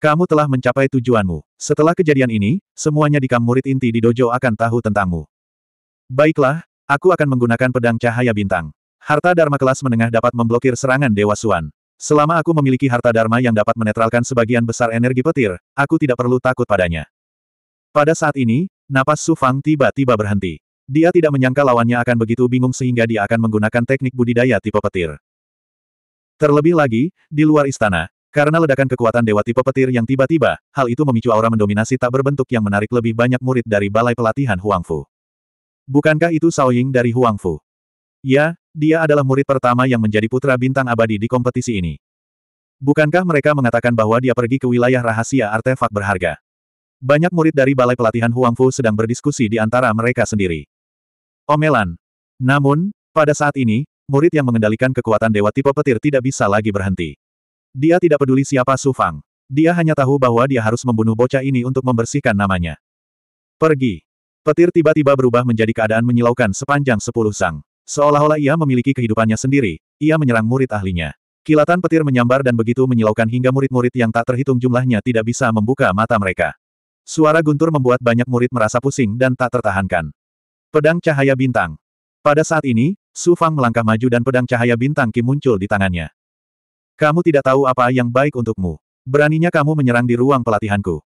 Kamu telah mencapai tujuanmu. Setelah kejadian ini, semuanya di kamp murid inti di dojo akan tahu tentangmu. Baiklah, aku akan menggunakan pedang cahaya bintang. Harta Dharma kelas menengah dapat memblokir serangan Dewa Suan. Selama aku memiliki harta Dharma yang dapat menetralkan sebagian besar energi petir, aku tidak perlu takut padanya. Pada saat ini, napas Su Fang tiba-tiba berhenti. Dia tidak menyangka lawannya akan begitu bingung sehingga dia akan menggunakan teknik budidaya tipe petir. Terlebih lagi, di luar istana, karena ledakan kekuatan dewa tipe petir yang tiba-tiba, hal itu memicu aura mendominasi tak berbentuk yang menarik lebih banyak murid dari balai pelatihan Huangfu. Bukankah itu Ying dari Huangfu? Ya, dia adalah murid pertama yang menjadi putra bintang abadi di kompetisi ini. Bukankah mereka mengatakan bahwa dia pergi ke wilayah rahasia artefak berharga? Banyak murid dari balai pelatihan Huangfu sedang berdiskusi di antara mereka sendiri omelan. Namun, pada saat ini, murid yang mengendalikan kekuatan dewa tipe petir tidak bisa lagi berhenti. Dia tidak peduli siapa Su Fang. Dia hanya tahu bahwa dia harus membunuh bocah ini untuk membersihkan namanya. Pergi. Petir tiba-tiba berubah menjadi keadaan menyilaukan sepanjang sepuluh sang. Seolah-olah ia memiliki kehidupannya sendiri, ia menyerang murid ahlinya. Kilatan petir menyambar dan begitu menyilaukan hingga murid-murid yang tak terhitung jumlahnya tidak bisa membuka mata mereka. Suara guntur membuat banyak murid merasa pusing dan tak tertahankan. Pedang Cahaya Bintang. Pada saat ini, Su Fang melangkah maju dan pedang cahaya bintang Ki muncul di tangannya. Kamu tidak tahu apa yang baik untukmu. Beraninya kamu menyerang di ruang pelatihanku.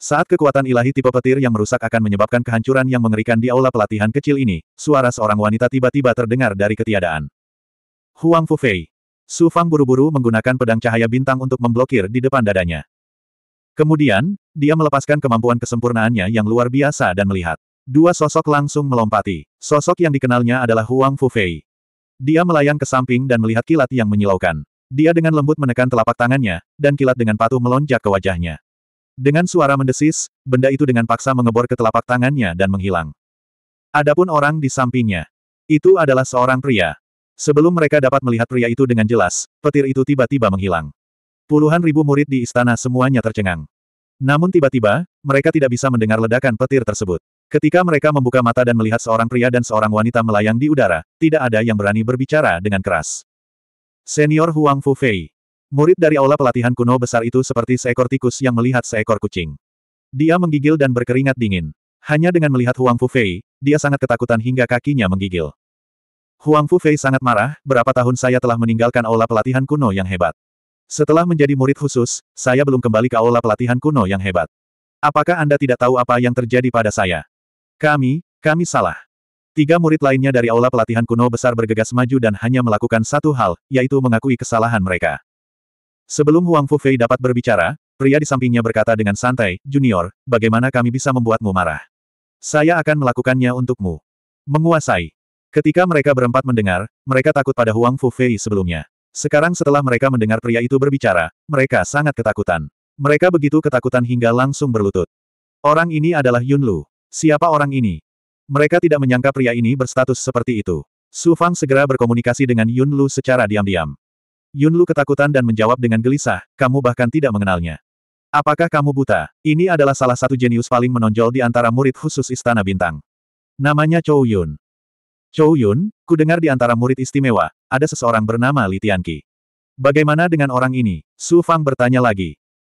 Saat kekuatan ilahi tipe petir yang merusak akan menyebabkan kehancuran yang mengerikan di aula pelatihan kecil ini, suara seorang wanita tiba-tiba terdengar dari ketiadaan. Huang Fufei. Su Fang buru-buru menggunakan pedang cahaya bintang untuk memblokir di depan dadanya. Kemudian, dia melepaskan kemampuan kesempurnaannya yang luar biasa dan melihat. Dua sosok langsung melompati. Sosok yang dikenalnya adalah Huang Fufei. Dia melayang ke samping dan melihat kilat yang menyilaukan. Dia dengan lembut menekan telapak tangannya, dan kilat dengan patuh melonjak ke wajahnya. Dengan suara mendesis, benda itu dengan paksa mengebor ke telapak tangannya dan menghilang. Adapun orang di sampingnya. Itu adalah seorang pria. Sebelum mereka dapat melihat pria itu dengan jelas, petir itu tiba-tiba menghilang. Puluhan ribu murid di istana semuanya tercengang. Namun tiba-tiba, mereka tidak bisa mendengar ledakan petir tersebut. Ketika mereka membuka mata dan melihat seorang pria dan seorang wanita melayang di udara, tidak ada yang berani berbicara dengan keras. Senior Huang Fufei. Murid dari aula pelatihan kuno besar itu seperti seekor tikus yang melihat seekor kucing. Dia menggigil dan berkeringat dingin. Hanya dengan melihat Huang Fufei, dia sangat ketakutan hingga kakinya menggigil. Huang Fufei sangat marah, berapa tahun saya telah meninggalkan aula pelatihan kuno yang hebat. Setelah menjadi murid khusus, saya belum kembali ke aula pelatihan kuno yang hebat. Apakah Anda tidak tahu apa yang terjadi pada saya? Kami, kami salah. Tiga murid lainnya dari aula pelatihan kuno besar bergegas maju dan hanya melakukan satu hal, yaitu mengakui kesalahan mereka. Sebelum Huang Fufei dapat berbicara, pria di sampingnya berkata dengan santai, Junior, bagaimana kami bisa membuatmu marah? Saya akan melakukannya untukmu. Menguasai. Ketika mereka berempat mendengar, mereka takut pada Huang Fufei sebelumnya. Sekarang setelah mereka mendengar pria itu berbicara, mereka sangat ketakutan. Mereka begitu ketakutan hingga langsung berlutut. Orang ini adalah Yun Lu. Siapa orang ini? Mereka tidak menyangka pria ini berstatus seperti itu. Su Fang segera berkomunikasi dengan Yun Lu secara diam-diam. Yun Lu ketakutan dan menjawab dengan gelisah, kamu bahkan tidak mengenalnya. Apakah kamu buta? Ini adalah salah satu jenius paling menonjol di antara murid khusus Istana Bintang. Namanya Chou Yun. Chou Yun, ku dengar di antara murid istimewa, ada seseorang bernama Li Tianqi. Bagaimana dengan orang ini? Su Fang bertanya lagi.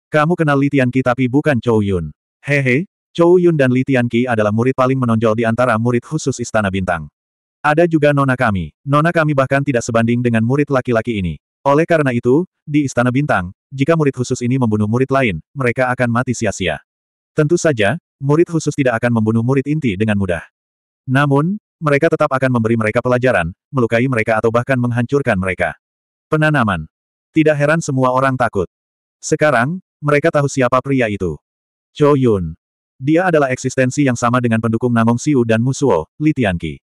Kamu kenal Li Tianqi tapi bukan Chou Yun. Hehe, Chou Yun dan Li Tianqi adalah murid paling menonjol di antara murid khusus Istana Bintang. Ada juga nona kami. Nona kami bahkan tidak sebanding dengan murid laki-laki ini. Oleh karena itu, di Istana Bintang, jika murid khusus ini membunuh murid lain, mereka akan mati sia-sia. Tentu saja, murid khusus tidak akan membunuh murid inti dengan mudah. Namun, mereka tetap akan memberi mereka pelajaran, melukai mereka atau bahkan menghancurkan mereka. Penanaman. Tidak heran semua orang takut. Sekarang, mereka tahu siapa pria itu. Chou Yun. Dia adalah eksistensi yang sama dengan pendukung Namong Siu dan Musuo, Li Tianqi.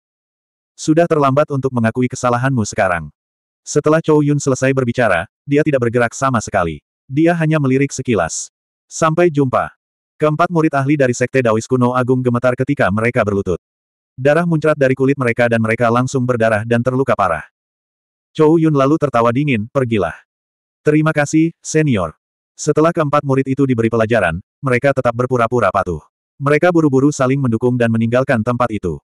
Sudah terlambat untuk mengakui kesalahanmu sekarang. Setelah Chou Yun selesai berbicara, dia tidak bergerak sama sekali. Dia hanya melirik sekilas. Sampai jumpa. Keempat murid ahli dari Sekte Daois kuno agung gemetar ketika mereka berlutut. Darah muncrat dari kulit mereka dan mereka langsung berdarah dan terluka parah. Chou Yun lalu tertawa dingin, pergilah. Terima kasih, senior. Setelah keempat murid itu diberi pelajaran, mereka tetap berpura-pura patuh. Mereka buru-buru saling mendukung dan meninggalkan tempat itu.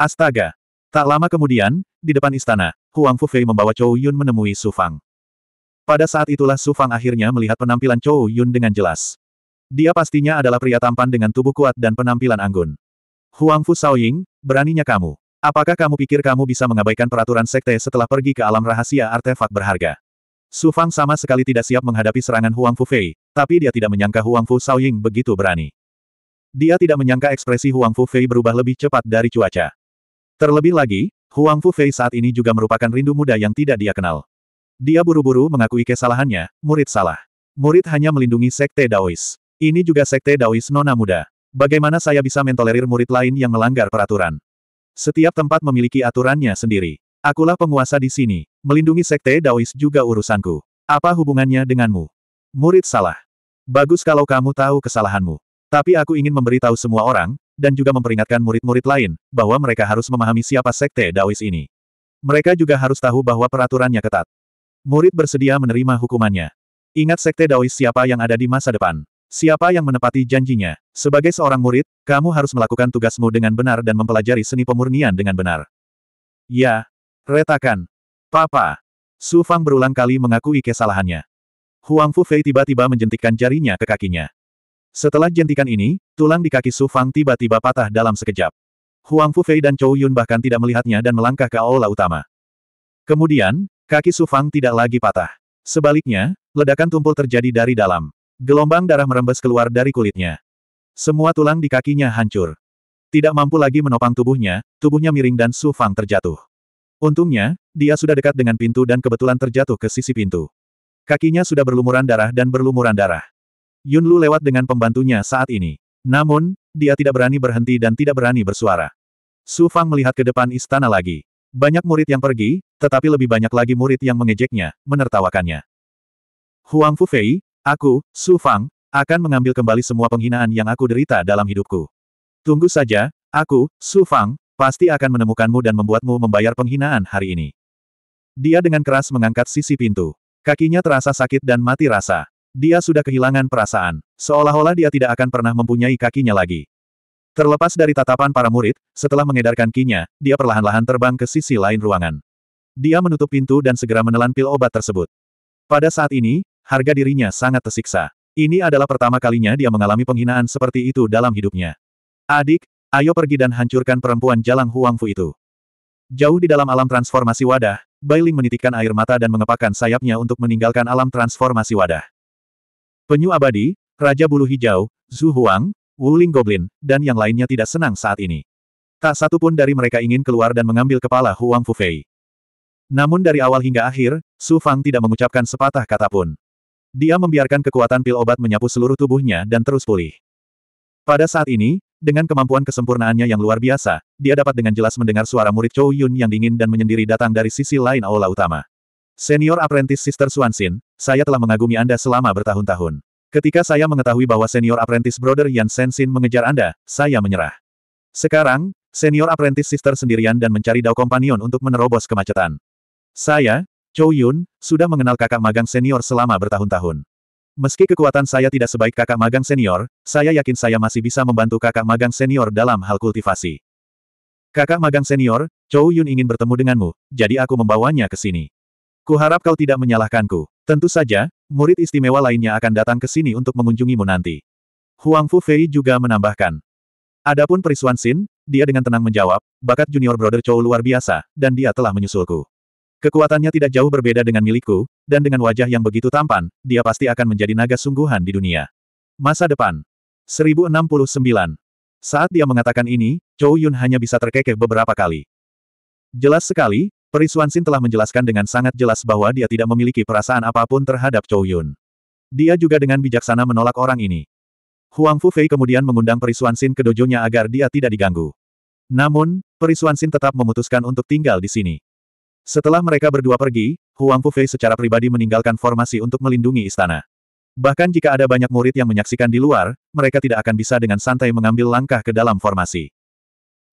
Astaga! Tak lama kemudian, di depan istana, Huang Fufei membawa Chou Yun menemui Su Fang. Pada saat itulah Su Fang akhirnya melihat penampilan Chou Yun dengan jelas. Dia pastinya adalah pria tampan dengan tubuh kuat dan penampilan anggun. Huang Fu Ying, beraninya kamu. Apakah kamu pikir kamu bisa mengabaikan peraturan sekte setelah pergi ke alam rahasia artefak berharga? Su Fang sama sekali tidak siap menghadapi serangan Huang Fu Fei, tapi dia tidak menyangka Huang Fu Shaoying begitu berani. Dia tidak menyangka ekspresi Huang Fu Fei berubah lebih cepat dari cuaca. Terlebih lagi, Huang Fu Fei saat ini juga merupakan rindu muda yang tidak dia kenal. Dia buru-buru mengakui kesalahannya, murid salah. Murid hanya melindungi Sekte Daois. Ini juga Sekte Daois Nona Muda. Bagaimana saya bisa mentolerir murid lain yang melanggar peraturan? Setiap tempat memiliki aturannya sendiri. Akulah penguasa di sini, melindungi sekte Daois juga urusanku. Apa hubungannya denganmu? Murid salah. Bagus kalau kamu tahu kesalahanmu. Tapi aku ingin memberitahu semua orang, dan juga memperingatkan murid-murid lain, bahwa mereka harus memahami siapa sekte Daois ini. Mereka juga harus tahu bahwa peraturannya ketat. Murid bersedia menerima hukumannya. Ingat sekte Daois siapa yang ada di masa depan. Siapa yang menepati janjinya? Sebagai seorang murid, kamu harus melakukan tugasmu dengan benar dan mempelajari seni pemurnian dengan benar. Ya, Retakan. Papa. Su Fang berulang kali mengakui kesalahannya. Huang Fu Fei tiba-tiba menjentikkan jarinya ke kakinya. Setelah jentikan ini, tulang di kaki Su Fang tiba-tiba patah dalam sekejap. Huang Fu Fei dan Chou Yun bahkan tidak melihatnya dan melangkah ke aula utama. Kemudian, kaki Su Fang tidak lagi patah. Sebaliknya, ledakan tumpul terjadi dari dalam. Gelombang darah merembes keluar dari kulitnya. Semua tulang di kakinya hancur. Tidak mampu lagi menopang tubuhnya, tubuhnya miring dan Su Fang terjatuh. Untungnya, dia sudah dekat dengan pintu dan kebetulan terjatuh ke sisi pintu. Kakinya sudah berlumuran darah dan berlumuran darah. Yun Lu lewat dengan pembantunya saat ini. Namun, dia tidak berani berhenti dan tidak berani bersuara. Su Fang melihat ke depan istana lagi. Banyak murid yang pergi, tetapi lebih banyak lagi murid yang mengejeknya, menertawakannya. Huang Fu Fei, aku, Su Fang, akan mengambil kembali semua penghinaan yang aku derita dalam hidupku. Tunggu saja, aku, Su Fang, Pasti akan menemukanmu dan membuatmu membayar penghinaan hari ini. Dia dengan keras mengangkat sisi pintu. Kakinya terasa sakit dan mati rasa. Dia sudah kehilangan perasaan, seolah-olah dia tidak akan pernah mempunyai kakinya lagi. Terlepas dari tatapan para murid, setelah mengedarkan kinya, dia perlahan-lahan terbang ke sisi lain ruangan. Dia menutup pintu dan segera menelan pil obat tersebut. Pada saat ini, harga dirinya sangat tersiksa. Ini adalah pertama kalinya dia mengalami penghinaan seperti itu dalam hidupnya. Adik, Ayo pergi dan hancurkan perempuan jalang Huangfu itu. Jauh di dalam alam transformasi wadah, Bailing menitikkan air mata dan mengepakkan sayapnya untuk meninggalkan alam transformasi wadah. Penyu abadi, Raja Bulu Hijau, Zhu Huang, Wuling Goblin, dan yang lainnya tidak senang saat ini. Tak satu pun dari mereka ingin keluar dan mengambil kepala Huang Fei. Namun dari awal hingga akhir, Su Fang tidak mengucapkan sepatah kata pun. Dia membiarkan kekuatan pil obat menyapu seluruh tubuhnya dan terus pulih. Pada saat ini, dengan kemampuan kesempurnaannya yang luar biasa, dia dapat dengan jelas mendengar suara murid Chou Yun yang dingin dan menyendiri datang dari sisi lain aula utama. Senior Apprentice Sister Swansin, saya telah mengagumi Anda selama bertahun-tahun. Ketika saya mengetahui bahwa Senior Apprentice Brother Yan Sensin mengejar Anda, saya menyerah. Sekarang, Senior Apprentice Sister sendirian dan mencari Dao Companion untuk menerobos kemacetan. Saya, Chou Yun, sudah mengenal kakak magang senior selama bertahun-tahun. Meski kekuatan saya tidak sebaik kakak magang senior, saya yakin saya masih bisa membantu kakak magang senior dalam hal kultivasi. Kakak magang senior, Chou Yun ingin bertemu denganmu, jadi aku membawanya ke sini. Kuharap kau tidak menyalahkanku. Tentu saja, murid istimewa lainnya akan datang ke sini untuk mengunjungimu nanti. Huang Fu Fei juga menambahkan. Adapun Perisuan Sin, dia dengan tenang menjawab, bakat junior brother Chou luar biasa, dan dia telah menyusulku. Kekuatannya tidak jauh berbeda dengan milikku, dan dengan wajah yang begitu tampan, dia pasti akan menjadi naga sungguhan di dunia. Masa depan. 1069. Saat dia mengatakan ini, Chow Yun hanya bisa terkekeh beberapa kali. Jelas sekali, Perisuan Sin telah menjelaskan dengan sangat jelas bahwa dia tidak memiliki perasaan apapun terhadap Chow Yun. Dia juga dengan bijaksana menolak orang ini. Huang Fu Fei kemudian mengundang Perisuan Sin ke dojonya agar dia tidak diganggu. Namun, Perisuan Sin tetap memutuskan untuk tinggal di sini. Setelah mereka berdua pergi, Huang Fufei secara pribadi meninggalkan formasi untuk melindungi istana. Bahkan jika ada banyak murid yang menyaksikan di luar, mereka tidak akan bisa dengan santai mengambil langkah ke dalam formasi.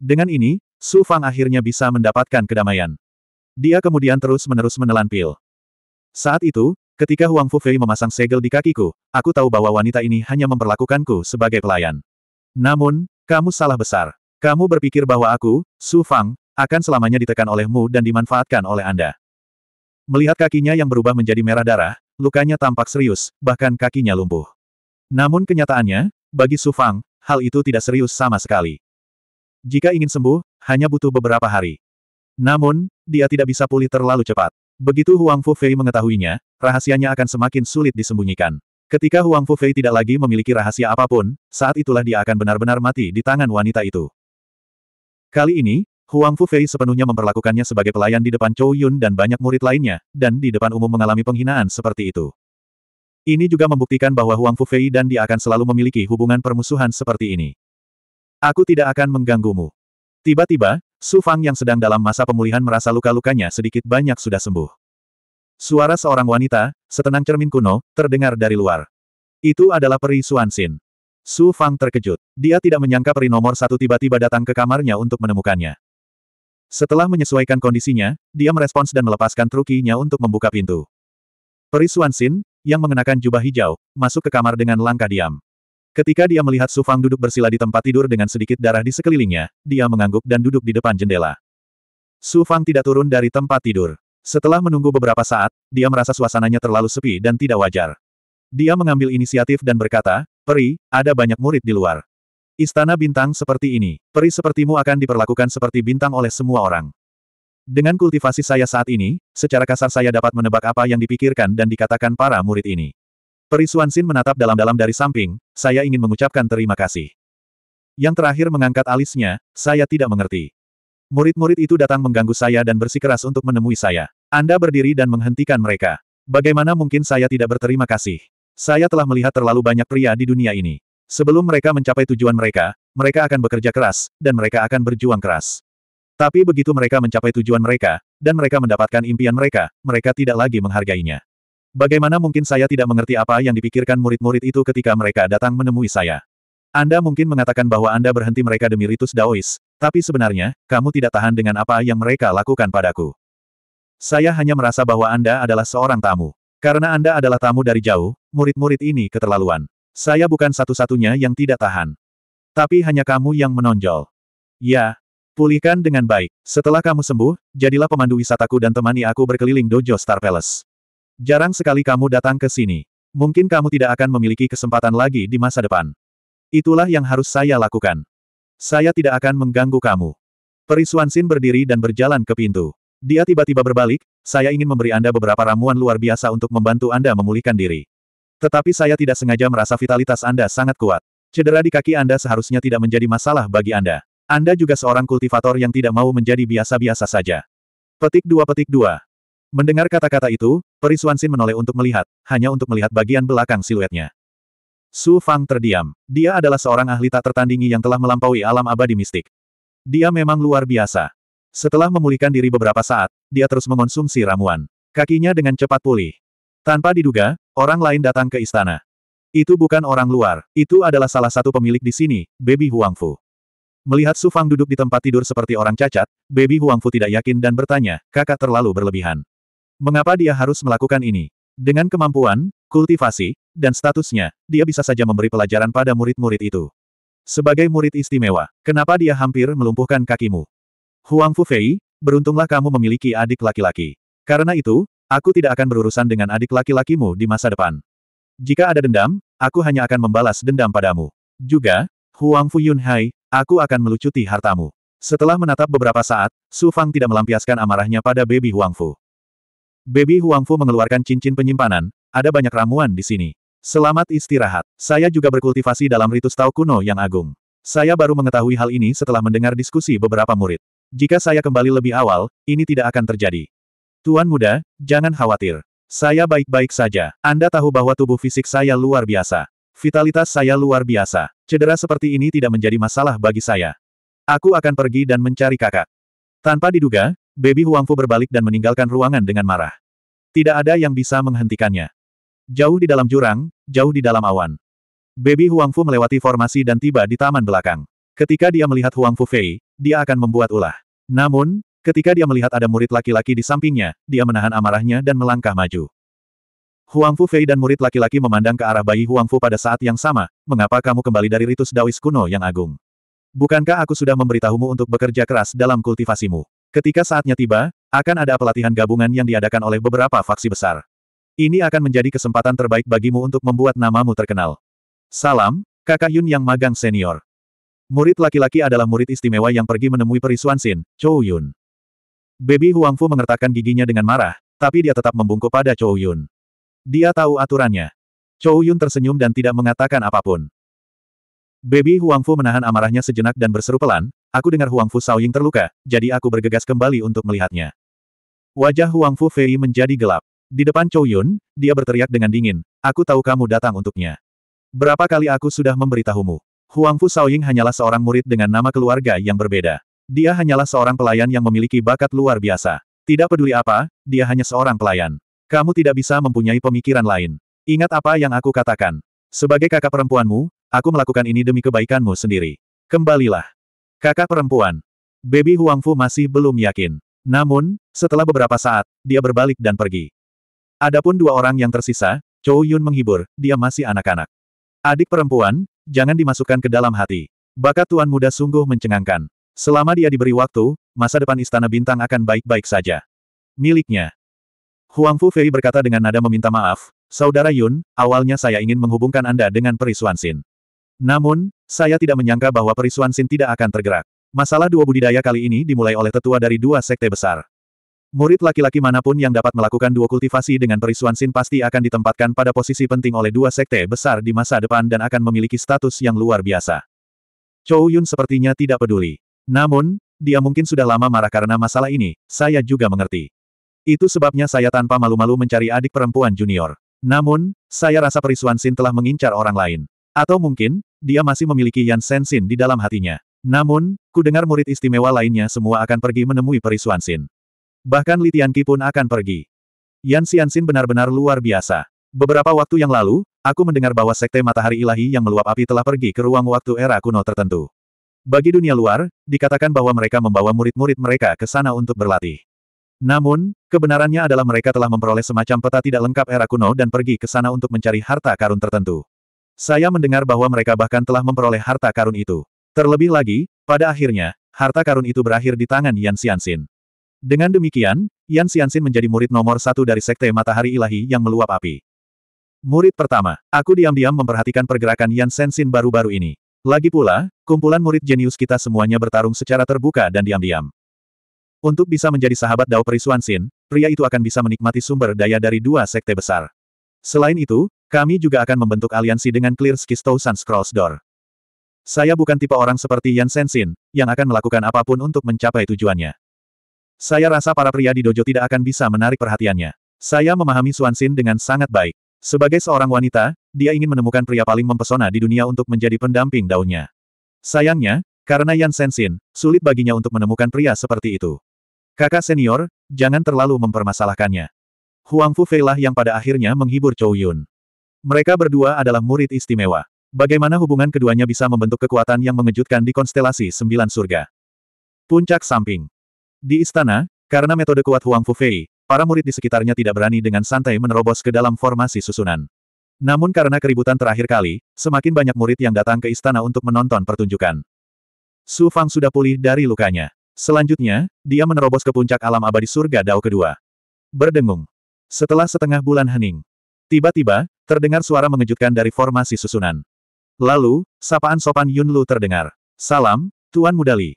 Dengan ini, Su Fang akhirnya bisa mendapatkan kedamaian. Dia kemudian terus-menerus menelan pil. Saat itu, ketika Huang Fufei memasang segel di kakiku, aku tahu bahwa wanita ini hanya memperlakukanku sebagai pelayan. Namun, kamu salah besar. Kamu berpikir bahwa aku, Su Fang, akan selamanya ditekan olehmu dan dimanfaatkan oleh Anda. Melihat kakinya yang berubah menjadi merah darah, lukanya tampak serius, bahkan kakinya lumpuh. Namun kenyataannya, bagi Su Fang, hal itu tidak serius sama sekali. Jika ingin sembuh, hanya butuh beberapa hari. Namun, dia tidak bisa pulih terlalu cepat. Begitu Huang Fu Fei mengetahuinya, rahasianya akan semakin sulit disembunyikan. Ketika Huang Fu Fei tidak lagi memiliki rahasia apapun, saat itulah dia akan benar-benar mati di tangan wanita itu. Kali ini, Huang Fu Fei sepenuhnya memperlakukannya sebagai pelayan di depan Chou Yun dan banyak murid lainnya, dan di depan umum mengalami penghinaan seperti itu. Ini juga membuktikan bahwa Huang Fu Fei dan dia akan selalu memiliki hubungan permusuhan seperti ini. Aku tidak akan mengganggumu. Tiba-tiba, Su Fang yang sedang dalam masa pemulihan merasa luka-lukanya sedikit banyak sudah sembuh. Suara seorang wanita, setenang cermin kuno, terdengar dari luar. Itu adalah peri Suansin. Su Fang terkejut. Dia tidak menyangka peri nomor satu tiba-tiba datang ke kamarnya untuk menemukannya. Setelah menyesuaikan kondisinya, dia merespons dan melepaskan trukinya untuk membuka pintu. Peri Suansin, yang mengenakan jubah hijau, masuk ke kamar dengan langkah diam. Ketika dia melihat Su Fang duduk bersila di tempat tidur dengan sedikit darah di sekelilingnya, dia mengangguk dan duduk di depan jendela. Su Fang tidak turun dari tempat tidur. Setelah menunggu beberapa saat, dia merasa suasananya terlalu sepi dan tidak wajar. Dia mengambil inisiatif dan berkata, Peri, ada banyak murid di luar. Istana bintang seperti ini, peri sepertimu akan diperlakukan seperti bintang oleh semua orang. Dengan kultivasi saya saat ini, secara kasar saya dapat menebak apa yang dipikirkan dan dikatakan para murid ini. Peri Suansin menatap dalam-dalam dari samping, saya ingin mengucapkan terima kasih. Yang terakhir mengangkat alisnya, saya tidak mengerti. Murid-murid itu datang mengganggu saya dan bersikeras untuk menemui saya. Anda berdiri dan menghentikan mereka. Bagaimana mungkin saya tidak berterima kasih? Saya telah melihat terlalu banyak pria di dunia ini. Sebelum mereka mencapai tujuan mereka, mereka akan bekerja keras, dan mereka akan berjuang keras. Tapi begitu mereka mencapai tujuan mereka, dan mereka mendapatkan impian mereka, mereka tidak lagi menghargainya. Bagaimana mungkin saya tidak mengerti apa yang dipikirkan murid-murid itu ketika mereka datang menemui saya? Anda mungkin mengatakan bahwa Anda berhenti mereka demi ritus Daois, tapi sebenarnya, kamu tidak tahan dengan apa yang mereka lakukan padaku. Saya hanya merasa bahwa Anda adalah seorang tamu. Karena Anda adalah tamu dari jauh, murid-murid ini keterlaluan. Saya bukan satu-satunya yang tidak tahan. Tapi hanya kamu yang menonjol. Ya, pulihkan dengan baik. Setelah kamu sembuh, jadilah pemandu wisataku dan temani aku berkeliling dojo Star Palace. Jarang sekali kamu datang ke sini. Mungkin kamu tidak akan memiliki kesempatan lagi di masa depan. Itulah yang harus saya lakukan. Saya tidak akan mengganggu kamu. Perisuan Sin berdiri dan berjalan ke pintu. Dia tiba-tiba berbalik, saya ingin memberi Anda beberapa ramuan luar biasa untuk membantu Anda memulihkan diri. Tetapi saya tidak sengaja merasa vitalitas Anda sangat kuat. Cedera di kaki Anda seharusnya tidak menjadi masalah bagi Anda. Anda juga seorang kultivator yang tidak mau menjadi biasa-biasa saja. Petik dua petik dua. Mendengar kata-kata itu, Sin menoleh untuk melihat, hanya untuk melihat bagian belakang siluetnya. Su Fang terdiam. Dia adalah seorang ahli tak tertandingi yang telah melampaui alam abadi mistik. Dia memang luar biasa. Setelah memulihkan diri beberapa saat, dia terus mengonsumsi ramuan. Kakinya dengan cepat pulih. Tanpa diduga, orang lain datang ke istana. Itu bukan orang luar, itu adalah salah satu pemilik di sini, Baby Huangfu. Melihat Su Fang duduk di tempat tidur seperti orang cacat, Baby Huangfu tidak yakin dan bertanya, kakak terlalu berlebihan. Mengapa dia harus melakukan ini? Dengan kemampuan, kultivasi, dan statusnya, dia bisa saja memberi pelajaran pada murid-murid itu. Sebagai murid istimewa, kenapa dia hampir melumpuhkan kakimu? Huangfu Fei? beruntunglah kamu memiliki adik laki-laki. Karena itu, aku tidak akan berurusan dengan adik laki-lakimu di masa depan. Jika ada dendam, aku hanya akan membalas dendam padamu. Juga, Huang Fuyun Hai, aku akan melucuti hartamu. Setelah menatap beberapa saat, Su Fang tidak melampiaskan amarahnya pada baby Huang Fu. Baby Huang Fu mengeluarkan cincin penyimpanan, ada banyak ramuan di sini. Selamat istirahat. Saya juga berkultivasi dalam ritus Tao kuno yang agung. Saya baru mengetahui hal ini setelah mendengar diskusi beberapa murid. Jika saya kembali lebih awal, ini tidak akan terjadi. Tuan muda, jangan khawatir. Saya baik-baik saja. Anda tahu bahwa tubuh fisik saya luar biasa. Vitalitas saya luar biasa. Cedera seperti ini tidak menjadi masalah bagi saya. Aku akan pergi dan mencari kakak. Tanpa diduga, Baby Huangfu berbalik dan meninggalkan ruangan dengan marah. Tidak ada yang bisa menghentikannya. Jauh di dalam jurang, jauh di dalam awan. Baby Huangfu melewati formasi dan tiba di taman belakang. Ketika dia melihat Huangfu Fei, dia akan membuat ulah. Namun, Ketika dia melihat ada murid laki-laki di sampingnya, dia menahan amarahnya dan melangkah maju. Huang Fu Fei dan murid laki-laki memandang ke arah bayi Huang Fu pada saat yang sama, mengapa kamu kembali dari ritus Daois kuno yang agung? Bukankah aku sudah memberitahumu untuk bekerja keras dalam kultivasimu? Ketika saatnya tiba, akan ada pelatihan gabungan yang diadakan oleh beberapa faksi besar. Ini akan menjadi kesempatan terbaik bagimu untuk membuat namamu terkenal. Salam, kakak Yun yang magang senior. Murid laki-laki adalah murid istimewa yang pergi menemui Perisuan Sin, Chou Yun. Baby Huangfu mengertakkan giginya dengan marah, tapi dia tetap membungkuk pada Chou Yun. Dia tahu aturannya. Chou Yun tersenyum dan tidak mengatakan apapun. Baby Huangfu menahan amarahnya sejenak dan berseru pelan, aku dengar Huangfu Saoying terluka, jadi aku bergegas kembali untuk melihatnya. Wajah Huangfu Fei menjadi gelap. Di depan Chou Yun, dia berteriak dengan dingin, aku tahu kamu datang untuknya. Berapa kali aku sudah memberitahumu. Huangfu Saoying hanyalah seorang murid dengan nama keluarga yang berbeda. Dia hanyalah seorang pelayan yang memiliki bakat luar biasa. Tidak peduli apa, dia hanya seorang pelayan. Kamu tidak bisa mempunyai pemikiran lain. Ingat apa yang aku katakan. Sebagai kakak perempuanmu, aku melakukan ini demi kebaikanmu sendiri. Kembalilah. Kakak perempuan. Baby Huangfu masih belum yakin. Namun, setelah beberapa saat, dia berbalik dan pergi. Adapun dua orang yang tersisa, Chou Yun menghibur, dia masih anak-anak. Adik perempuan, jangan dimasukkan ke dalam hati. Bakat tuan muda sungguh mencengangkan. Selama dia diberi waktu, masa depan Istana Bintang akan baik-baik saja. Miliknya. Huang Fu Fei berkata dengan nada meminta maaf, Saudara Yun, awalnya saya ingin menghubungkan Anda dengan Perisuan Sin. Namun, saya tidak menyangka bahwa Perisuan Sin tidak akan tergerak. Masalah dua budidaya kali ini dimulai oleh tetua dari dua sekte besar. Murid laki-laki manapun yang dapat melakukan dua kultivasi dengan Perisuan Sin pasti akan ditempatkan pada posisi penting oleh dua sekte besar di masa depan dan akan memiliki status yang luar biasa. Chou Yun sepertinya tidak peduli. Namun, dia mungkin sudah lama marah karena masalah ini, saya juga mengerti. Itu sebabnya saya tanpa malu-malu mencari adik perempuan junior. Namun, saya rasa perisuan Sin telah mengincar orang lain. Atau mungkin, dia masih memiliki Yan Sen Sin di dalam hatinya. Namun, ku dengar murid istimewa lainnya semua akan pergi menemui perisuan Sin. Bahkan Li Tianqi pun akan pergi. Yan Sin benar-benar luar biasa. Beberapa waktu yang lalu, aku mendengar bahwa Sekte Matahari Ilahi yang meluap api telah pergi ke ruang waktu era kuno tertentu. Bagi dunia luar, dikatakan bahwa mereka membawa murid-murid mereka ke sana untuk berlatih. Namun, kebenarannya adalah mereka telah memperoleh semacam peta tidak lengkap era kuno dan pergi ke sana untuk mencari harta karun tertentu. Saya mendengar bahwa mereka bahkan telah memperoleh harta karun itu. Terlebih lagi, pada akhirnya, harta karun itu berakhir di tangan Yan Xianxin. Dengan demikian, Yan Xianxin menjadi murid nomor satu dari Sekte Matahari Ilahi yang meluap api. Murid pertama, aku diam-diam memperhatikan pergerakan Yan Xianxin baru-baru ini. Lagi pula, kumpulan murid jenius kita semuanya bertarung secara terbuka dan diam-diam. Untuk bisa menjadi sahabat Dao Perisuansin, pria itu akan bisa menikmati sumber daya dari dua sekte besar. Selain itu, kami juga akan membentuk aliansi dengan Clear Skistow Sun Scrolls Door. Saya bukan tipe orang seperti Yan Sensin, yang akan melakukan apapun untuk mencapai tujuannya. Saya rasa para pria di dojo tidak akan bisa menarik perhatiannya. Saya memahami Suansin dengan sangat baik. Sebagai seorang wanita, dia ingin menemukan pria paling mempesona di dunia untuk menjadi pendamping daunnya. Sayangnya, karena Yan Sensin, sulit baginya untuk menemukan pria seperti itu. Kakak senior, jangan terlalu mempermasalahkannya. Huang Fu Fei lah yang pada akhirnya menghibur Chou Yun. Mereka berdua adalah murid istimewa. Bagaimana hubungan keduanya bisa membentuk kekuatan yang mengejutkan di konstelasi Sembilan Surga? Puncak Samping Di istana, karena metode kuat Huang Fu Fei, Para murid di sekitarnya tidak berani dengan santai menerobos ke dalam formasi susunan. Namun karena keributan terakhir kali, semakin banyak murid yang datang ke istana untuk menonton pertunjukan. Su Fang sudah pulih dari lukanya. Selanjutnya, dia menerobos ke puncak alam abadi surga Dao kedua. Berdengung. Setelah setengah bulan hening. Tiba-tiba, terdengar suara mengejutkan dari formasi susunan. Lalu, sapaan sopan Yun Lu terdengar. Salam, Tuan Mudali.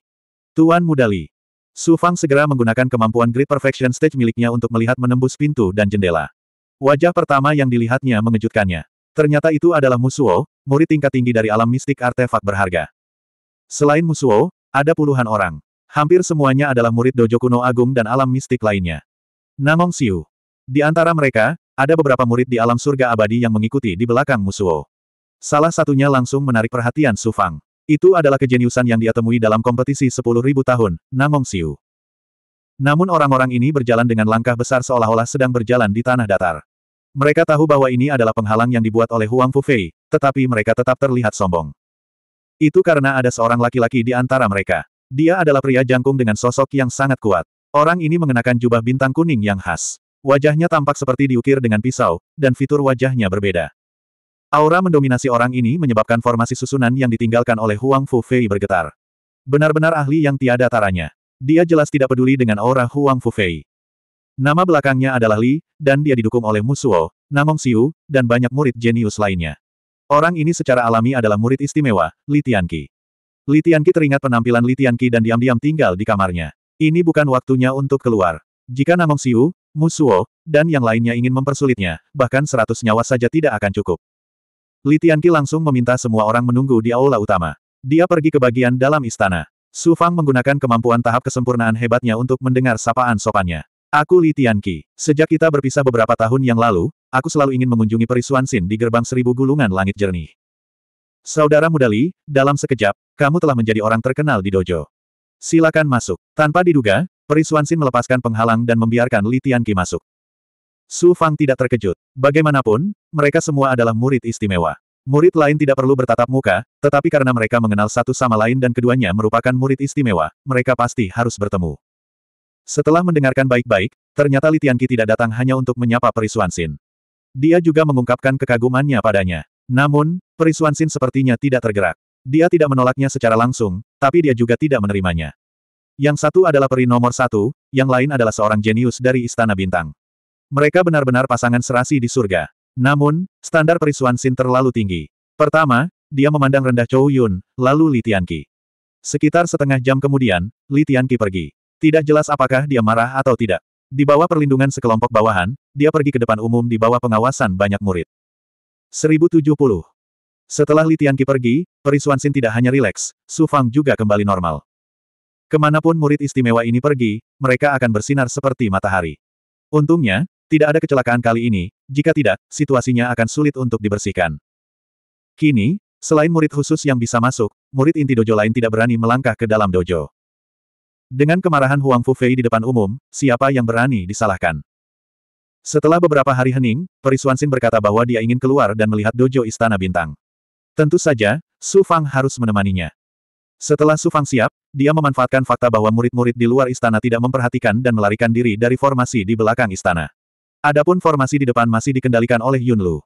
Tuan Mudali. Su Fang segera menggunakan kemampuan Great Perfection Stage miliknya untuk melihat menembus pintu dan jendela. Wajah pertama yang dilihatnya mengejutkannya. Ternyata itu adalah Musuo, murid tingkat tinggi dari alam mistik artefak berharga. Selain Musuo, ada puluhan orang. Hampir semuanya adalah murid dojo kuno agung dan alam mistik lainnya. Namong Siu. Di antara mereka, ada beberapa murid di alam surga abadi yang mengikuti di belakang Musuo. Salah satunya langsung menarik perhatian Su Fang. Itu adalah kejeniusan yang dia temui dalam kompetisi 10.000 tahun, Namong Siu. Namun orang-orang ini berjalan dengan langkah besar seolah-olah sedang berjalan di tanah datar. Mereka tahu bahwa ini adalah penghalang yang dibuat oleh Huang Fufei, tetapi mereka tetap terlihat sombong. Itu karena ada seorang laki-laki di antara mereka. Dia adalah pria jangkung dengan sosok yang sangat kuat. Orang ini mengenakan jubah bintang kuning yang khas. Wajahnya tampak seperti diukir dengan pisau, dan fitur wajahnya berbeda. Aura mendominasi orang ini menyebabkan formasi susunan yang ditinggalkan oleh Huang Fu Fei bergetar. Benar-benar ahli yang tiada taranya. Dia jelas tidak peduli dengan aura Huang Fu Fei. Nama belakangnya adalah Li, dan dia didukung oleh Musuo, Namong Siu, dan banyak murid jenius lainnya. Orang ini secara alami adalah murid istimewa, Li Tianqi. Li Tianqi teringat penampilan Li Tianqi dan diam-diam tinggal di kamarnya. Ini bukan waktunya untuk keluar. Jika Namong Siu, Musuo, dan yang lainnya ingin mempersulitnya, bahkan seratus nyawa saja tidak akan cukup. Li Tianqi langsung meminta semua orang menunggu di aula utama. Dia pergi ke bagian dalam istana. Su Fang menggunakan kemampuan tahap kesempurnaan hebatnya untuk mendengar sapaan sopannya. Aku Li Tianqi. Sejak kita berpisah beberapa tahun yang lalu, aku selalu ingin mengunjungi perisuan Xin di gerbang seribu gulungan langit jernih. Saudara muda Li, dalam sekejap, kamu telah menjadi orang terkenal di dojo. Silakan masuk. Tanpa diduga, perisuan Xin melepaskan penghalang dan membiarkan Li Tianqi masuk. Su Fang tidak terkejut. Bagaimanapun, mereka semua adalah murid istimewa. Murid lain tidak perlu bertatap muka, tetapi karena mereka mengenal satu sama lain dan keduanya merupakan murid istimewa, mereka pasti harus bertemu. Setelah mendengarkan baik-baik, ternyata Li Tianqi tidak datang hanya untuk menyapa Perisuan Sin. Dia juga mengungkapkan kekagumannya padanya. Namun, Perisuan Sin sepertinya tidak tergerak. Dia tidak menolaknya secara langsung, tapi dia juga tidak menerimanya. Yang satu adalah peri nomor satu, yang lain adalah seorang jenius dari Istana Bintang. Mereka benar-benar pasangan serasi di surga. Namun, standar perisuan Sin terlalu tinggi. Pertama, dia memandang rendah Chou Yun, lalu Li Tianqi. Sekitar setengah jam kemudian, Li Tianqi pergi. Tidak jelas apakah dia marah atau tidak. Di bawah perlindungan sekelompok bawahan, dia pergi ke depan umum di bawah pengawasan banyak murid. 1070. Setelah Li Tianqi pergi, perisuan Sin tidak hanya rileks, Su Fang juga kembali normal. Kemanapun murid istimewa ini pergi, mereka akan bersinar seperti matahari. Untungnya, tidak ada kecelakaan kali ini, jika tidak, situasinya akan sulit untuk dibersihkan. Kini, selain murid khusus yang bisa masuk, murid inti dojo lain tidak berani melangkah ke dalam dojo. Dengan kemarahan Huang Fufei di depan umum, siapa yang berani disalahkan? Setelah beberapa hari hening, Perisuan Xin berkata bahwa dia ingin keluar dan melihat dojo Istana Bintang. Tentu saja, Su Fang harus menemaninya. Setelah Su Fang siap, dia memanfaatkan fakta bahwa murid-murid di luar istana tidak memperhatikan dan melarikan diri dari formasi di belakang istana. Adapun formasi di depan masih dikendalikan oleh Yunlu.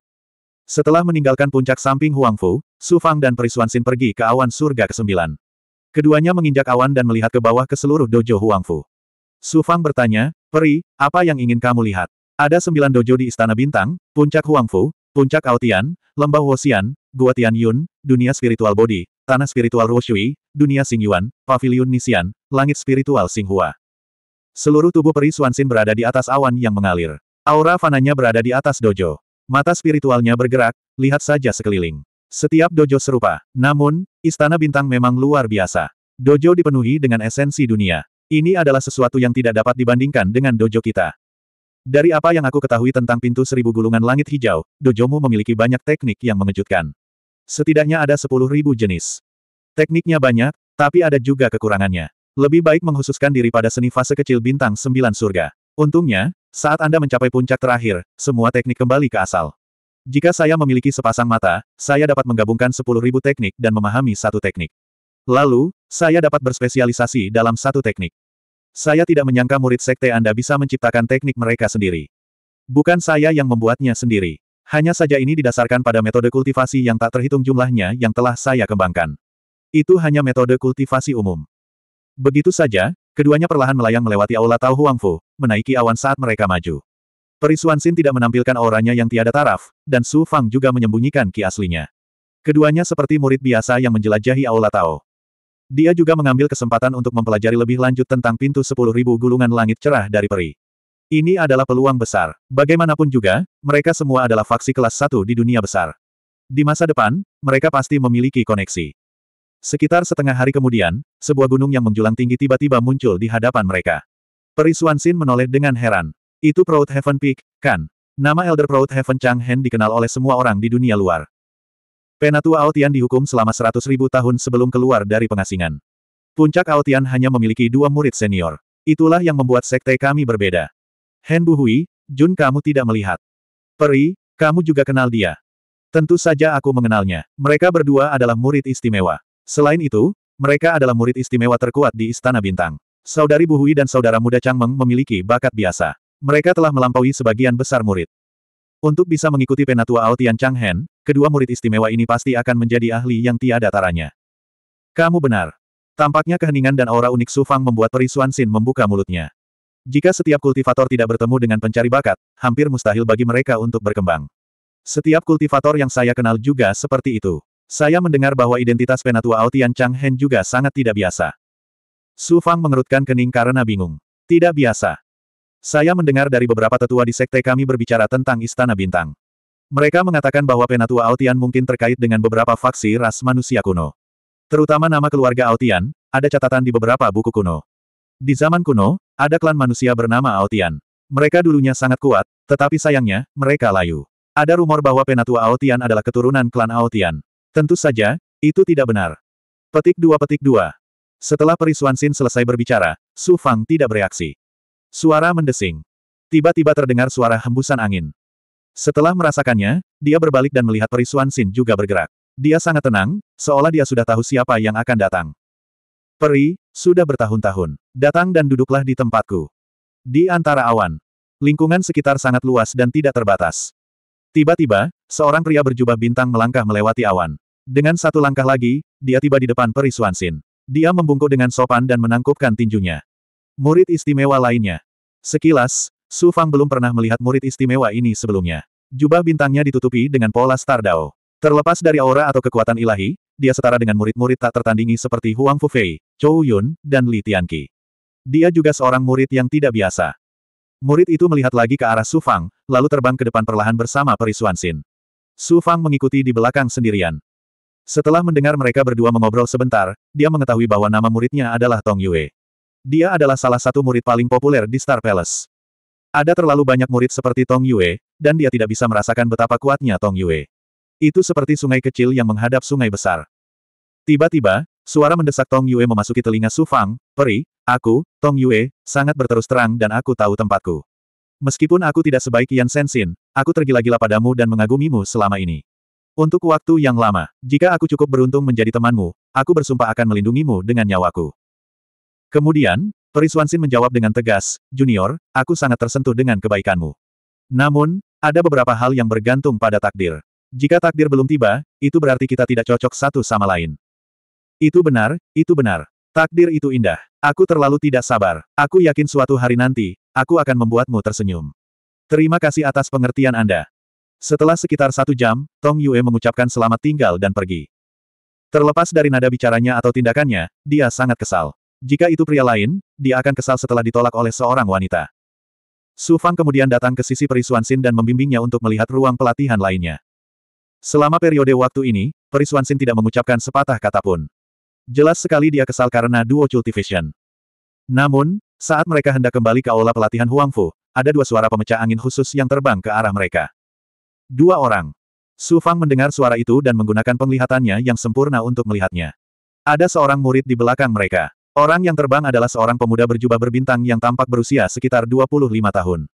Setelah meninggalkan puncak samping Huangfu, Su Fang dan Xin pergi ke awan surga ke-9. Keduanya menginjak awan dan melihat ke bawah ke seluruh dojo Huangfu. Su Fang bertanya, Peri, apa yang ingin kamu lihat? Ada sembilan dojo di Istana Bintang, Puncak Huangfu, Puncak Aotian, Lembah Wosian, Gua Yun, Dunia Spiritual Body, Tanah Spiritual Ruoshui, Dunia Yuan, pavilion Nisian, Langit Spiritual Xinghua. Seluruh tubuh Peri Suansin berada di atas awan yang mengalir. Aura fananya berada di atas dojo. Mata spiritualnya bergerak, lihat saja sekeliling. Setiap dojo serupa. Namun, istana bintang memang luar biasa. Dojo dipenuhi dengan esensi dunia. Ini adalah sesuatu yang tidak dapat dibandingkan dengan dojo kita. Dari apa yang aku ketahui tentang pintu seribu gulungan langit hijau, dojomu memiliki banyak teknik yang mengejutkan. Setidaknya ada sepuluh ribu jenis. Tekniknya banyak, tapi ada juga kekurangannya. Lebih baik menghususkan diri pada seni fase kecil bintang sembilan surga. Untungnya, saat Anda mencapai puncak terakhir, semua teknik kembali ke asal. Jika saya memiliki sepasang mata, saya dapat menggabungkan 10.000 teknik dan memahami satu teknik. Lalu, saya dapat berspesialisasi dalam satu teknik. Saya tidak menyangka murid sekte Anda bisa menciptakan teknik mereka sendiri. Bukan saya yang membuatnya sendiri. Hanya saja ini didasarkan pada metode kultivasi yang tak terhitung jumlahnya yang telah saya kembangkan. Itu hanya metode kultivasi umum. Begitu saja, Keduanya perlahan melayang melewati aula Tao Huangfu, menaiki awan saat mereka maju. Perisuan Xin tidak menampilkan auranya yang tiada taraf, dan Su Fang juga menyembunyikan ki aslinya. Keduanya seperti murid biasa yang menjelajahi aula Tao. Dia juga mengambil kesempatan untuk mempelajari lebih lanjut tentang pintu sepuluh ribu gulungan langit cerah dari peri. Ini adalah peluang besar. Bagaimanapun juga, mereka semua adalah faksi kelas satu di dunia besar. Di masa depan, mereka pasti memiliki koneksi. Sekitar setengah hari kemudian, sebuah gunung yang menjulang tinggi tiba-tiba muncul di hadapan mereka. Peri Xin menoleh dengan heran. Itu Proud Heaven Peak, kan? Nama Elder Proud Heaven Chang Hen dikenal oleh semua orang di dunia luar. Penatua Aotian dihukum selama seratus ribu tahun sebelum keluar dari pengasingan. Puncak Aotian hanya memiliki dua murid senior. Itulah yang membuat sekte kami berbeda. Hen Buhui, Jun kamu tidak melihat. Peri, kamu juga kenal dia. Tentu saja aku mengenalnya. Mereka berdua adalah murid istimewa. Selain itu, mereka adalah murid istimewa terkuat di Istana Bintang. Saudari Buhui dan saudara muda Chang Meng memiliki bakat biasa. Mereka telah melampaui sebagian besar murid. Untuk bisa mengikuti Penatua Aotian Tian Chang Hen, kedua murid istimewa ini pasti akan menjadi ahli yang tiada taranya. Kamu benar. Tampaknya keheningan dan aura unik Su Fang membuat Perisuan Xin membuka mulutnya. Jika setiap kultivator tidak bertemu dengan pencari bakat, hampir mustahil bagi mereka untuk berkembang. Setiap kultivator yang saya kenal juga seperti itu. Saya mendengar bahwa identitas Penatua Aotian Chang Hen juga sangat tidak biasa. Su Fang mengerutkan kening karena bingung. Tidak biasa. Saya mendengar dari beberapa tetua di sekte kami berbicara tentang Istana Bintang. Mereka mengatakan bahwa Penatua Aotian mungkin terkait dengan beberapa faksi ras manusia kuno. Terutama nama keluarga Aotian, ada catatan di beberapa buku kuno. Di zaman kuno, ada klan manusia bernama Aotian. Mereka dulunya sangat kuat, tetapi sayangnya, mereka layu. Ada rumor bahwa Penatua Aotian adalah keturunan klan Aotian. Tentu saja, itu tidak benar. Petik dua petik dua. Setelah Perisuan Sin selesai berbicara, Su Fang tidak bereaksi. Suara mendesing. Tiba-tiba terdengar suara hembusan angin. Setelah merasakannya, dia berbalik dan melihat Perisuan Sin juga bergerak. Dia sangat tenang, seolah dia sudah tahu siapa yang akan datang. Peri, sudah bertahun-tahun. Datang dan duduklah di tempatku. Di antara awan. Lingkungan sekitar sangat luas dan tidak terbatas. Tiba-tiba, seorang pria berjubah bintang melangkah melewati awan. Dengan satu langkah lagi, dia tiba di depan perisuan Suansin. Dia membungkuk dengan sopan dan menangkupkan tinjunya. Murid istimewa lainnya. Sekilas, Su Fang belum pernah melihat murid istimewa ini sebelumnya. Jubah bintangnya ditutupi dengan pola Star Dao. Terlepas dari aura atau kekuatan ilahi, dia setara dengan murid-murid tak tertandingi seperti Huang Fufei, Chou Yun, dan Li Tianqi. Dia juga seorang murid yang tidak biasa. Murid itu melihat lagi ke arah Su Fang, lalu terbang ke depan perlahan bersama Peri Suansin. Su Fang mengikuti di belakang sendirian. Setelah mendengar mereka berdua mengobrol sebentar, dia mengetahui bahwa nama muridnya adalah Tong Yue. Dia adalah salah satu murid paling populer di Star Palace. Ada terlalu banyak murid seperti Tong Yue, dan dia tidak bisa merasakan betapa kuatnya Tong Yue. Itu seperti sungai kecil yang menghadap sungai besar. Tiba-tiba, suara mendesak Tong Yue memasuki telinga Su Fang, peri, Aku, Tong Yue, sangat berterus terang dan aku tahu tempatku. Meskipun aku tidak sebaik Yan Senshin, aku tergila-gila padamu dan mengagumimu selama ini. Untuk waktu yang lama, jika aku cukup beruntung menjadi temanmu, aku bersumpah akan melindungimu dengan nyawaku. Kemudian, Periswansin menjawab dengan tegas, Junior, aku sangat tersentuh dengan kebaikanmu. Namun, ada beberapa hal yang bergantung pada takdir. Jika takdir belum tiba, itu berarti kita tidak cocok satu sama lain. Itu benar, itu benar. Takdir itu indah. Aku terlalu tidak sabar. Aku yakin suatu hari nanti, aku akan membuatmu tersenyum. Terima kasih atas pengertian Anda. Setelah sekitar satu jam, Tong Yue mengucapkan selamat tinggal dan pergi. Terlepas dari nada bicaranya atau tindakannya, dia sangat kesal. Jika itu pria lain, dia akan kesal setelah ditolak oleh seorang wanita. Su Fang kemudian datang ke sisi Perisuan Xin dan membimbingnya untuk melihat ruang pelatihan lainnya. Selama periode waktu ini, Perisuan Xin tidak mengucapkan sepatah kata pun. Jelas sekali dia kesal karena duo cultivation. Namun, saat mereka hendak kembali ke aula pelatihan Huangfu, ada dua suara pemecah angin khusus yang terbang ke arah mereka. Dua orang. Su Fang mendengar suara itu dan menggunakan penglihatannya yang sempurna untuk melihatnya. Ada seorang murid di belakang mereka. Orang yang terbang adalah seorang pemuda berjubah berbintang yang tampak berusia sekitar 25 tahun.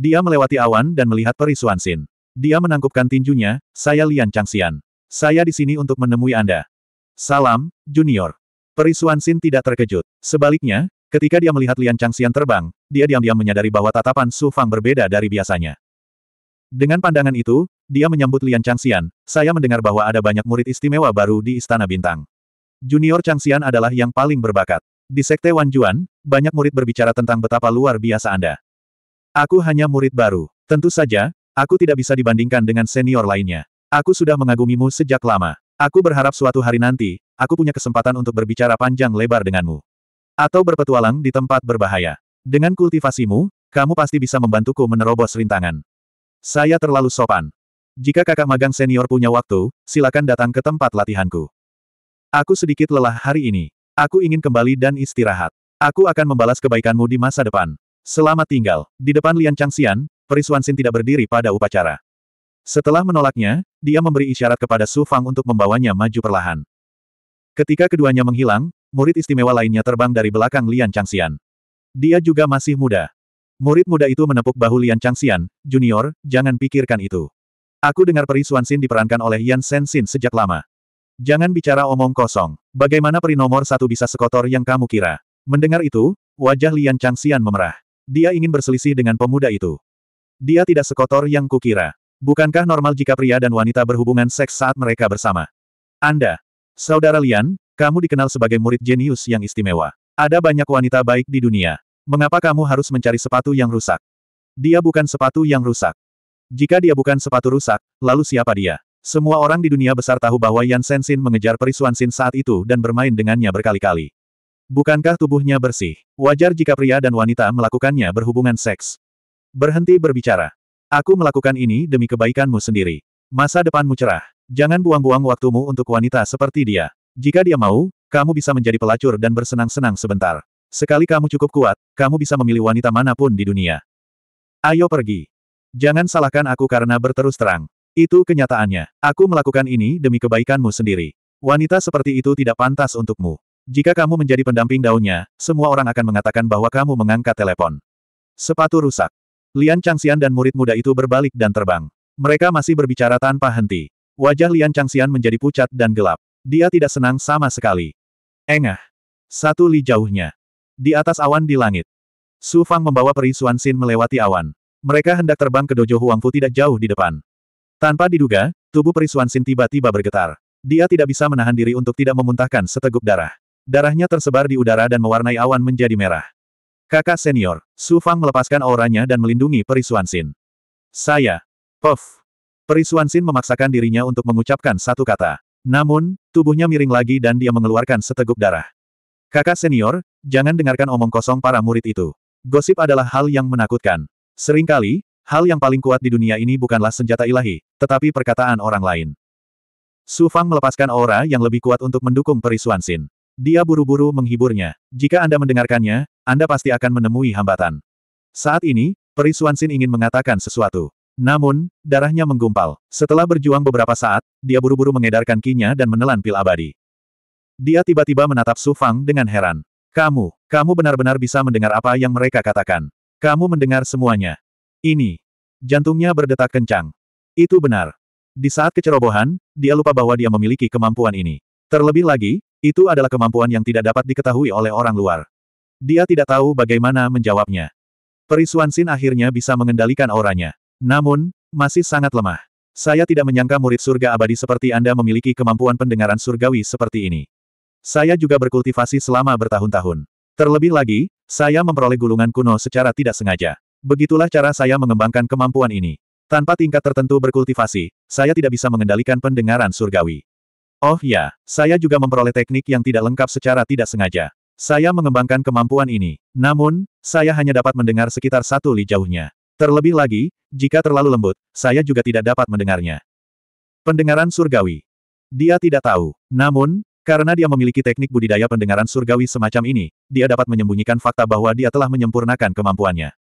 Dia melewati awan dan melihat Peri Suansin. Dia menangkupkan tinjunya, saya Lian Changxian. Saya di sini untuk menemui Anda. Salam, Junior. Perisuan Sin tidak terkejut. Sebaliknya, ketika dia melihat Lian Changxian terbang, dia diam-diam menyadari bahwa tatapan Su Fang berbeda dari biasanya. Dengan pandangan itu, dia menyambut Lian Changxian, saya mendengar bahwa ada banyak murid istimewa baru di Istana Bintang. Junior Changxian adalah yang paling berbakat. Di Sekte Wanjuan, banyak murid berbicara tentang betapa luar biasa Anda. Aku hanya murid baru. Tentu saja, aku tidak bisa dibandingkan dengan senior lainnya. Aku sudah mengagumimu sejak lama. Aku berharap suatu hari nanti, aku punya kesempatan untuk berbicara panjang lebar denganmu. Atau berpetualang di tempat berbahaya. Dengan kultivasimu, kamu pasti bisa membantuku menerobos rintangan. Saya terlalu sopan. Jika kakak magang senior punya waktu, silakan datang ke tempat latihanku. Aku sedikit lelah hari ini. Aku ingin kembali dan istirahat. Aku akan membalas kebaikanmu di masa depan. Selamat tinggal. Di depan Lian Changxian, Perisuan Sin tidak berdiri pada upacara. Setelah menolaknya, dia memberi isyarat kepada Su Fang untuk membawanya maju perlahan. Ketika keduanya menghilang, murid istimewa lainnya terbang dari belakang Lian Changxian. Dia juga masih muda. Murid muda itu menepuk bahu Lian Changxian, Junior, jangan pikirkan itu. Aku dengar Peri Xin diperankan oleh Yan Xin sejak lama. Jangan bicara omong kosong. Bagaimana peri nomor satu bisa sekotor yang kamu kira? Mendengar itu, wajah Lian Changxian memerah. Dia ingin berselisih dengan pemuda itu. Dia tidak sekotor yang kukira. Bukankah normal jika pria dan wanita berhubungan seks saat mereka bersama? Anda, saudara Lian, kamu dikenal sebagai murid jenius yang istimewa. Ada banyak wanita baik di dunia. Mengapa kamu harus mencari sepatu yang rusak? Dia bukan sepatu yang rusak. Jika dia bukan sepatu rusak, lalu siapa dia? Semua orang di dunia besar tahu bahwa Yan Sensin mengejar Perisuan Sin saat itu dan bermain dengannya berkali-kali. Bukankah tubuhnya bersih? Wajar jika pria dan wanita melakukannya berhubungan seks. Berhenti berbicara. Aku melakukan ini demi kebaikanmu sendiri. Masa depanmu cerah. Jangan buang-buang waktumu untuk wanita seperti dia. Jika dia mau, kamu bisa menjadi pelacur dan bersenang-senang sebentar. Sekali kamu cukup kuat, kamu bisa memilih wanita manapun di dunia. Ayo pergi. Jangan salahkan aku karena berterus terang. Itu kenyataannya. Aku melakukan ini demi kebaikanmu sendiri. Wanita seperti itu tidak pantas untukmu. Jika kamu menjadi pendamping daunnya, semua orang akan mengatakan bahwa kamu mengangkat telepon. Sepatu rusak. Lian Changxian dan murid muda itu berbalik dan terbang. Mereka masih berbicara tanpa henti. Wajah Lian Changxian menjadi pucat dan gelap. Dia tidak senang sama sekali. Engah. Satu li jauhnya. Di atas awan di langit. Su Fang membawa peri Suan Xin melewati awan. Mereka hendak terbang ke dojo Huangfu tidak jauh di depan. Tanpa diduga, tubuh peri Suan Xin tiba-tiba bergetar. Dia tidak bisa menahan diri untuk tidak memuntahkan seteguk darah. Darahnya tersebar di udara dan mewarnai awan menjadi merah. Kakak senior, Su Fang melepaskan auranya dan melindungi Perisuan Xin. Saya. Puff. Perisuan Xin memaksakan dirinya untuk mengucapkan satu kata. Namun, tubuhnya miring lagi dan dia mengeluarkan seteguk darah. Kakak senior, jangan dengarkan omong kosong para murid itu. Gosip adalah hal yang menakutkan. Seringkali, hal yang paling kuat di dunia ini bukanlah senjata ilahi, tetapi perkataan orang lain. Su Fang melepaskan aura yang lebih kuat untuk mendukung Perisuan Xin. Dia buru-buru menghiburnya. Jika Anda mendengarkannya, Anda pasti akan menemui hambatan. Saat ini, Peri Suansin ingin mengatakan sesuatu. Namun, darahnya menggumpal. Setelah berjuang beberapa saat, dia buru-buru mengedarkan kinya dan menelan pil abadi. Dia tiba-tiba menatap Su Fang dengan heran. Kamu, kamu benar-benar bisa mendengar apa yang mereka katakan. Kamu mendengar semuanya. Ini. Jantungnya berdetak kencang. Itu benar. Di saat kecerobohan, dia lupa bahwa dia memiliki kemampuan ini. Terlebih lagi, itu adalah kemampuan yang tidak dapat diketahui oleh orang luar. Dia tidak tahu bagaimana menjawabnya. Perisuan Sin akhirnya bisa mengendalikan auranya. Namun, masih sangat lemah. Saya tidak menyangka murid surga abadi seperti Anda memiliki kemampuan pendengaran surgawi seperti ini. Saya juga berkultivasi selama bertahun-tahun. Terlebih lagi, saya memperoleh gulungan kuno secara tidak sengaja. Begitulah cara saya mengembangkan kemampuan ini. Tanpa tingkat tertentu berkultivasi, saya tidak bisa mengendalikan pendengaran surgawi. Oh ya, saya juga memperoleh teknik yang tidak lengkap secara tidak sengaja. Saya mengembangkan kemampuan ini, namun, saya hanya dapat mendengar sekitar satu li jauhnya. Terlebih lagi, jika terlalu lembut, saya juga tidak dapat mendengarnya. Pendengaran surgawi. Dia tidak tahu, namun, karena dia memiliki teknik budidaya pendengaran surgawi semacam ini, dia dapat menyembunyikan fakta bahwa dia telah menyempurnakan kemampuannya.